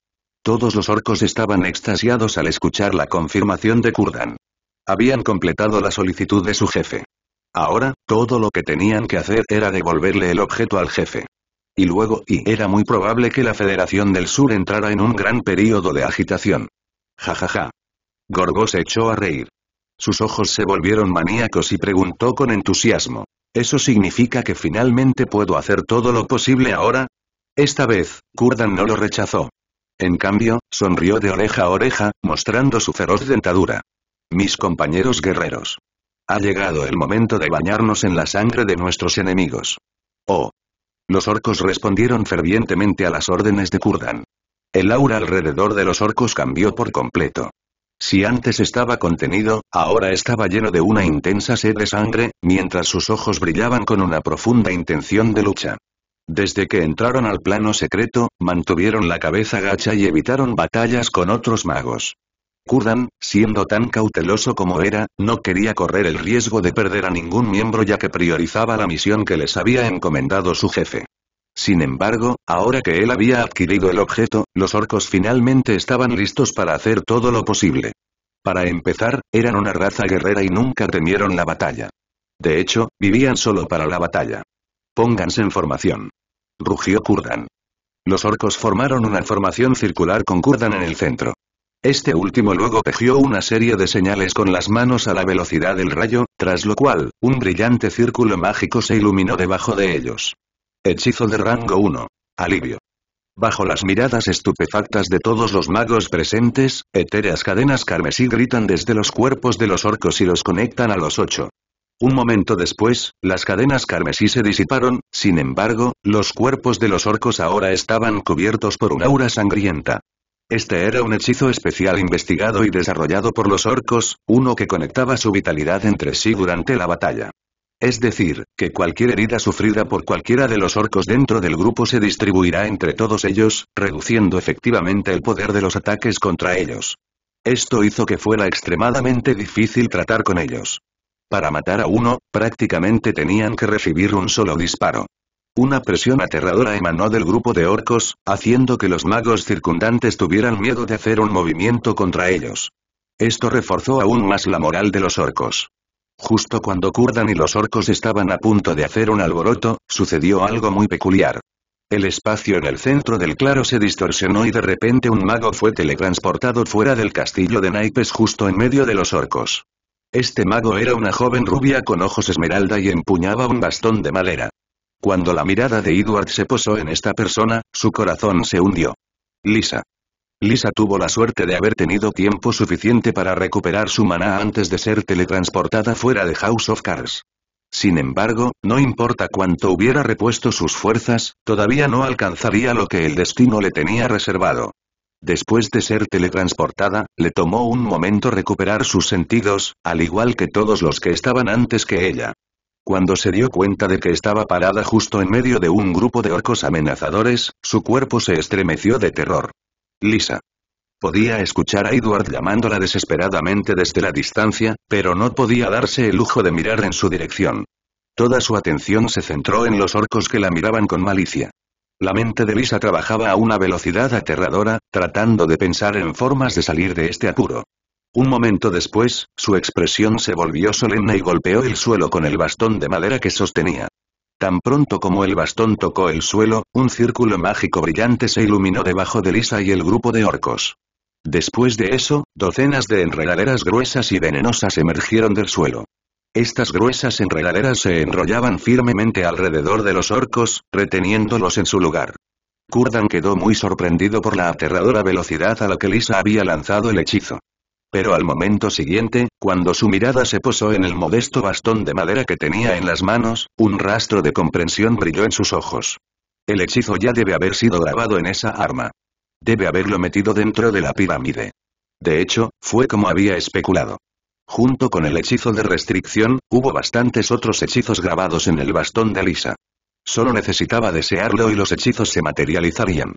Todos los orcos estaban extasiados al escuchar la confirmación de Kurdan. Habían completado la solicitud de su jefe. Ahora, todo lo que tenían que hacer era devolverle el objeto al jefe. Y luego, y era muy probable que la Federación del Sur entrara en un gran periodo de agitación. Jajaja. Ja, ja. Gorgo se echó a reír. Sus ojos se volvieron maníacos y preguntó con entusiasmo. ¿Eso significa que finalmente puedo hacer todo lo posible ahora? Esta vez, Kurdan no lo rechazó. En cambio, sonrió de oreja a oreja, mostrando su feroz dentadura. Mis compañeros guerreros. Ha llegado el momento de bañarnos en la sangre de nuestros enemigos. Oh. Los orcos respondieron fervientemente a las órdenes de Kurdan. El aura alrededor de los orcos cambió por completo. Si antes estaba contenido, ahora estaba lleno de una intensa sed de sangre, mientras sus ojos brillaban con una profunda intención de lucha. Desde que entraron al plano secreto, mantuvieron la cabeza gacha y evitaron batallas con otros magos. Kurdan, siendo tan cauteloso como era, no quería correr el riesgo de perder a ningún miembro ya que priorizaba la misión que les había encomendado su jefe. Sin embargo, ahora que él había adquirido el objeto, los orcos finalmente estaban listos para hacer todo lo posible. Para empezar, eran una raza guerrera y nunca temieron la batalla. De hecho, vivían solo para la batalla. Pónganse en formación rugió Kurdan. Los orcos formaron una formación circular con Kurdan en el centro. Este último luego tejió una serie de señales con las manos a la velocidad del rayo, tras lo cual, un brillante círculo mágico se iluminó debajo de ellos. Hechizo de rango 1. Alivio. Bajo las miradas estupefactas de todos los magos presentes, etéreas cadenas carmesí gritan desde los cuerpos de los orcos y los conectan a los ocho. Un momento después, las cadenas carmesí se disiparon, sin embargo, los cuerpos de los orcos ahora estaban cubiertos por un aura sangrienta. Este era un hechizo especial investigado y desarrollado por los orcos, uno que conectaba su vitalidad entre sí durante la batalla. Es decir, que cualquier herida sufrida por cualquiera de los orcos dentro del grupo se distribuirá entre todos ellos, reduciendo efectivamente el poder de los ataques contra ellos. Esto hizo que fuera extremadamente difícil tratar con ellos. Para matar a uno, prácticamente tenían que recibir un solo disparo. Una presión aterradora emanó del grupo de orcos, haciendo que los magos circundantes tuvieran miedo de hacer un movimiento contra ellos. Esto reforzó aún más la moral de los orcos. Justo cuando Kurdan y los orcos estaban a punto de hacer un alboroto, sucedió algo muy peculiar. El espacio en el centro del claro se distorsionó y de repente un mago fue teletransportado fuera del castillo de naipes justo en medio de los orcos. Este mago era una joven rubia con ojos esmeralda y empuñaba un bastón de madera. Cuando la mirada de Edward se posó en esta persona, su corazón se hundió. Lisa. Lisa tuvo la suerte de haber tenido tiempo suficiente para recuperar su maná antes de ser teletransportada fuera de House of Cards. Sin embargo, no importa cuánto hubiera repuesto sus fuerzas, todavía no alcanzaría lo que el destino le tenía reservado. Después de ser teletransportada, le tomó un momento recuperar sus sentidos, al igual que todos los que estaban antes que ella. Cuando se dio cuenta de que estaba parada justo en medio de un grupo de orcos amenazadores, su cuerpo se estremeció de terror. Lisa. Podía escuchar a Edward llamándola desesperadamente desde la distancia, pero no podía darse el lujo de mirar en su dirección. Toda su atención se centró en los orcos que la miraban con malicia. La mente de Lisa trabajaba a una velocidad aterradora, tratando de pensar en formas de salir de este apuro. Un momento después, su expresión se volvió solemne y golpeó el suelo con el bastón de madera que sostenía. Tan pronto como el bastón tocó el suelo, un círculo mágico brillante se iluminó debajo de Lisa y el grupo de orcos. Después de eso, docenas de enredaderas gruesas y venenosas emergieron del suelo. Estas gruesas enredaderas se enrollaban firmemente alrededor de los orcos, reteniéndolos en su lugar. Kurdan quedó muy sorprendido por la aterradora velocidad a la que Lisa había lanzado el hechizo. Pero al momento siguiente, cuando su mirada se posó en el modesto bastón de madera que tenía en las manos, un rastro de comprensión brilló en sus ojos. El hechizo ya debe haber sido grabado en esa arma. Debe haberlo metido dentro de la pirámide. De hecho, fue como había especulado. Junto con el hechizo de restricción, hubo bastantes otros hechizos grabados en el bastón de Lisa. Solo necesitaba desearlo y los hechizos se materializarían.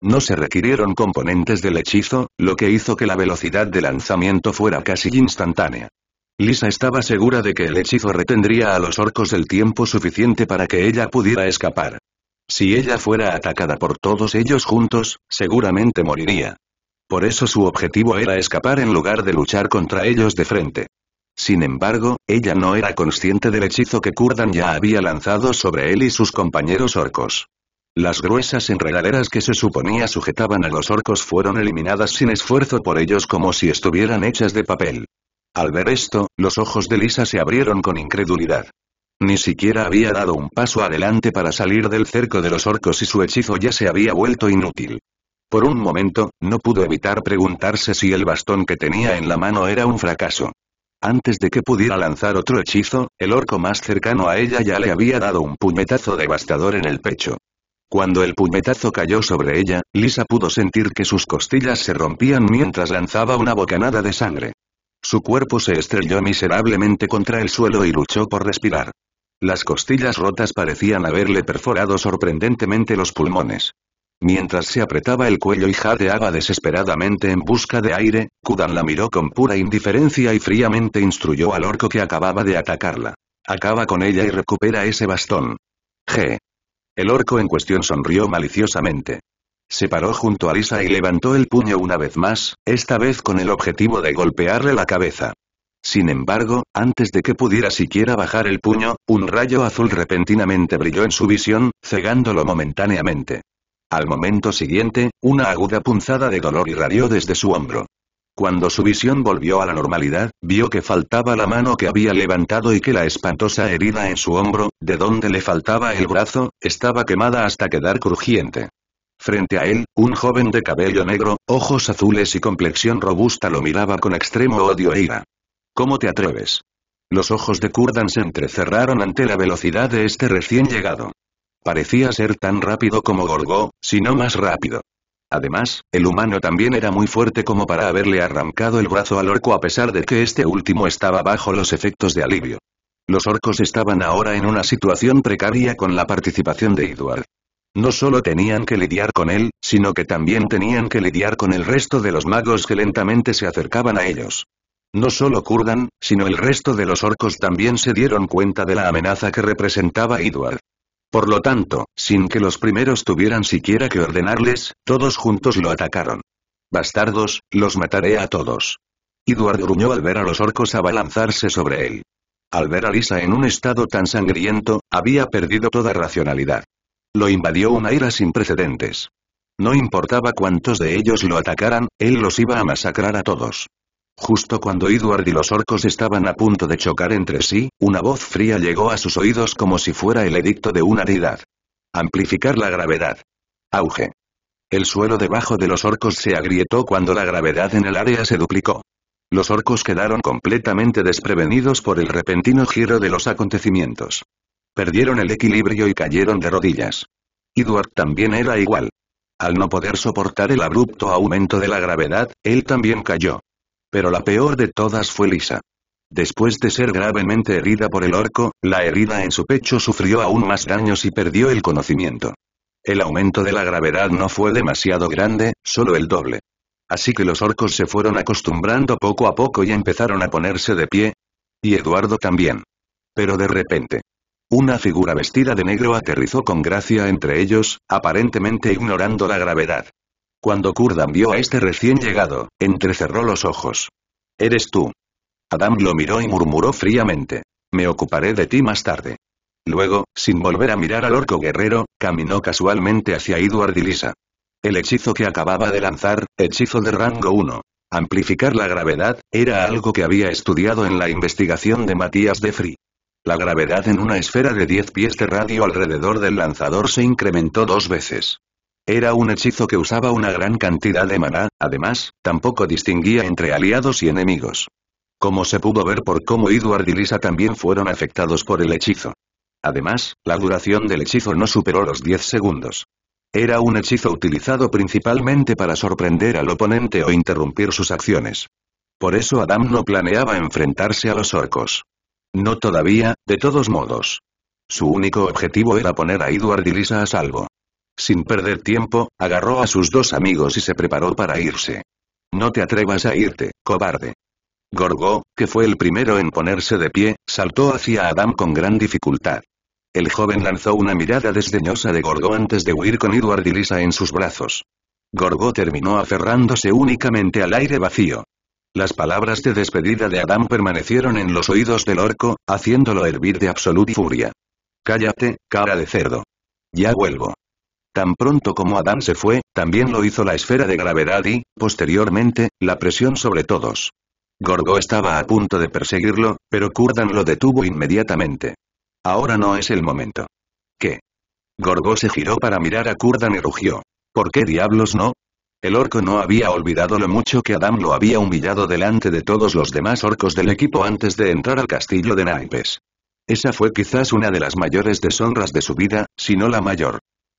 No se requirieron componentes del hechizo, lo que hizo que la velocidad de lanzamiento fuera casi instantánea. Lisa estaba segura de que el hechizo retendría a los orcos el tiempo suficiente para que ella pudiera escapar. Si ella fuera atacada por todos ellos juntos, seguramente moriría. Por eso su objetivo era escapar en lugar de luchar contra ellos de frente. Sin embargo, ella no era consciente del hechizo que Kurdan ya había lanzado sobre él y sus compañeros orcos. Las gruesas enredaderas que se suponía sujetaban a los orcos fueron eliminadas sin esfuerzo por ellos como si estuvieran hechas de papel. Al ver esto, los ojos de Lisa se abrieron con incredulidad. Ni siquiera había dado un paso adelante para salir del cerco de los orcos y su hechizo ya se había vuelto inútil. Por un momento, no pudo evitar preguntarse si el bastón que tenía en la mano era un fracaso. Antes de que pudiera lanzar otro hechizo, el orco más cercano a ella ya le había dado un puñetazo devastador en el pecho. Cuando el puñetazo cayó sobre ella, Lisa pudo sentir que sus costillas se rompían mientras lanzaba una bocanada de sangre. Su cuerpo se estrelló miserablemente contra el suelo y luchó por respirar. Las costillas rotas parecían haberle perforado sorprendentemente los pulmones. Mientras se apretaba el cuello y jadeaba desesperadamente en busca de aire, Kudan la miró con pura indiferencia y fríamente instruyó al orco que acababa de atacarla. Acaba con ella y recupera ese bastón. G. El orco en cuestión sonrió maliciosamente. Se paró junto a Lisa y levantó el puño una vez más, esta vez con el objetivo de golpearle la cabeza. Sin embargo, antes de que pudiera siquiera bajar el puño, un rayo azul repentinamente brilló en su visión, cegándolo momentáneamente. Al momento siguiente, una aguda punzada de dolor irradió desde su hombro. Cuando su visión volvió a la normalidad, vio que faltaba la mano que había levantado y que la espantosa herida en su hombro, de donde le faltaba el brazo, estaba quemada hasta quedar crujiente. Frente a él, un joven de cabello negro, ojos azules y complexión robusta lo miraba con extremo odio e ira. ¿Cómo te atreves? Los ojos de Kurdan se entrecerraron ante la velocidad de este recién llegado. Parecía ser tan rápido como Gorgo, si no más rápido. Además, el humano también era muy fuerte como para haberle arrancado el brazo al orco a pesar de que este último estaba bajo los efectos de alivio. Los orcos estaban ahora en una situación precaria con la participación de Edward. No solo tenían que lidiar con él, sino que también tenían que lidiar con el resto de los magos que lentamente se acercaban a ellos. No solo Kurgan, sino el resto de los orcos también se dieron cuenta de la amenaza que representaba Edward. Por lo tanto, sin que los primeros tuvieran siquiera que ordenarles, todos juntos lo atacaron. Bastardos, los mataré a todos. Edward gruñó al ver a los orcos abalanzarse sobre él. Al ver a Lisa en un estado tan sangriento, había perdido toda racionalidad. Lo invadió una ira sin precedentes. No importaba cuántos de ellos lo atacaran, él los iba a masacrar a todos. Justo cuando Edward y los orcos estaban a punto de chocar entre sí, una voz fría llegó a sus oídos como si fuera el edicto de una deidad. Amplificar la gravedad. Auge. El suelo debajo de los orcos se agrietó cuando la gravedad en el área se duplicó. Los orcos quedaron completamente desprevenidos por el repentino giro de los acontecimientos. Perdieron el equilibrio y cayeron de rodillas. Edward también era igual. Al no poder soportar el abrupto aumento de la gravedad, él también cayó. Pero la peor de todas fue Lisa. Después de ser gravemente herida por el orco, la herida en su pecho sufrió aún más daños y perdió el conocimiento. El aumento de la gravedad no fue demasiado grande, solo el doble. Así que los orcos se fueron acostumbrando poco a poco y empezaron a ponerse de pie. Y Eduardo también. Pero de repente. Una figura vestida de negro aterrizó con gracia entre ellos, aparentemente ignorando la gravedad. Cuando Kurdan vio a este recién llegado, entrecerró los ojos. Eres tú. Adam lo miró y murmuró fríamente. Me ocuparé de ti más tarde. Luego, sin volver a mirar al orco guerrero, caminó casualmente hacia Edward y Lisa. El hechizo que acababa de lanzar, hechizo de rango 1. Amplificar la gravedad, era algo que había estudiado en la investigación de Matías de Free. La gravedad en una esfera de 10 pies de radio alrededor del lanzador se incrementó dos veces. Era un hechizo que usaba una gran cantidad de maná, además, tampoco distinguía entre aliados y enemigos. Como se pudo ver por cómo Edward y Lisa también fueron afectados por el hechizo. Además, la duración del hechizo no superó los 10 segundos. Era un hechizo utilizado principalmente para sorprender al oponente o interrumpir sus acciones. Por eso Adam no planeaba enfrentarse a los orcos. No todavía, de todos modos. Su único objetivo era poner a Edward y Lisa a salvo. Sin perder tiempo, agarró a sus dos amigos y se preparó para irse. No te atrevas a irte, cobarde. Gorgo, que fue el primero en ponerse de pie, saltó hacia Adam con gran dificultad. El joven lanzó una mirada desdeñosa de Gorgo antes de huir con Edward y Lisa en sus brazos. Gorgo terminó aferrándose únicamente al aire vacío. Las palabras de despedida de Adam permanecieron en los oídos del orco, haciéndolo hervir de absoluta furia. Cállate, cara de cerdo. Ya vuelvo. Tan pronto como Adam se fue, también lo hizo la esfera de gravedad y, posteriormente, la presión sobre todos. Gorgo estaba a punto de perseguirlo, pero Kurdan lo detuvo inmediatamente. Ahora no es el momento. ¿Qué? Gorgo se giró para mirar a Kurdan y rugió. ¿Por qué diablos no? El orco no había olvidado lo mucho que Adam lo había humillado delante de todos los demás orcos del equipo antes de entrar al castillo de Naipes. Esa fue quizás una de las mayores deshonras de su vida, si no la mayor.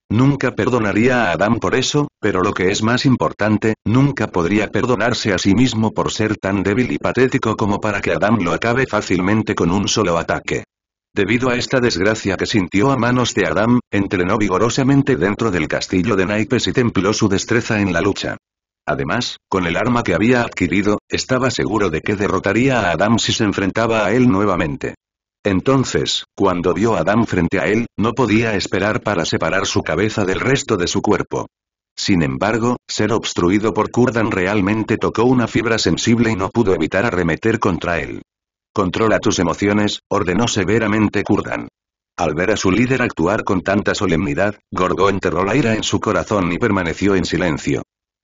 Nunca perdonaría a Adam por eso, pero lo que es más importante, nunca podría perdonarse a sí mismo por ser tan débil y patético como para que Adam lo acabe fácilmente con un solo ataque. Debido a esta desgracia que sintió a manos de Adam, entrenó vigorosamente dentro del castillo de naipes y templó su destreza en la lucha. Además, con el arma que había adquirido, estaba seguro de que derrotaría a Adam si se enfrentaba a él nuevamente. Entonces, cuando vio a Adam frente a él, no podía esperar para separar su cabeza del resto de su cuerpo. Sin embargo, ser obstruido por Kurdan realmente tocó una fibra sensible y no pudo evitar arremeter contra él. Controla tus emociones, ordenó severamente Kurdan. Al ver a su líder actuar con tanta solemnidad, Gorgo enterró la ira en su corazón y permaneció en silencio.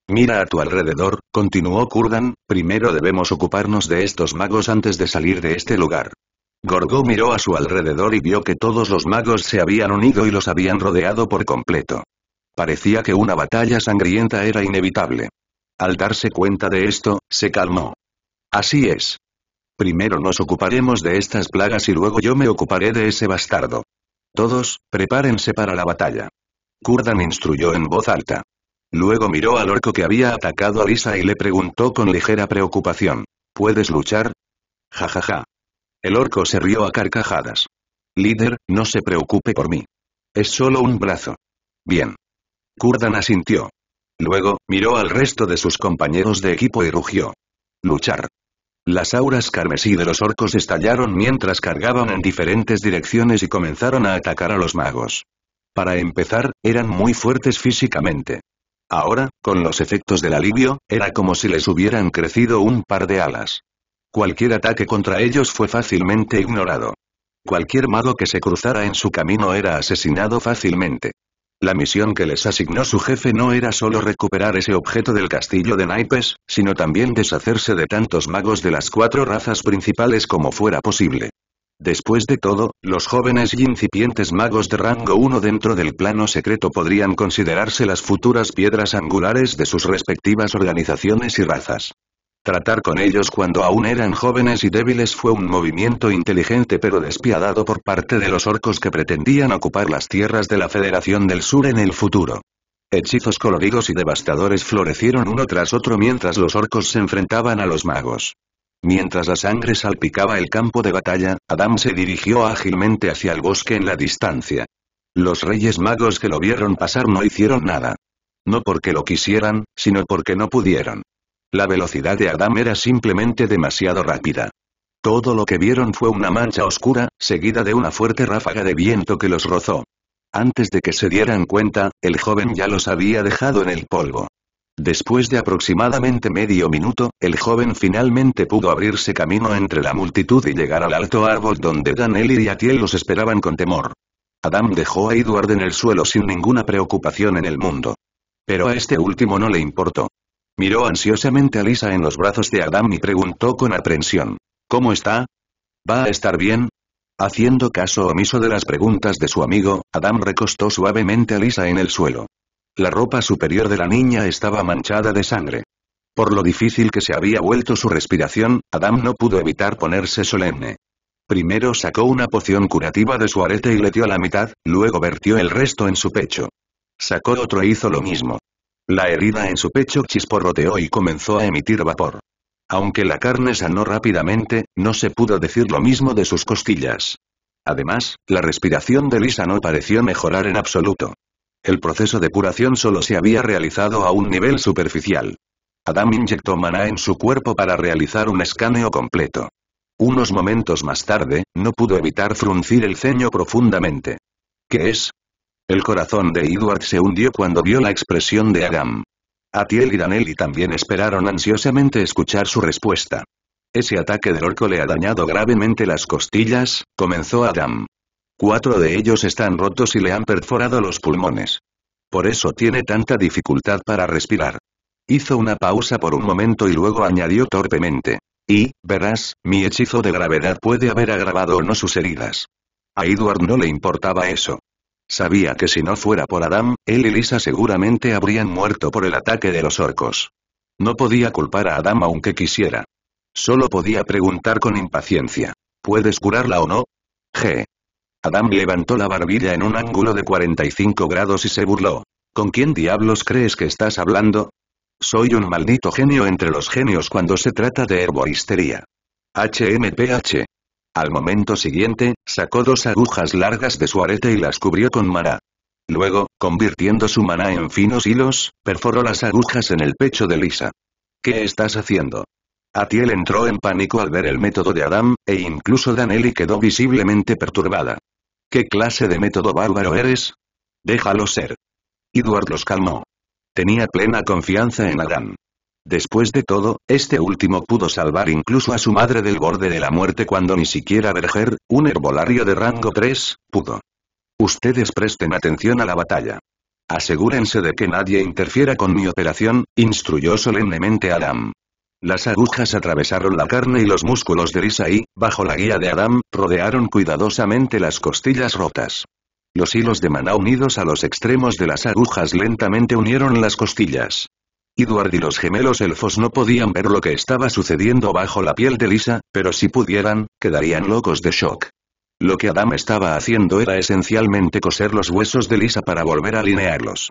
Mira a tu alrededor, continuó Kurdan, primero debemos ocuparnos de estos magos antes de salir de este lugar. Gorgo miró a su alrededor y vio que todos los magos se habían unido y los habían rodeado por completo. Parecía que una batalla sangrienta era inevitable. Al darse cuenta de esto, se calmó. Así es. Primero nos ocuparemos de estas plagas y luego yo me ocuparé de ese bastardo. Todos, prepárense para la batalla. Kurdan instruyó en voz alta. Luego miró al orco que había atacado a Lisa y le preguntó con ligera preocupación. ¿Puedes luchar? Ja ja ja. El orco se rió a carcajadas. Líder, no se preocupe por mí. Es solo un brazo. Bien. Kurdan asintió. Luego, miró al resto de sus compañeros de equipo y rugió. Luchar. Las auras carmesí de los orcos estallaron mientras cargaban en diferentes direcciones y comenzaron a atacar a los magos. Para empezar, eran muy fuertes físicamente. Ahora, con los efectos del alivio, era como si les hubieran crecido un par de alas. Cualquier ataque contra ellos fue fácilmente ignorado. Cualquier mago que se cruzara en su camino era asesinado fácilmente. La misión que les asignó su jefe no era solo recuperar ese objeto del castillo de naipes, sino también deshacerse de tantos magos de las cuatro razas principales como fuera posible. Después de todo, los jóvenes y incipientes magos de rango 1 dentro del plano secreto podrían considerarse las futuras piedras angulares de sus respectivas organizaciones y razas. Tratar con ellos cuando aún eran jóvenes y débiles fue un movimiento inteligente pero despiadado por parte de los orcos que pretendían ocupar las tierras de la Federación del Sur en el futuro. Hechizos coloridos y devastadores florecieron uno tras otro mientras los orcos se enfrentaban a los magos. Mientras la sangre salpicaba el campo de batalla, Adam se dirigió ágilmente hacia el bosque en la distancia. Los reyes magos que lo vieron pasar no hicieron nada. No porque lo quisieran, sino porque no pudieron. La velocidad de Adam era simplemente demasiado rápida. Todo lo que vieron fue una mancha oscura, seguida de una fuerte ráfaga de viento que los rozó. Antes de que se dieran cuenta, el joven ya los había dejado en el polvo. Después de aproximadamente medio minuto, el joven finalmente pudo abrirse camino entre la multitud y llegar al alto árbol donde Daniel y Atiel los esperaban con temor. Adam dejó a Edward en el suelo sin ninguna preocupación en el mundo. Pero a este último no le importó. Miró ansiosamente a Lisa en los brazos de Adam y preguntó con aprensión. ¿Cómo está? ¿Va a estar bien? Haciendo caso omiso de las preguntas de su amigo, Adam recostó suavemente a Lisa en el suelo. La ropa superior de la niña estaba manchada de sangre. Por lo difícil que se había vuelto su respiración, Adam no pudo evitar ponerse solemne. Primero sacó una poción curativa de su arete y le dio la mitad, luego vertió el resto en su pecho. Sacó otro e hizo lo mismo. La herida en su pecho chisporroteó y comenzó a emitir vapor. Aunque la carne sanó rápidamente, no se pudo decir lo mismo de sus costillas. Además, la respiración de Lisa no pareció mejorar en absoluto. El proceso de curación solo se había realizado a un nivel superficial. Adam inyectó maná en su cuerpo para realizar un escaneo completo. Unos momentos más tarde, no pudo evitar fruncir el ceño profundamente. ¿Qué es? El corazón de Edward se hundió cuando vio la expresión de Adam. Atiel y Danelli también esperaron ansiosamente escuchar su respuesta. Ese ataque del orco le ha dañado gravemente las costillas, comenzó Adam. Cuatro de ellos están rotos y le han perforado los pulmones. Por eso tiene tanta dificultad para respirar. Hizo una pausa por un momento y luego añadió torpemente. Y, verás, mi hechizo de gravedad puede haber agravado o no sus heridas. A Edward no le importaba eso. Sabía que si no fuera por Adam, él y Lisa seguramente habrían muerto por el ataque de los orcos. No podía culpar a Adam aunque quisiera. Solo podía preguntar con impaciencia. ¿Puedes curarla o no? G. Adam levantó la barbilla en un ángulo de 45 grados y se burló. ¿Con quién diablos crees que estás hablando? Soy un maldito genio entre los genios cuando se trata de herboristería. HMPH. Al momento siguiente, sacó dos agujas largas de su arete y las cubrió con maná. Luego, convirtiendo su maná en finos hilos, perforó las agujas en el pecho de Lisa. ¿Qué estás haciendo? Atiel entró en pánico al ver el método de Adam, e incluso Danelli quedó visiblemente perturbada. ¿Qué clase de método bárbaro eres? Déjalo ser. Edward los calmó. Tenía plena confianza en Adam. Después de todo, este último pudo salvar incluso a su madre del borde de la muerte cuando ni siquiera Berger, un herbolario de rango 3, pudo. Ustedes presten atención a la batalla. Asegúrense de que nadie interfiera con mi operación, instruyó solemnemente Adam. Las agujas atravesaron la carne y los músculos de Lisa y, bajo la guía de Adam, rodearon cuidadosamente las costillas rotas. Los hilos de maná unidos a los extremos de las agujas lentamente unieron las costillas. Edward y los gemelos elfos no podían ver lo que estaba sucediendo bajo la piel de Lisa, pero si pudieran, quedarían locos de shock. Lo que Adam estaba haciendo era esencialmente coser los huesos de Lisa para volver a alinearlos.